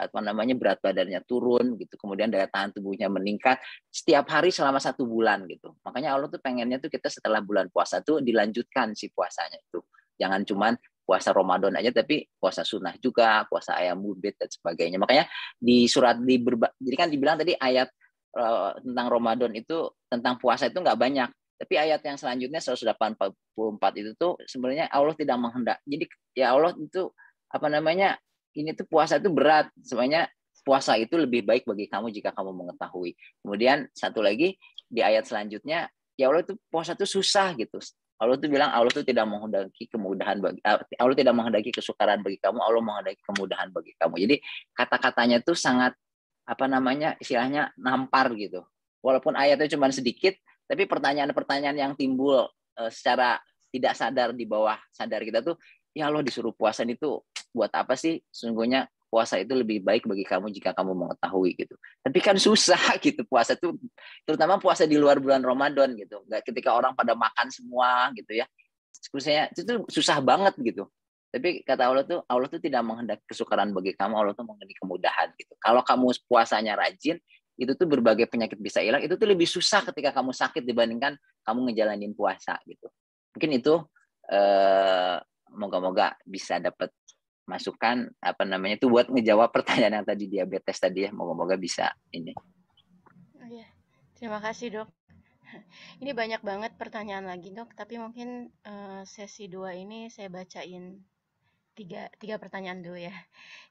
apa namanya berat badannya turun gitu kemudian daya tahan tubuhnya meningkat setiap hari selama satu bulan gitu makanya Allah tuh pengennya tuh kita setelah bulan puasa tuh dilanjutkan si puasanya itu jangan cuman puasa Ramadan aja tapi puasa sunnah juga puasa ayam bubit dan sebagainya makanya di surat di berba, jadi kan dibilang tadi ayat Eh, tentang Ramadan itu tentang puasa itu nggak banyak. Tapi ayat yang selanjutnya 184 itu tuh sebenarnya Allah tidak menghendak. Jadi ya Allah itu apa namanya ini tuh puasa itu berat. Sebenarnya puasa itu lebih baik bagi kamu jika kamu mengetahui. Kemudian satu lagi di ayat selanjutnya ya Allah itu puasa itu susah gitu. Allah tuh bilang Allah tuh tidak menghendaki kemudahan bagi eh, Allah tidak menghendaki kesukaran bagi kamu, Allah menghendaki kemudahan bagi kamu. Jadi kata-katanya tuh sangat apa namanya istilahnya nampar gitu. Walaupun ayatnya cuma sedikit, tapi pertanyaan-pertanyaan yang timbul eh, secara tidak sadar di bawah sadar kita tuh, ya lo disuruh puasa itu buat apa sih? Sungguhnya puasa itu lebih baik bagi kamu jika kamu mengetahui gitu. Tapi kan susah gitu puasa itu terutama puasa di luar bulan Ramadan gitu. Nggak ketika orang pada makan semua gitu ya. khususnya itu susah banget gitu. Tapi kata Allah tuh, Allah tuh tidak menghendaki kesukaran bagi kamu, Allah tuh menghendaki kemudahan gitu. Kalau kamu puasanya rajin, itu tuh berbagai penyakit bisa hilang. Itu tuh lebih susah ketika kamu sakit dibandingkan kamu ngejalanin puasa gitu. Mungkin itu eh, moga-moga bisa dapat masukan apa namanya itu buat ngejawab pertanyaan yang tadi diabetes tadi ya moga-moga bisa ini. Oh iya. Terima kasih, Dok. Ini banyak banget pertanyaan lagi, Dok, tapi mungkin eh, sesi dua ini saya bacain tiga tiga pertanyaan dulu ya.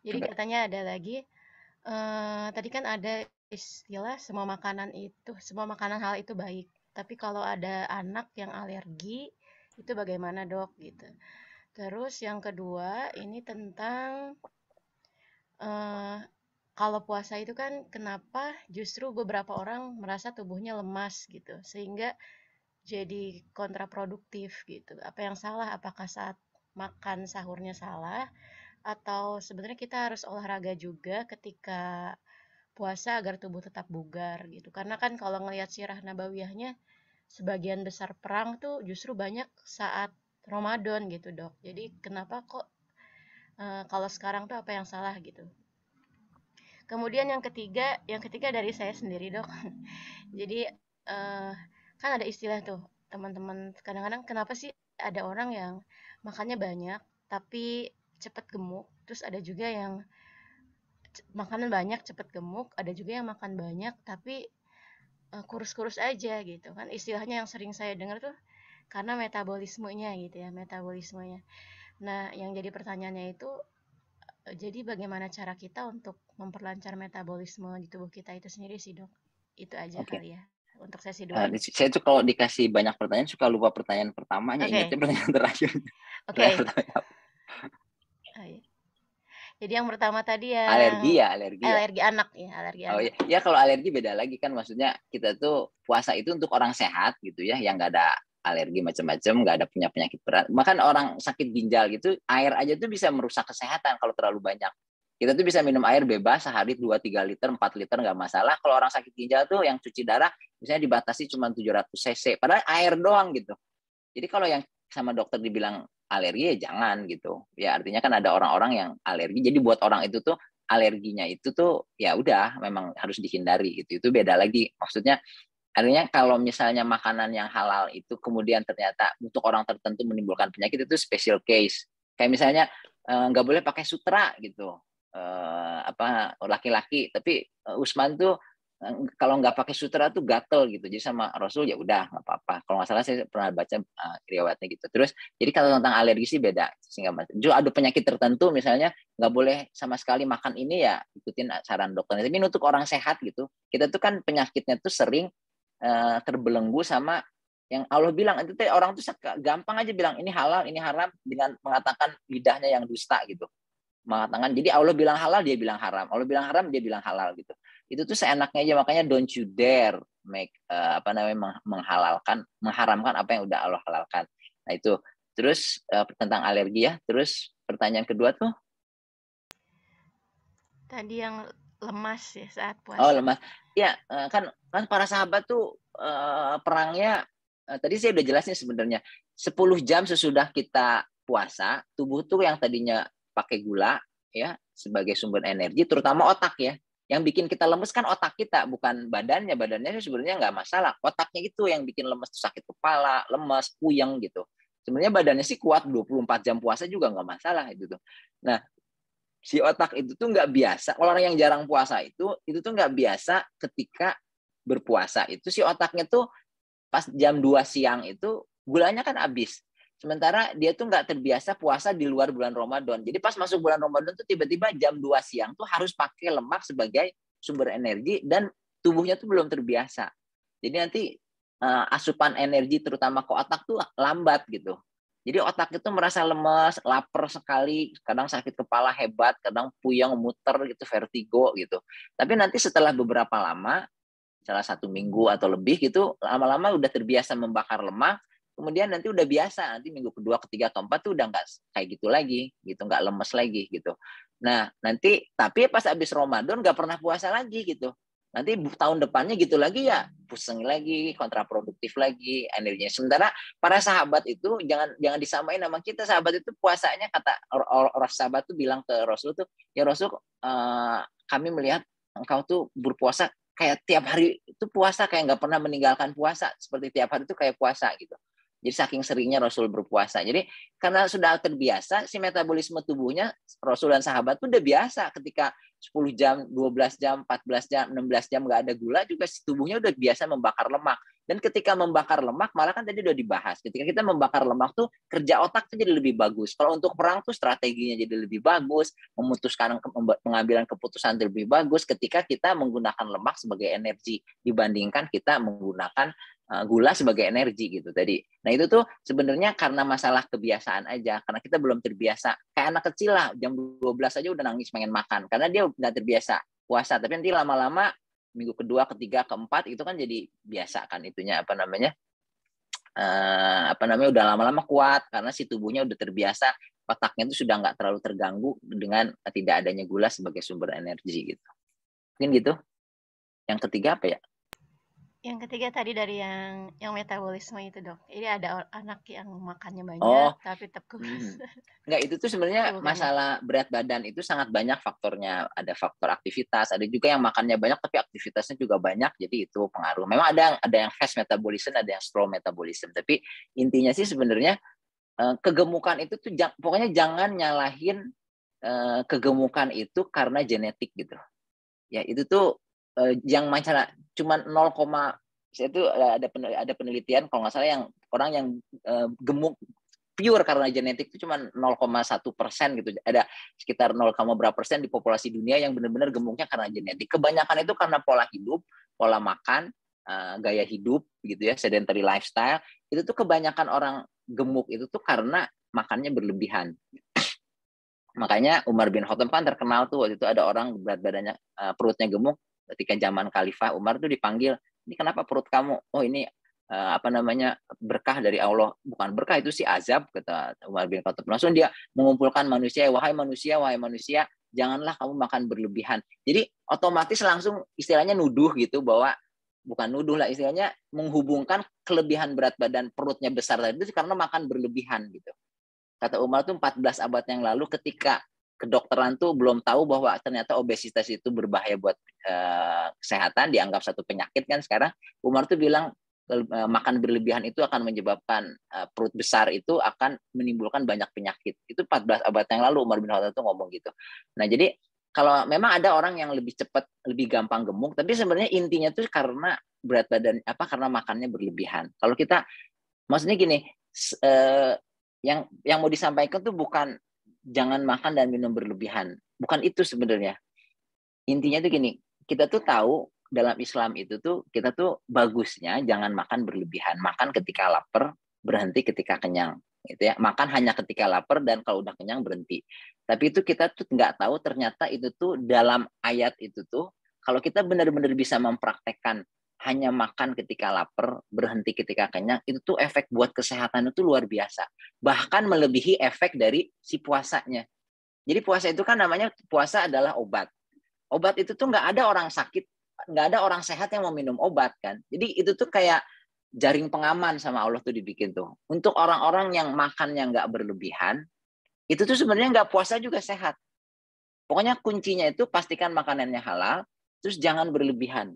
Jadi Coba. katanya ada lagi uh, tadi kan ada istilah semua makanan itu semua makanan hal itu baik. Tapi kalau ada anak yang alergi itu bagaimana dok gitu. Terus yang kedua ini tentang uh, kalau puasa itu kan kenapa justru beberapa orang merasa tubuhnya lemas gitu sehingga jadi kontraproduktif gitu. Apa yang salah? Apakah saat makan sahurnya salah atau sebenarnya kita harus olahraga juga ketika puasa agar tubuh tetap bugar gitu. Karena kan kalau ngelihat sirah nabawiyahnya sebagian besar perang tuh justru banyak saat Ramadan gitu, Dok. Jadi kenapa kok e, kalau sekarang tuh apa yang salah gitu? Kemudian yang ketiga, yang ketiga dari saya sendiri, Dok. Jadi e, kan ada istilah tuh, teman-teman kadang-kadang kenapa sih ada orang yang makannya banyak tapi cepat gemuk terus ada juga yang makanan banyak cepat gemuk ada juga yang makan banyak tapi e, kurus-kurus aja gitu kan istilahnya yang sering saya dengar tuh karena metabolismenya gitu ya metabolismenya nah yang jadi pertanyaannya itu e, jadi bagaimana cara kita untuk memperlancar metabolisme di tubuh kita itu sendiri sih dok itu aja okay. kali ya untuk sesi dua. Uh, saya tuh kalau dikasih banyak pertanyaan suka lupa pertanyaan pertamanya, okay. ingatnya pertanyaan terakhir. Oke. Okay. Oh, iya. Jadi yang pertama tadi ya alergi ya alergi alergi ya. anak ya alergi Oh ya, ya kalau alergi beda lagi kan maksudnya kita tuh puasa itu untuk orang sehat gitu ya yang nggak ada alergi macam-macam nggak ada punya penyakit berat bahkan orang sakit ginjal gitu air aja tuh bisa merusak kesehatan kalau terlalu banyak kita tuh bisa minum air bebas sehari 2-3 liter, 4 liter nggak masalah. Kalau orang sakit ginjal tuh yang cuci darah misalnya dibatasi cuma 700 cc. Padahal air doang gitu. Jadi kalau yang sama dokter dibilang alergi ya jangan gitu. Ya artinya kan ada orang-orang yang alergi. Jadi buat orang itu tuh alerginya itu tuh ya udah memang harus dihindari gitu. Itu beda lagi. Maksudnya Artinya kalau misalnya makanan yang halal itu kemudian ternyata untuk orang tertentu menimbulkan penyakit itu special case. Kayak misalnya eh, nggak boleh pakai sutra gitu uh, apa laki-laki tapi uh, Usman tuh eh, kalau nggak pakai sutra tuh gatel gitu jadi sama Rasul ya udah nggak apa-apa kalau nggak salah saya pernah baca uh, riwayatnya gitu terus jadi kalau tentang alergi sih beda sehingga juga ada penyakit tertentu misalnya nggak boleh sama sekali makan ini ya ikutin saran dokter tapi untuk orang sehat gitu kita tuh kan penyakitnya tuh sering uh, terbelenggu sama yang Allah bilang itu orang tuh gampang aja bilang ini halal ini haram dengan mengatakan lidahnya yang dusta gitu mengatakan jadi Allah bilang halal dia bilang haram Allah bilang haram dia bilang halal gitu itu tuh seenaknya aja makanya don't you dare make uh, apa namanya menghalalkan mengharamkan apa yang udah Allah halalkan nah itu terus uh, tentang alergi ya terus pertanyaan kedua tuh tadi yang lemas ya saat puasa oh lemas ya eh, kan kan para sahabat tuh uh, perangnya uh, tadi saya udah jelasin sebenarnya 10 jam sesudah kita puasa tubuh tuh yang tadinya pakai gula ya sebagai sumber energi, terutama otak ya. Yang bikin kita lemes kan otak kita, bukan badannya. Badannya sebenarnya nggak masalah. Otaknya itu yang bikin lemes, sakit kepala, lemes, puyeng gitu. Sebenarnya badannya sih kuat 24 jam puasa juga nggak masalah itu tuh Nah, si otak itu tuh nggak biasa. Orang yang jarang puasa itu, itu tuh nggak biasa ketika berpuasa. Itu si otaknya tuh pas jam 2 siang itu gulanya kan habis. Sementara dia tuh nggak terbiasa puasa di luar bulan Ramadan. Jadi pas masuk bulan Ramadan tuh tiba-tiba jam 2 siang tuh harus pakai lemak sebagai sumber energi dan tubuhnya tuh belum terbiasa. Jadi nanti uh, asupan energi terutama ke otak tuh lambat gitu. Jadi otak itu merasa lemes, lapar sekali, kadang sakit kepala hebat, kadang puyeng, muter gitu, vertigo gitu. Tapi nanti setelah beberapa lama, salah satu minggu atau lebih gitu, lama-lama udah terbiasa membakar lemak, kemudian nanti udah biasa nanti minggu kedua ketiga keempat tuh udah nggak kayak gitu lagi gitu nggak lemes lagi gitu nah nanti tapi pas abis Ramadan nggak pernah puasa lagi gitu nanti tahun depannya gitu lagi ya pusing lagi kontraproduktif lagi energinya sementara para sahabat itu jangan jangan disamain sama kita sahabat itu puasanya kata orang sahabat tuh bilang ke Rasul tuh ya Rasul eh, kami melihat engkau tuh berpuasa kayak tiap hari itu puasa kayak nggak pernah meninggalkan puasa seperti tiap hari itu kayak puasa gitu jadi saking seringnya Rasul berpuasa. Jadi karena sudah terbiasa, si metabolisme tubuhnya Rasul dan sahabat pun udah biasa ketika 10 jam, 12 jam, 14 jam, 16 jam nggak ada gula juga si tubuhnya udah biasa membakar lemak. Dan ketika membakar lemak malah kan tadi udah dibahas. Ketika kita membakar lemak tuh kerja otak tuh jadi lebih bagus. Kalau untuk perang tuh strateginya jadi lebih bagus, memutuskan pengambilan keputusan lebih bagus ketika kita menggunakan lemak sebagai energi dibandingkan kita menggunakan Eh, gula sebagai energi gitu tadi. Nah itu tuh sebenarnya karena masalah kebiasaan aja, karena kita belum terbiasa. Kayak anak kecil lah, jam 12 aja udah nangis pengen makan, karena dia udah terbiasa puasa. Tapi nanti lama-lama minggu kedua, ketiga, keempat itu kan jadi biasa kan itunya apa namanya? Uh, apa namanya udah lama-lama kuat karena si tubuhnya udah terbiasa otaknya itu sudah nggak terlalu terganggu dengan tidak adanya gula sebagai sumber energi gitu mungkin gitu yang ketiga apa ya yang ketiga tadi dari yang yang metabolisme itu dok ini ada anak yang makannya banyak oh. tapi tetap kurus hmm. nggak itu tuh sebenarnya masalah berat badan itu sangat banyak faktornya ada faktor aktivitas ada juga yang makannya banyak tapi aktivitasnya juga banyak jadi itu pengaruh memang ada ada yang fast metabolism ada yang slow metabolism tapi intinya sih sebenarnya eh, kegemukan itu tuh pokoknya jangan nyalahin eh, kegemukan itu karena genetik gitu ya itu tuh Eh, yang macam cuma 0, saya itu eh, ada ada penelitian kalau nggak salah yang orang yang uh, gemuk pure karena genetik itu cuma 0,1 persen gitu. Ada sekitar 0, berapa persen di populasi dunia yang benar-benar gemuknya karena genetik. Kebanyakan itu karena pola hidup, pola makan, uh, gaya hidup gitu ya, sedentary lifestyle. Itu tuh kebanyakan orang gemuk itu tuh karena makannya berlebihan. Makanya Umar bin Khattab kan terkenal tuh waktu itu ada orang berat badannya uh, perutnya gemuk ketika zaman Khalifah Umar itu dipanggil ini kenapa perut kamu oh ini eh, apa namanya berkah dari Allah bukan berkah itu sih azab kata Umar bin Khattab langsung dia mengumpulkan manusia wahai manusia wahai manusia janganlah kamu makan berlebihan jadi otomatis langsung istilahnya nuduh gitu bahwa bukan nuduh lah istilahnya menghubungkan kelebihan berat badan perutnya besar tadi itu karena makan berlebihan gitu kata Umar tuh 14 abad yang lalu ketika kedokteran tuh belum tahu bahwa ternyata obesitas itu berbahaya buat uh, kesehatan dianggap satu penyakit kan sekarang Umar tuh bilang eh, makan berlebihan itu akan menyebabkan eh, perut besar itu akan menimbulkan banyak penyakit itu 14 abad yang lalu Umar bin Khattab tuh ngomong gitu nah jadi kalau memang ada orang yang lebih cepat lebih gampang gemuk tapi sebenarnya intinya tuh karena berat badan apa karena makannya berlebihan kalau kita maksudnya gini uh, yang yang mau disampaikan tuh bukan jangan makan dan minum berlebihan. Bukan itu sebenarnya. Intinya tuh gini, kita tuh tahu dalam Islam itu tuh kita tuh bagusnya jangan makan berlebihan. Makan ketika lapar, berhenti ketika kenyang. Gitu ya. Makan hanya ketika lapar dan kalau udah kenyang berhenti. Tapi itu kita tuh nggak tahu ternyata itu tuh dalam ayat itu tuh kalau kita benar-benar bisa mempraktekkan hanya makan ketika lapar, berhenti ketika kenyang, itu tuh efek buat kesehatan itu luar biasa. Bahkan melebihi efek dari si puasanya. Jadi puasa itu kan namanya puasa adalah obat. Obat itu tuh nggak ada orang sakit, nggak ada orang sehat yang mau minum obat kan. Jadi itu tuh kayak jaring pengaman sama Allah tuh dibikin tuh. Untuk orang-orang yang makannya nggak berlebihan, itu tuh sebenarnya nggak puasa juga sehat. Pokoknya kuncinya itu pastikan makanannya halal, terus jangan berlebihan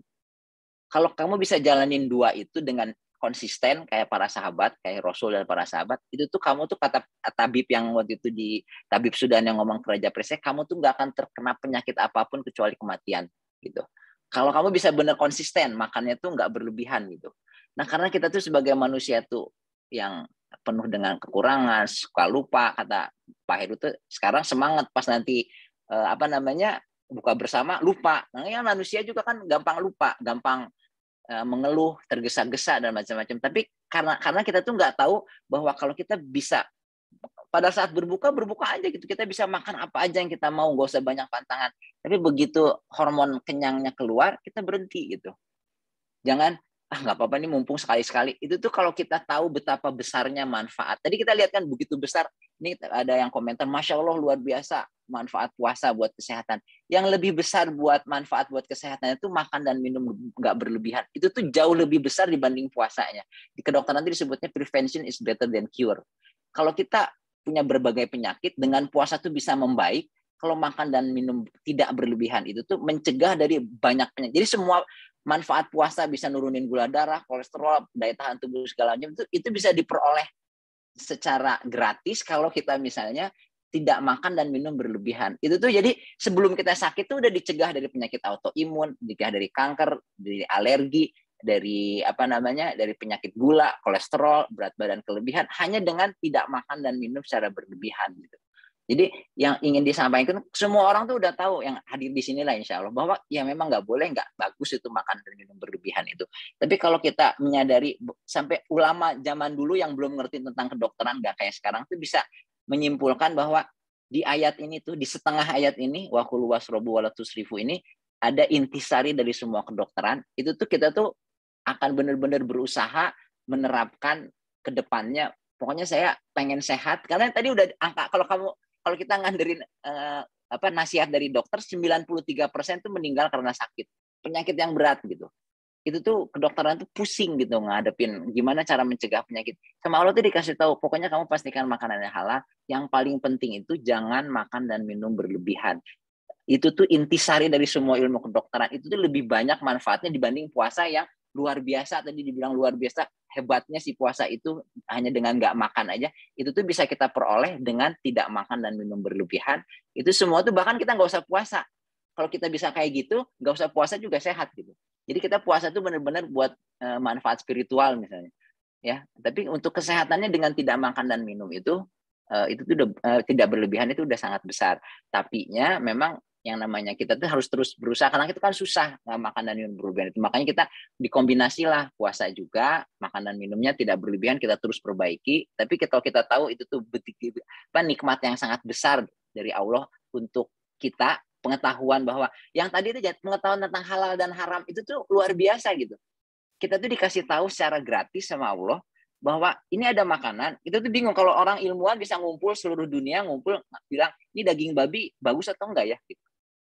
kalau kamu bisa jalanin dua itu dengan konsisten kayak para sahabat, kayak Rasul dan para sahabat, itu tuh kamu tuh kata tabib yang waktu itu di tabib Sudan yang ngomong ke Raja Presnya, kamu tuh nggak akan terkena penyakit apapun kecuali kematian gitu. Kalau kamu bisa benar konsisten, makannya tuh nggak berlebihan gitu. Nah karena kita tuh sebagai manusia tuh yang penuh dengan kekurangan, suka lupa, kata Pak Heru tuh sekarang semangat pas nanti eh, apa namanya buka bersama lupa. Nah, ya manusia juga kan gampang lupa, gampang Eh, mengeluh, tergesa-gesa dan macam-macam. Tapi karena karena kita tuh nggak tahu bahwa kalau kita bisa pada saat berbuka berbuka aja gitu kita bisa makan apa aja yang kita mau nggak usah banyak pantangan tapi begitu hormon kenyangnya keluar kita berhenti gitu jangan ah nggak apa-apa nih mumpung sekali-sekali itu tuh kalau kita tahu betapa besarnya manfaat tadi kita lihat kan begitu besar ini ada yang komentar masya allah luar biasa manfaat puasa buat kesehatan yang lebih besar buat manfaat buat kesehatan itu makan dan minum nggak berlebihan itu tuh jauh lebih besar dibanding puasanya di kedokteran nanti disebutnya prevention is better than cure kalau kita punya berbagai penyakit dengan puasa tuh bisa membaik kalau makan dan minum tidak berlebihan itu tuh mencegah dari banyak penyakit. Jadi semua manfaat puasa bisa nurunin gula darah, kolesterol, daya tahan tubuh segala macam itu itu bisa diperoleh secara gratis kalau kita misalnya tidak makan dan minum berlebihan. Itu tuh jadi sebelum kita sakit tuh udah dicegah dari penyakit autoimun, dicegah dari kanker, dari alergi, dari apa namanya dari penyakit gula, kolesterol, berat badan kelebihan hanya dengan tidak makan dan minum secara berlebihan gitu. Jadi yang ingin disampaikan semua orang tuh udah tahu yang hadir di sini lah insya Allah bahwa ya memang nggak boleh nggak bagus itu makan dan minum berlebihan itu. Tapi kalau kita menyadari sampai ulama zaman dulu yang belum ngerti tentang kedokteran nggak kayak sekarang tuh bisa menyimpulkan bahwa di ayat ini tuh di setengah ayat ini wakul wasrobu walatus rifu ini ada intisari dari semua kedokteran itu tuh kita tuh akan benar-benar berusaha menerapkan ke depannya pokoknya saya pengen sehat karena tadi udah angka kalau kamu kalau kita ngandarin eh, apa nasihat dari dokter 93% itu meninggal karena sakit penyakit yang berat gitu itu tuh kedokteran tuh pusing gitu ngadepin gimana cara mencegah penyakit sama Allah tuh dikasih tahu pokoknya kamu pastikan makanannya halal yang paling penting itu jangan makan dan minum berlebihan itu tuh intisari dari semua ilmu kedokteran itu tuh lebih banyak manfaatnya dibanding puasa yang luar biasa tadi dibilang luar biasa hebatnya si puasa itu hanya dengan nggak makan aja itu tuh bisa kita peroleh dengan tidak makan dan minum berlebihan itu semua tuh bahkan kita nggak usah puasa kalau kita bisa kayak gitu nggak usah puasa juga sehat gitu jadi kita puasa tuh benar-benar buat eh, manfaat spiritual misalnya ya tapi untuk kesehatannya dengan tidak makan dan minum itu eh, itu tuh eh, tidak berlebihan itu udah sangat besar tapi nya memang yang namanya kita tuh harus terus berusaha karena kita kan susah nah, dan minum berlebihan itu makanya kita dikombinasilah puasa juga makan dan minumnya tidak berlebihan kita terus perbaiki tapi kalau kita tahu itu tuh apa nikmat yang sangat besar dari Allah untuk kita pengetahuan bahwa yang tadi itu pengetahuan tentang halal dan haram itu tuh luar biasa gitu kita tuh dikasih tahu secara gratis sama Allah bahwa ini ada makanan itu tuh bingung kalau orang ilmuwan bisa ngumpul seluruh dunia ngumpul bilang ini daging babi bagus atau enggak ya gitu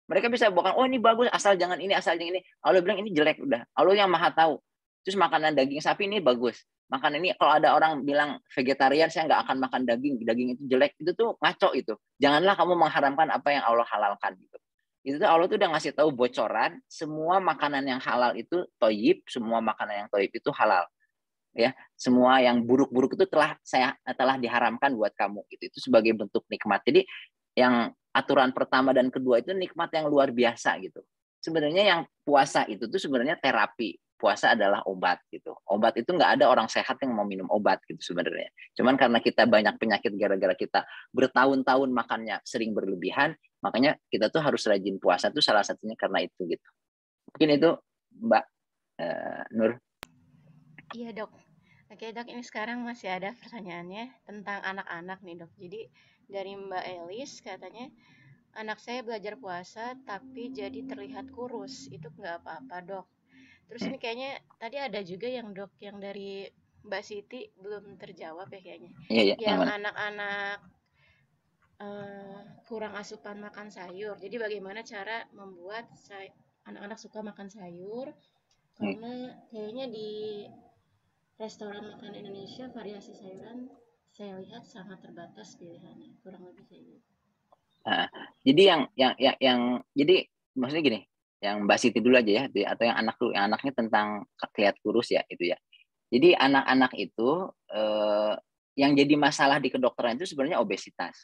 mereka bisa bukan, oh ini bagus, asal jangan ini, asal jangan ini. Allah bilang ini jelek udah. Allah yang maha tahu. Terus makanan daging sapi ini bagus. Makan ini kalau ada orang bilang vegetarian saya nggak akan makan daging, daging itu jelek, itu tuh ngaco itu. Janganlah kamu mengharamkan apa yang Allah halalkan gitu. Itu tuh Allah tuh udah ngasih tahu bocoran, semua makanan yang halal itu toyib, semua makanan yang toyib itu halal ya semua yang buruk-buruk itu telah saya telah diharamkan buat kamu itu itu sebagai bentuk nikmat jadi yang aturan pertama dan kedua itu nikmat yang luar biasa gitu. Sebenarnya yang puasa itu tuh sebenarnya terapi. Puasa adalah obat gitu. Obat itu nggak ada orang sehat yang mau minum obat gitu sebenarnya. Cuman karena kita banyak penyakit gara-gara kita bertahun-tahun makannya sering berlebihan, makanya kita tuh harus rajin puasa tuh salah satunya karena itu gitu. Mungkin itu Mbak uh, Nur. Iya dok. Oke dok, ini sekarang masih ada pertanyaannya tentang anak-anak nih dok. Jadi dari Mbak Elis katanya, anak saya belajar puasa tapi jadi terlihat kurus. Itu nggak apa-apa dok. Terus ini kayaknya tadi ada juga yang dok yang dari Mbak Siti belum terjawab ya kayaknya. ya, ya, yang anak-anak uh, kurang asupan makan sayur. Jadi bagaimana cara membuat anak-anak suka makan sayur? Hmm. Karena kayaknya di restoran makan Indonesia variasi sayuran saya lihat sangat terbatas pilihannya kurang lebih kayak gitu. Nah, jadi yang yang yang yang jadi maksudnya gini, yang Mbak Siti dulu aja ya, atau yang anak yang anaknya tentang kelihat kurus ya itu ya. Jadi anak-anak itu eh, yang jadi masalah di kedokteran itu sebenarnya obesitas.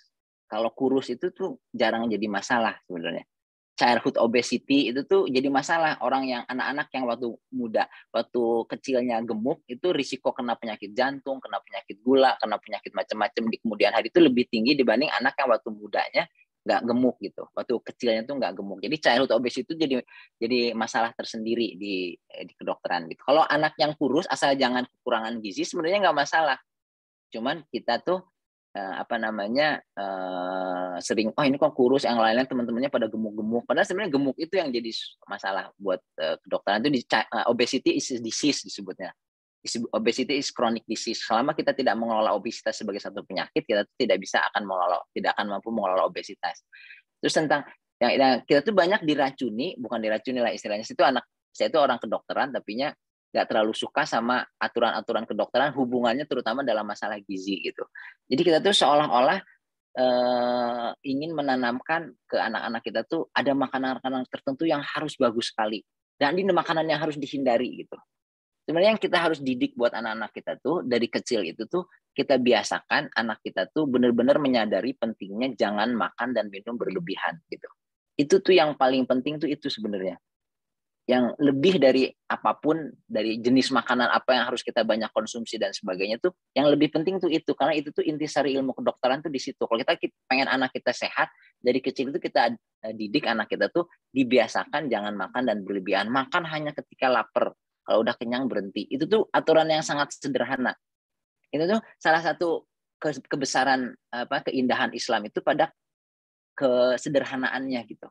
Kalau kurus itu tuh jarang jadi masalah sebenarnya childhood obesity itu tuh jadi masalah orang yang anak-anak yang waktu muda, waktu kecilnya gemuk itu risiko kena penyakit jantung, kena penyakit gula, kena penyakit macam-macam di kemudian hari itu lebih tinggi dibanding anak yang waktu mudanya nggak gemuk gitu, waktu kecilnya tuh nggak gemuk. Jadi childhood obesity itu jadi jadi masalah tersendiri di di kedokteran gitu. Kalau anak yang kurus asal jangan kekurangan gizi sebenarnya nggak masalah. Cuman kita tuh uh, apa namanya uh, sering oh ini kok kurus yang lain-lain teman-temannya pada gemuk-gemuk padahal sebenarnya gemuk itu yang jadi masalah buat uh, kedokteran itu di, uh, obesity is disease disebutnya obesity is chronic disease selama kita tidak mengelola obesitas sebagai satu penyakit kita tidak bisa akan mengelola tidak akan mampu mengelola obesitas terus tentang yang, yang kita tuh banyak diracuni bukan diracuni lah istilahnya itu anak saya itu orang kedokteran tapinya nggak terlalu suka sama aturan-aturan kedokteran hubungannya terutama dalam masalah gizi gitu. Jadi kita tuh seolah-olah uh, ingin menanamkan ke anak-anak kita tuh ada makanan-makanan tertentu yang harus bagus sekali dan ini makanan yang harus dihindari gitu. Sebenarnya yang kita harus didik buat anak-anak kita tuh dari kecil itu tuh kita biasakan anak kita tuh benar-benar menyadari pentingnya jangan makan dan minum berlebihan gitu. Itu tuh yang paling penting tuh itu sebenarnya yang lebih dari apapun dari jenis makanan apa yang harus kita banyak konsumsi dan sebagainya tuh yang lebih penting tuh itu karena itu tuh intisari ilmu kedokteran tuh di situ kalau kita pengen anak kita sehat dari kecil itu kita eh, didik anak kita tuh dibiasakan jangan makan dan berlebihan makan hanya ketika lapar kalau udah kenyang berhenti itu tuh aturan yang sangat sederhana itu tuh salah satu kebesaran apa keindahan Islam itu pada kesederhanaannya gitu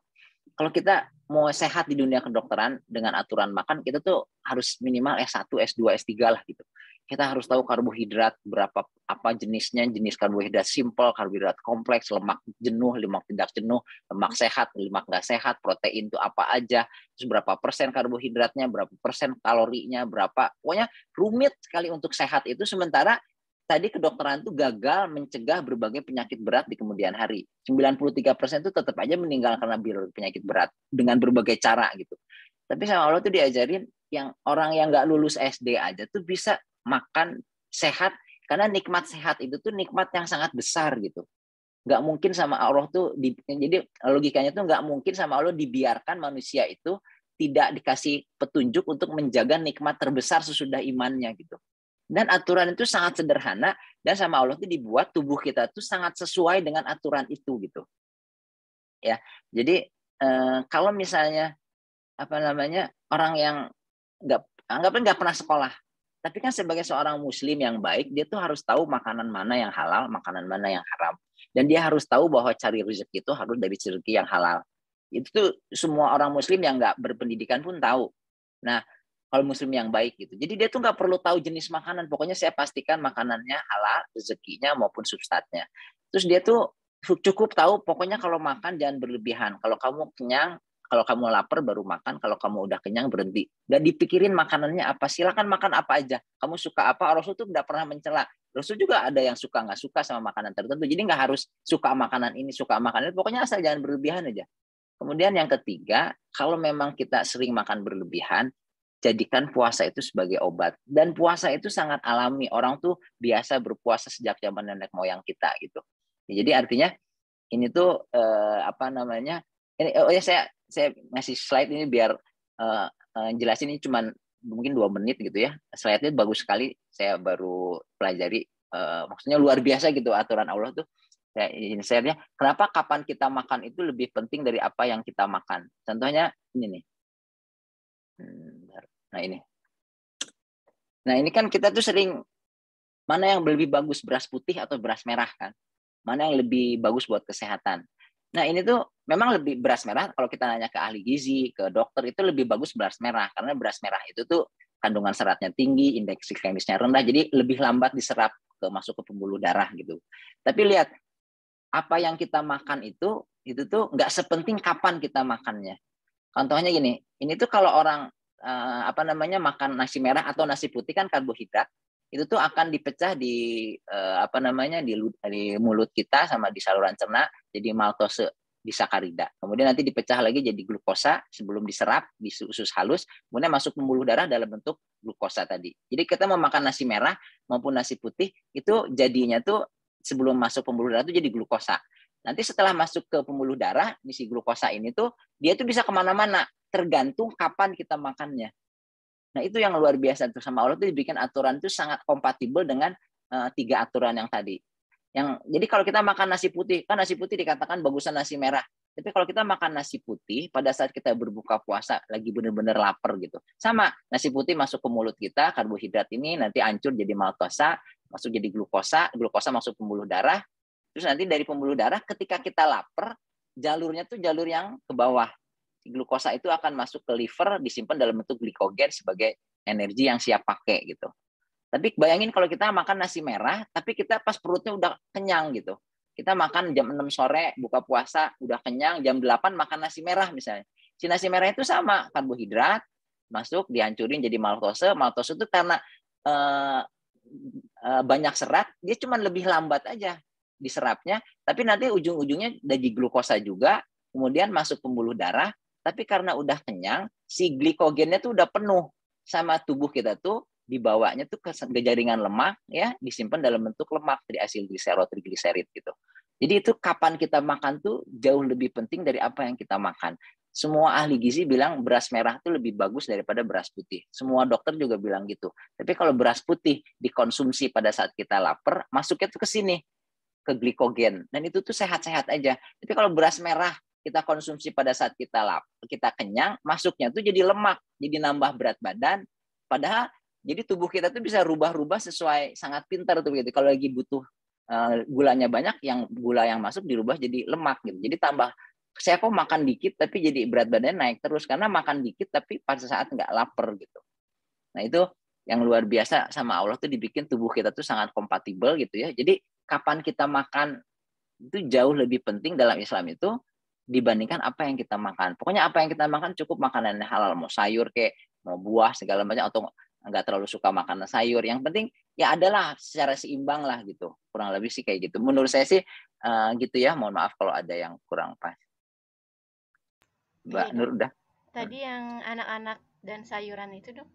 kalau kita mau sehat di dunia kedokteran dengan aturan makan kita tuh harus minimal S1, S2, S3 lah gitu. Kita harus tahu karbohidrat berapa apa jenisnya, jenis karbohidrat simple, karbohidrat kompleks, lemak jenuh, lemak tidak jenuh, lemak sehat, lemak nggak sehat, protein itu apa aja, terus berapa persen karbohidratnya, berapa persen kalorinya, berapa. Pokoknya rumit sekali untuk sehat itu sementara tadi kedokteran itu gagal mencegah berbagai penyakit berat di kemudian hari. 93% itu tetap aja meninggal karena penyakit berat dengan berbagai cara gitu. Tapi sama Allah tuh diajarin yang orang yang nggak lulus SD aja tuh bisa makan sehat karena nikmat sehat itu tuh nikmat yang sangat besar gitu. Nggak mungkin sama Allah tuh di, jadi logikanya tuh nggak mungkin sama Allah dibiarkan manusia itu tidak dikasih petunjuk untuk menjaga nikmat terbesar sesudah imannya gitu. Dan aturan itu sangat sederhana dan sama Allah itu dibuat tubuh kita itu sangat sesuai dengan aturan itu gitu. Ya. Jadi eh, kalau misalnya apa namanya orang yang nggak anggapnya nggak pernah sekolah tapi kan sebagai seorang muslim yang baik dia tuh harus tahu makanan mana yang halal makanan mana yang haram dan dia harus tahu bahwa cari rezeki itu harus dari rezeki yang halal itu tuh semua orang muslim yang nggak berpendidikan pun tahu nah kalau muslim yang baik gitu. Jadi dia tuh nggak perlu tahu jenis makanan, pokoknya saya pastikan makanannya halal, rezekinya maupun substratnya. Terus dia tuh cukup tahu pokoknya kalau makan jangan berlebihan. Kalau kamu kenyang, kalau kamu lapar baru makan, kalau kamu udah kenyang berhenti. Dan dipikirin makanannya apa, silakan makan apa aja. Kamu suka apa, Rasul tuh nggak pernah mencela. Rasul juga ada yang suka nggak suka sama makanan tertentu. Jadi nggak harus suka makanan ini, suka makanan itu. Pokoknya asal jangan berlebihan aja. Kemudian yang ketiga, kalau memang kita sering makan berlebihan, jadikan puasa itu sebagai obat dan puasa itu sangat alami orang tuh biasa berpuasa sejak zaman nenek moyang kita gitu ya, jadi artinya ini tuh eh, apa namanya ini oh ya saya saya ngasih slide ini biar eh, eh, jelasin ini cuman mungkin dua menit gitu ya slide-nya bagus sekali saya baru pelajari eh, maksudnya luar biasa gitu aturan Allah tuh saya ini kenapa kapan kita makan itu lebih penting dari apa yang kita makan contohnya ini nih hmm. Nah ini. Nah ini kan kita tuh sering mana yang lebih bagus beras putih atau beras merah kan? Mana yang lebih bagus buat kesehatan? Nah ini tuh memang lebih beras merah kalau kita nanya ke ahli gizi, ke dokter itu lebih bagus beras merah karena beras merah itu tuh kandungan seratnya tinggi, indeks glikemisnya rendah, jadi lebih lambat diserap ke masuk ke pembuluh darah gitu. Tapi lihat apa yang kita makan itu itu tuh nggak sepenting kapan kita makannya. Contohnya gini, ini tuh kalau orang uh, apa namanya makan nasi merah atau nasi putih kan karbohidrat itu tuh akan dipecah di uh, apa namanya di, di mulut kita sama di saluran cerna jadi maltose di sakarida. Kemudian nanti dipecah lagi jadi glukosa sebelum diserap di usus halus, kemudian masuk pembuluh darah dalam bentuk glukosa tadi. Jadi kita mau makan nasi merah maupun nasi putih itu jadinya tuh sebelum masuk pembuluh darah itu jadi glukosa. Nanti setelah masuk ke pembuluh darah, misi glukosa ini tuh, dia tuh bisa kemana-mana, tergantung kapan kita makannya. Nah itu yang luar biasa tuh sama Allah tuh diberikan aturan tuh sangat kompatibel dengan uh, tiga aturan yang tadi. Yang jadi kalau kita makan nasi putih, kan nasi putih dikatakan bagusan nasi merah. Tapi kalau kita makan nasi putih pada saat kita berbuka puasa lagi benar-benar lapar gitu. Sama, nasi putih masuk ke mulut kita, karbohidrat ini nanti hancur jadi maltosa, masuk jadi glukosa, glukosa masuk pembuluh darah, Terus nanti dari pembuluh darah ketika kita lapar, jalurnya tuh jalur yang ke bawah. Glukosa itu akan masuk ke liver, disimpan dalam bentuk glikogen sebagai energi yang siap pakai gitu. Tapi bayangin kalau kita makan nasi merah, tapi kita pas perutnya udah kenyang gitu. Kita makan jam 6 sore, buka puasa, udah kenyang, jam 8 makan nasi merah misalnya. Si nasi merah itu sama, karbohidrat, masuk, dihancurin jadi maltose. Maltose itu karena eh, eh banyak serat, dia cuma lebih lambat aja diserapnya, tapi nanti ujung-ujungnya jadi glukosa juga, kemudian masuk pembuluh darah, tapi karena udah kenyang, si glikogennya tuh udah penuh sama tubuh kita tuh dibawanya tuh ke, ke jaringan lemak ya disimpan dalam bentuk lemak dari asil gliserol gitu. Jadi itu kapan kita makan tuh jauh lebih penting dari apa yang kita makan. Semua ahli gizi bilang beras merah itu lebih bagus daripada beras putih. Semua dokter juga bilang gitu. Tapi kalau beras putih dikonsumsi pada saat kita lapar, masuknya tuh ke sini ke glikogen dan itu tuh sehat-sehat aja. Tapi kalau beras merah kita konsumsi pada saat kita lap, kita kenyang, masuknya tuh jadi lemak, jadi nambah berat badan. Padahal jadi tubuh kita tuh bisa rubah-rubah sesuai sangat pintar tuh gitu. Kalau lagi butuh uh, gulanya banyak, yang gula yang masuk dirubah jadi lemak gitu. Jadi tambah saya kok makan dikit tapi jadi berat badan naik terus karena makan dikit tapi pada saat nggak lapar gitu. Nah itu yang luar biasa sama Allah tuh dibikin tubuh kita tuh sangat kompatibel gitu ya. Jadi kapan kita makan itu jauh lebih penting dalam Islam itu dibandingkan apa yang kita makan. Pokoknya apa yang kita makan cukup makanan halal, mau sayur kayak mau buah segala macam atau nggak terlalu suka makanan sayur. Yang penting ya adalah secara seimbang lah gitu. Kurang lebih sih kayak gitu. Menurut saya sih uh, gitu ya. Mohon maaf kalau ada yang kurang pas. Mbak iya, Nur udah. Tadi yang anak-anak dan sayuran itu dong?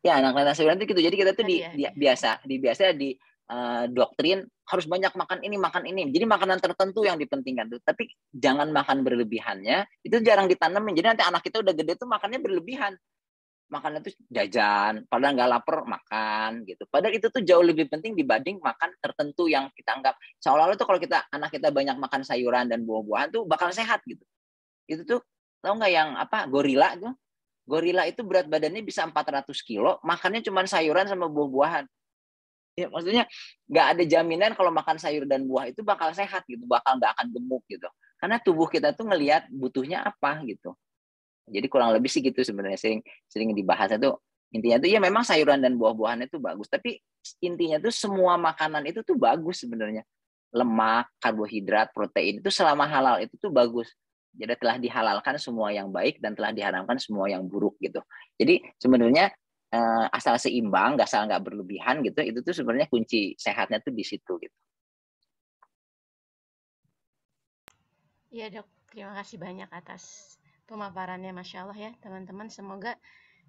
Ya anak-anak sayuran itu gitu. Jadi kita tuh Tadi di, ya. di, ya. biasa, di biasa di Eh, doktrin harus banyak makan ini makan ini jadi makanan tertentu yang dipentingkan tuh tapi jangan makan berlebihannya itu jarang ditanam. jadi nanti anak kita udah gede tuh makannya berlebihan makannya tuh jajan padahal nggak lapar makan gitu padahal itu tuh jauh lebih penting dibanding makan tertentu yang kita anggap seolah-olah tuh kalau kita anak kita banyak makan sayuran dan buah-buahan tuh bakal sehat gitu itu tuh tau nggak yang apa gorila tuh gorila itu berat badannya bisa 400 kilo makannya cuma sayuran sama buah-buahan ya maksudnya nggak ada jaminan kalau makan sayur dan buah itu bakal sehat gitu bakal nggak akan gemuk gitu karena tubuh kita tuh ngelihat butuhnya apa gitu jadi kurang lebih sih gitu sebenarnya sering sering dibahas itu intinya tuh ya memang sayuran dan buah-buahan itu bagus tapi intinya tuh semua makanan itu tuh bagus sebenarnya lemak karbohidrat protein itu selama halal itu tuh bagus jadi telah dihalalkan semua yang baik dan telah diharamkan semua yang buruk gitu jadi sebenarnya uh, asal seimbang, nggak asal nggak berlebihan gitu, itu tuh sebenarnya kunci sehatnya tuh di situ gitu. Iya dok, terima kasih banyak atas pemaparannya, masya Allah ya teman-teman. Semoga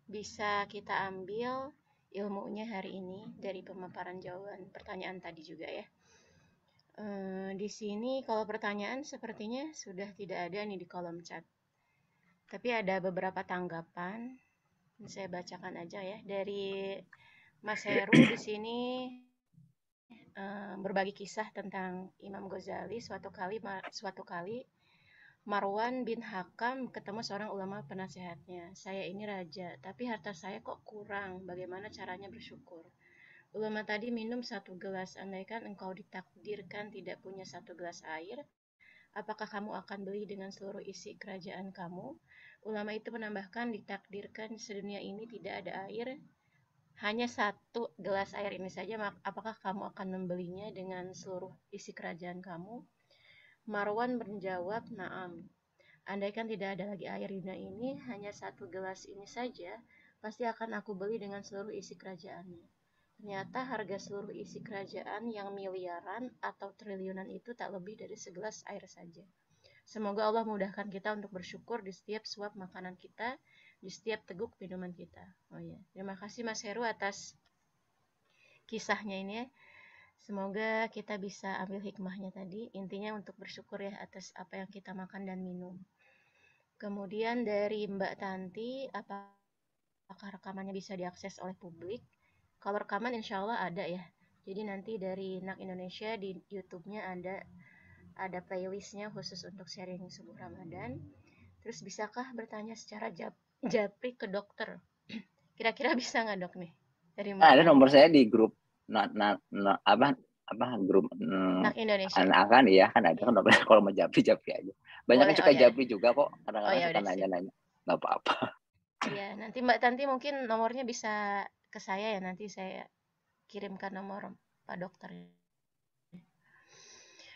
bisa kita ambil ilmunya hari ini dari pemaparan jawaban pertanyaan tadi juga ya. E, di sini kalau pertanyaan sepertinya sudah tidak ada nih di kolom chat. Tapi ada beberapa tanggapan saya bacakan aja ya dari Mas Heru di sini uh, berbagi kisah tentang Imam Ghazali suatu kali suatu kali Marwan bin Hakam ketemu seorang ulama penasehatnya. Saya ini raja, tapi harta saya kok kurang. Bagaimana caranya bersyukur? Ulama tadi minum satu gelas. Andaikan engkau ditakdirkan tidak punya satu gelas air, apakah kamu akan beli dengan seluruh isi kerajaan kamu? Ulama itu menambahkan ditakdirkan sedunia ini tidak ada air, hanya satu gelas air ini saja, apakah kamu akan membelinya dengan seluruh isi kerajaan kamu? Marwan menjawab, "Naam." Andaikan tidak ada lagi air di dunia ini, hanya satu gelas ini saja, pasti akan aku beli dengan seluruh isi kerajaannya. Ternyata harga seluruh isi kerajaan yang miliaran atau triliunan itu tak lebih dari segelas air saja. Semoga Allah mudahkan kita untuk bersyukur di setiap suap makanan kita, di setiap teguk minuman kita. Oh ya, terima kasih Mas Heru atas kisahnya ini ya. Semoga kita bisa ambil hikmahnya tadi. Intinya untuk bersyukur ya atas apa yang kita makan dan minum. Kemudian dari Mbak Tanti, apakah rekamannya bisa diakses oleh publik? Kalau rekaman insya Allah ada ya. Jadi nanti dari NAK Indonesia di YouTube-nya ada ada playlistnya khusus untuk sharing subuh Ramadan. Terus bisakah bertanya secara jap japri ke dokter? Kira-kira bisa nggak dok nih? Dari mana? Nah, ada nomor saya di grup not, not, not, apa apa grup mm, anak Indonesia anak kan iya kan ada kan iya. dokter kalau mau japri japri aja banyak yang suka oh, iya. japri juga kok kadang-kadang oh, ya, suka nanya-nanya nggak apa-apa iya nanti mbak Tanti mungkin nomornya bisa ke saya ya nanti saya kirimkan nomor pak dokter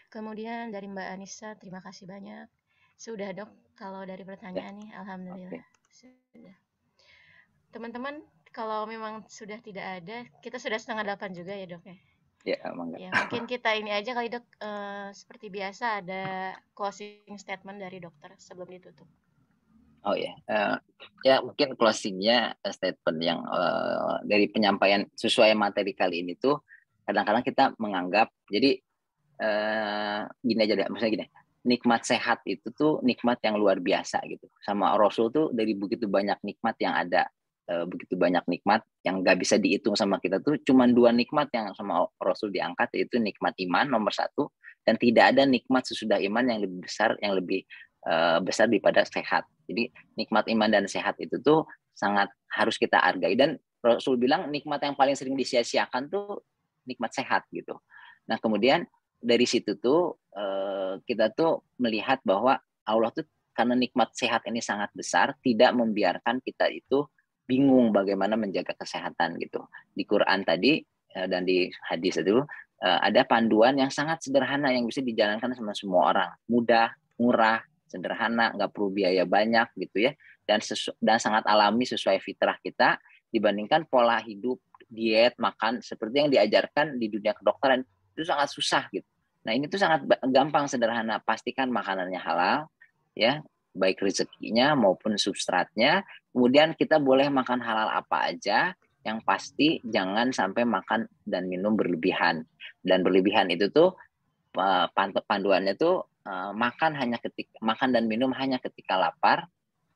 Kemudian dari Mbak Anissa, terima kasih banyak. Sudah dok, kalau dari ya. pertanyaan nih, alhamdulillah okay. sudah. Teman-teman, kalau memang sudah tidak ada, kita sudah setengah delapan juga ya dok ya. Ya, ya mungkin kita ini aja kali dok. Uh, seperti biasa ada closing statement dari dokter sebelum ditutup. Oh ya, yeah. uh, ya mungkin closingnya eh, statement yang uh, dari penyampaian sesuai materi kali ini tuh kadang-kadang kita menganggap jadi uh, gini aja deh, maksudnya gini, nikmat sehat itu tuh nikmat yang luar biasa gitu. Sama Rasul tuh dari begitu banyak nikmat yang ada, uh, begitu banyak nikmat yang nggak bisa dihitung sama kita tuh, cuma dua nikmat yang sama Rasul diangkat yaitu nikmat iman nomor satu dan tidak ada nikmat sesudah iman yang lebih besar, yang lebih uh, besar daripada sehat. Jadi nikmat iman dan sehat itu tuh sangat harus kita hargai dan Rasul bilang nikmat yang paling sering disia-siakan tuh nikmat sehat gitu. Nah kemudian dari situ tuh eh, kita tuh melihat bahwa Allah tuh karena nikmat sehat ini sangat besar tidak membiarkan kita itu bingung bagaimana menjaga kesehatan gitu di Quran tadi eh, dan di hadis itu eh, ada panduan yang sangat sederhana yang bisa dijalankan sama semua orang mudah murah sederhana nggak perlu biaya banyak gitu ya dan sesu- dan sangat alami sesuai fitrah kita dibandingkan pola hidup diet makan seperti yang diajarkan di dunia kedokteran itu sangat susah gitu. Nah ini tuh sangat gampang sederhana pastikan makanannya halal ya baik rezekinya maupun substratnya. Kemudian kita boleh makan halal apa aja yang pasti jangan sampai makan dan minum berlebihan. Dan berlebihan itu tuh panduannya tuh eh, makan hanya ketika makan dan minum hanya ketika lapar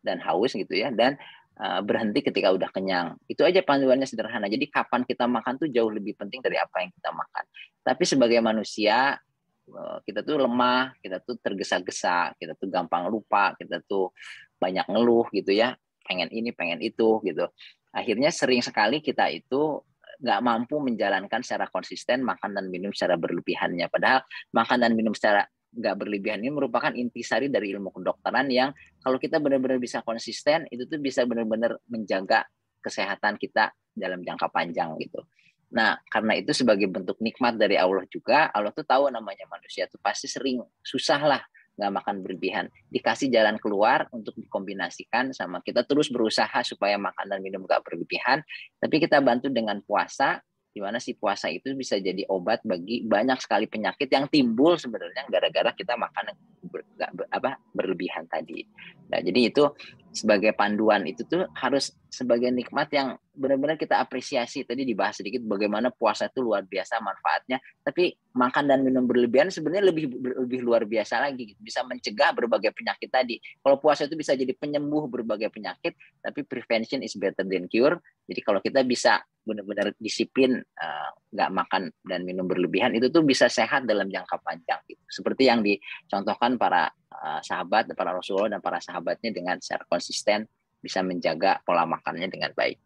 dan haus gitu ya dan eh, berhenti ketika udah kenyang. Itu aja panduannya sederhana. Jadi kapan kita makan tuh jauh lebih penting dari apa yang kita makan. Tapi sebagai manusia eh, kita tuh lemah, kita tuh tergesa-gesa, kita tuh gampang lupa, kita tuh banyak ngeluh gitu ya, pengen ini, pengen itu gitu. Akhirnya sering sekali kita itu nggak mampu menjalankan secara konsisten makan dan minum secara berlebihannya. Padahal makan dan minum secara nggak berlebihan ini merupakan intisari dari ilmu kedokteran yang kalau kita benar-benar bisa konsisten itu tuh bisa benar-benar menjaga kesehatan kita dalam jangka panjang gitu. Nah, karena itu sebagai bentuk nikmat dari Allah juga, Allah tuh tahu namanya manusia tuh pasti sering susah lah nggak makan berlebihan. Dikasih jalan keluar untuk dikombinasikan sama kita terus berusaha supaya makan dan minum nggak berlebihan, tapi kita bantu dengan puasa, di mana si puasa itu bisa jadi obat bagi banyak sekali penyakit yang timbul sebenarnya gara-gara kita makan ber, apa berlebihan tadi. Nah, jadi itu sebagai panduan itu tuh harus sebagai nikmat yang benar-benar kita apresiasi tadi dibahas sedikit bagaimana puasa itu luar biasa manfaatnya tapi makan dan minum berlebihan sebenarnya lebih lebih luar biasa lagi gitu. bisa mencegah berbagai penyakit tadi kalau puasa itu bisa jadi penyembuh berbagai penyakit tapi prevention is better than cure jadi kalau kita bisa benar-benar disiplin eh, nggak uh, makan dan minum berlebihan itu tuh bisa sehat dalam jangka panjang gitu. Seperti yang dicontohkan para uh, sahabat, para Rasulullah dan para sahabatnya dengan secara konsisten bisa menjaga pola makannya dengan baik.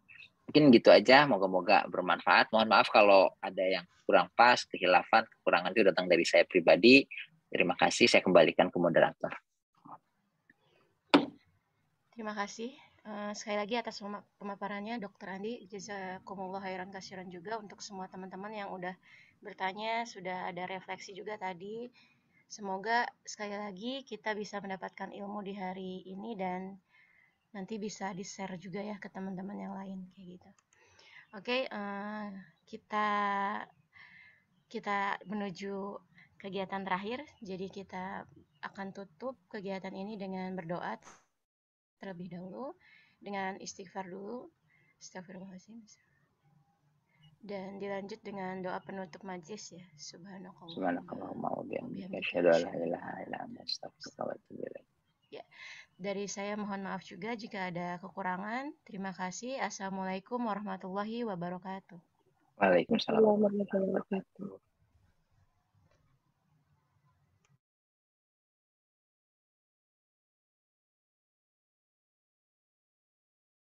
Mungkin gitu aja, moga-moga bermanfaat. Mohon maaf kalau ada yang kurang pas, kehilafan, kekurangan itu datang dari saya pribadi. Terima kasih, saya kembalikan ke moderator. Terima kasih. Eh, sekali lagi atas pemaparannya dokter Andi, jazakumullah khairan kasiran juga untuk semua teman-teman yang udah bertanya, sudah ada refleksi juga tadi. Semoga sekali lagi kita bisa mendapatkan ilmu di hari ini dan nanti bisa di-share juga ya ke teman-teman yang lain kayak gitu. Oke, eh, kita kita menuju kegiatan terakhir. Jadi kita akan tutup kegiatan ini dengan berdoa terlebih dahulu dengan istighfar dulu astagfirullahaladzim dan dilanjut dengan doa penutup majlis ya subhanakallah wa ya dari saya mohon maaf juga jika ada kekurangan terima kasih assalamualaikum warahmatullahi wabarakatuh Waalaikumsalam warahmatullahi wabarakatuh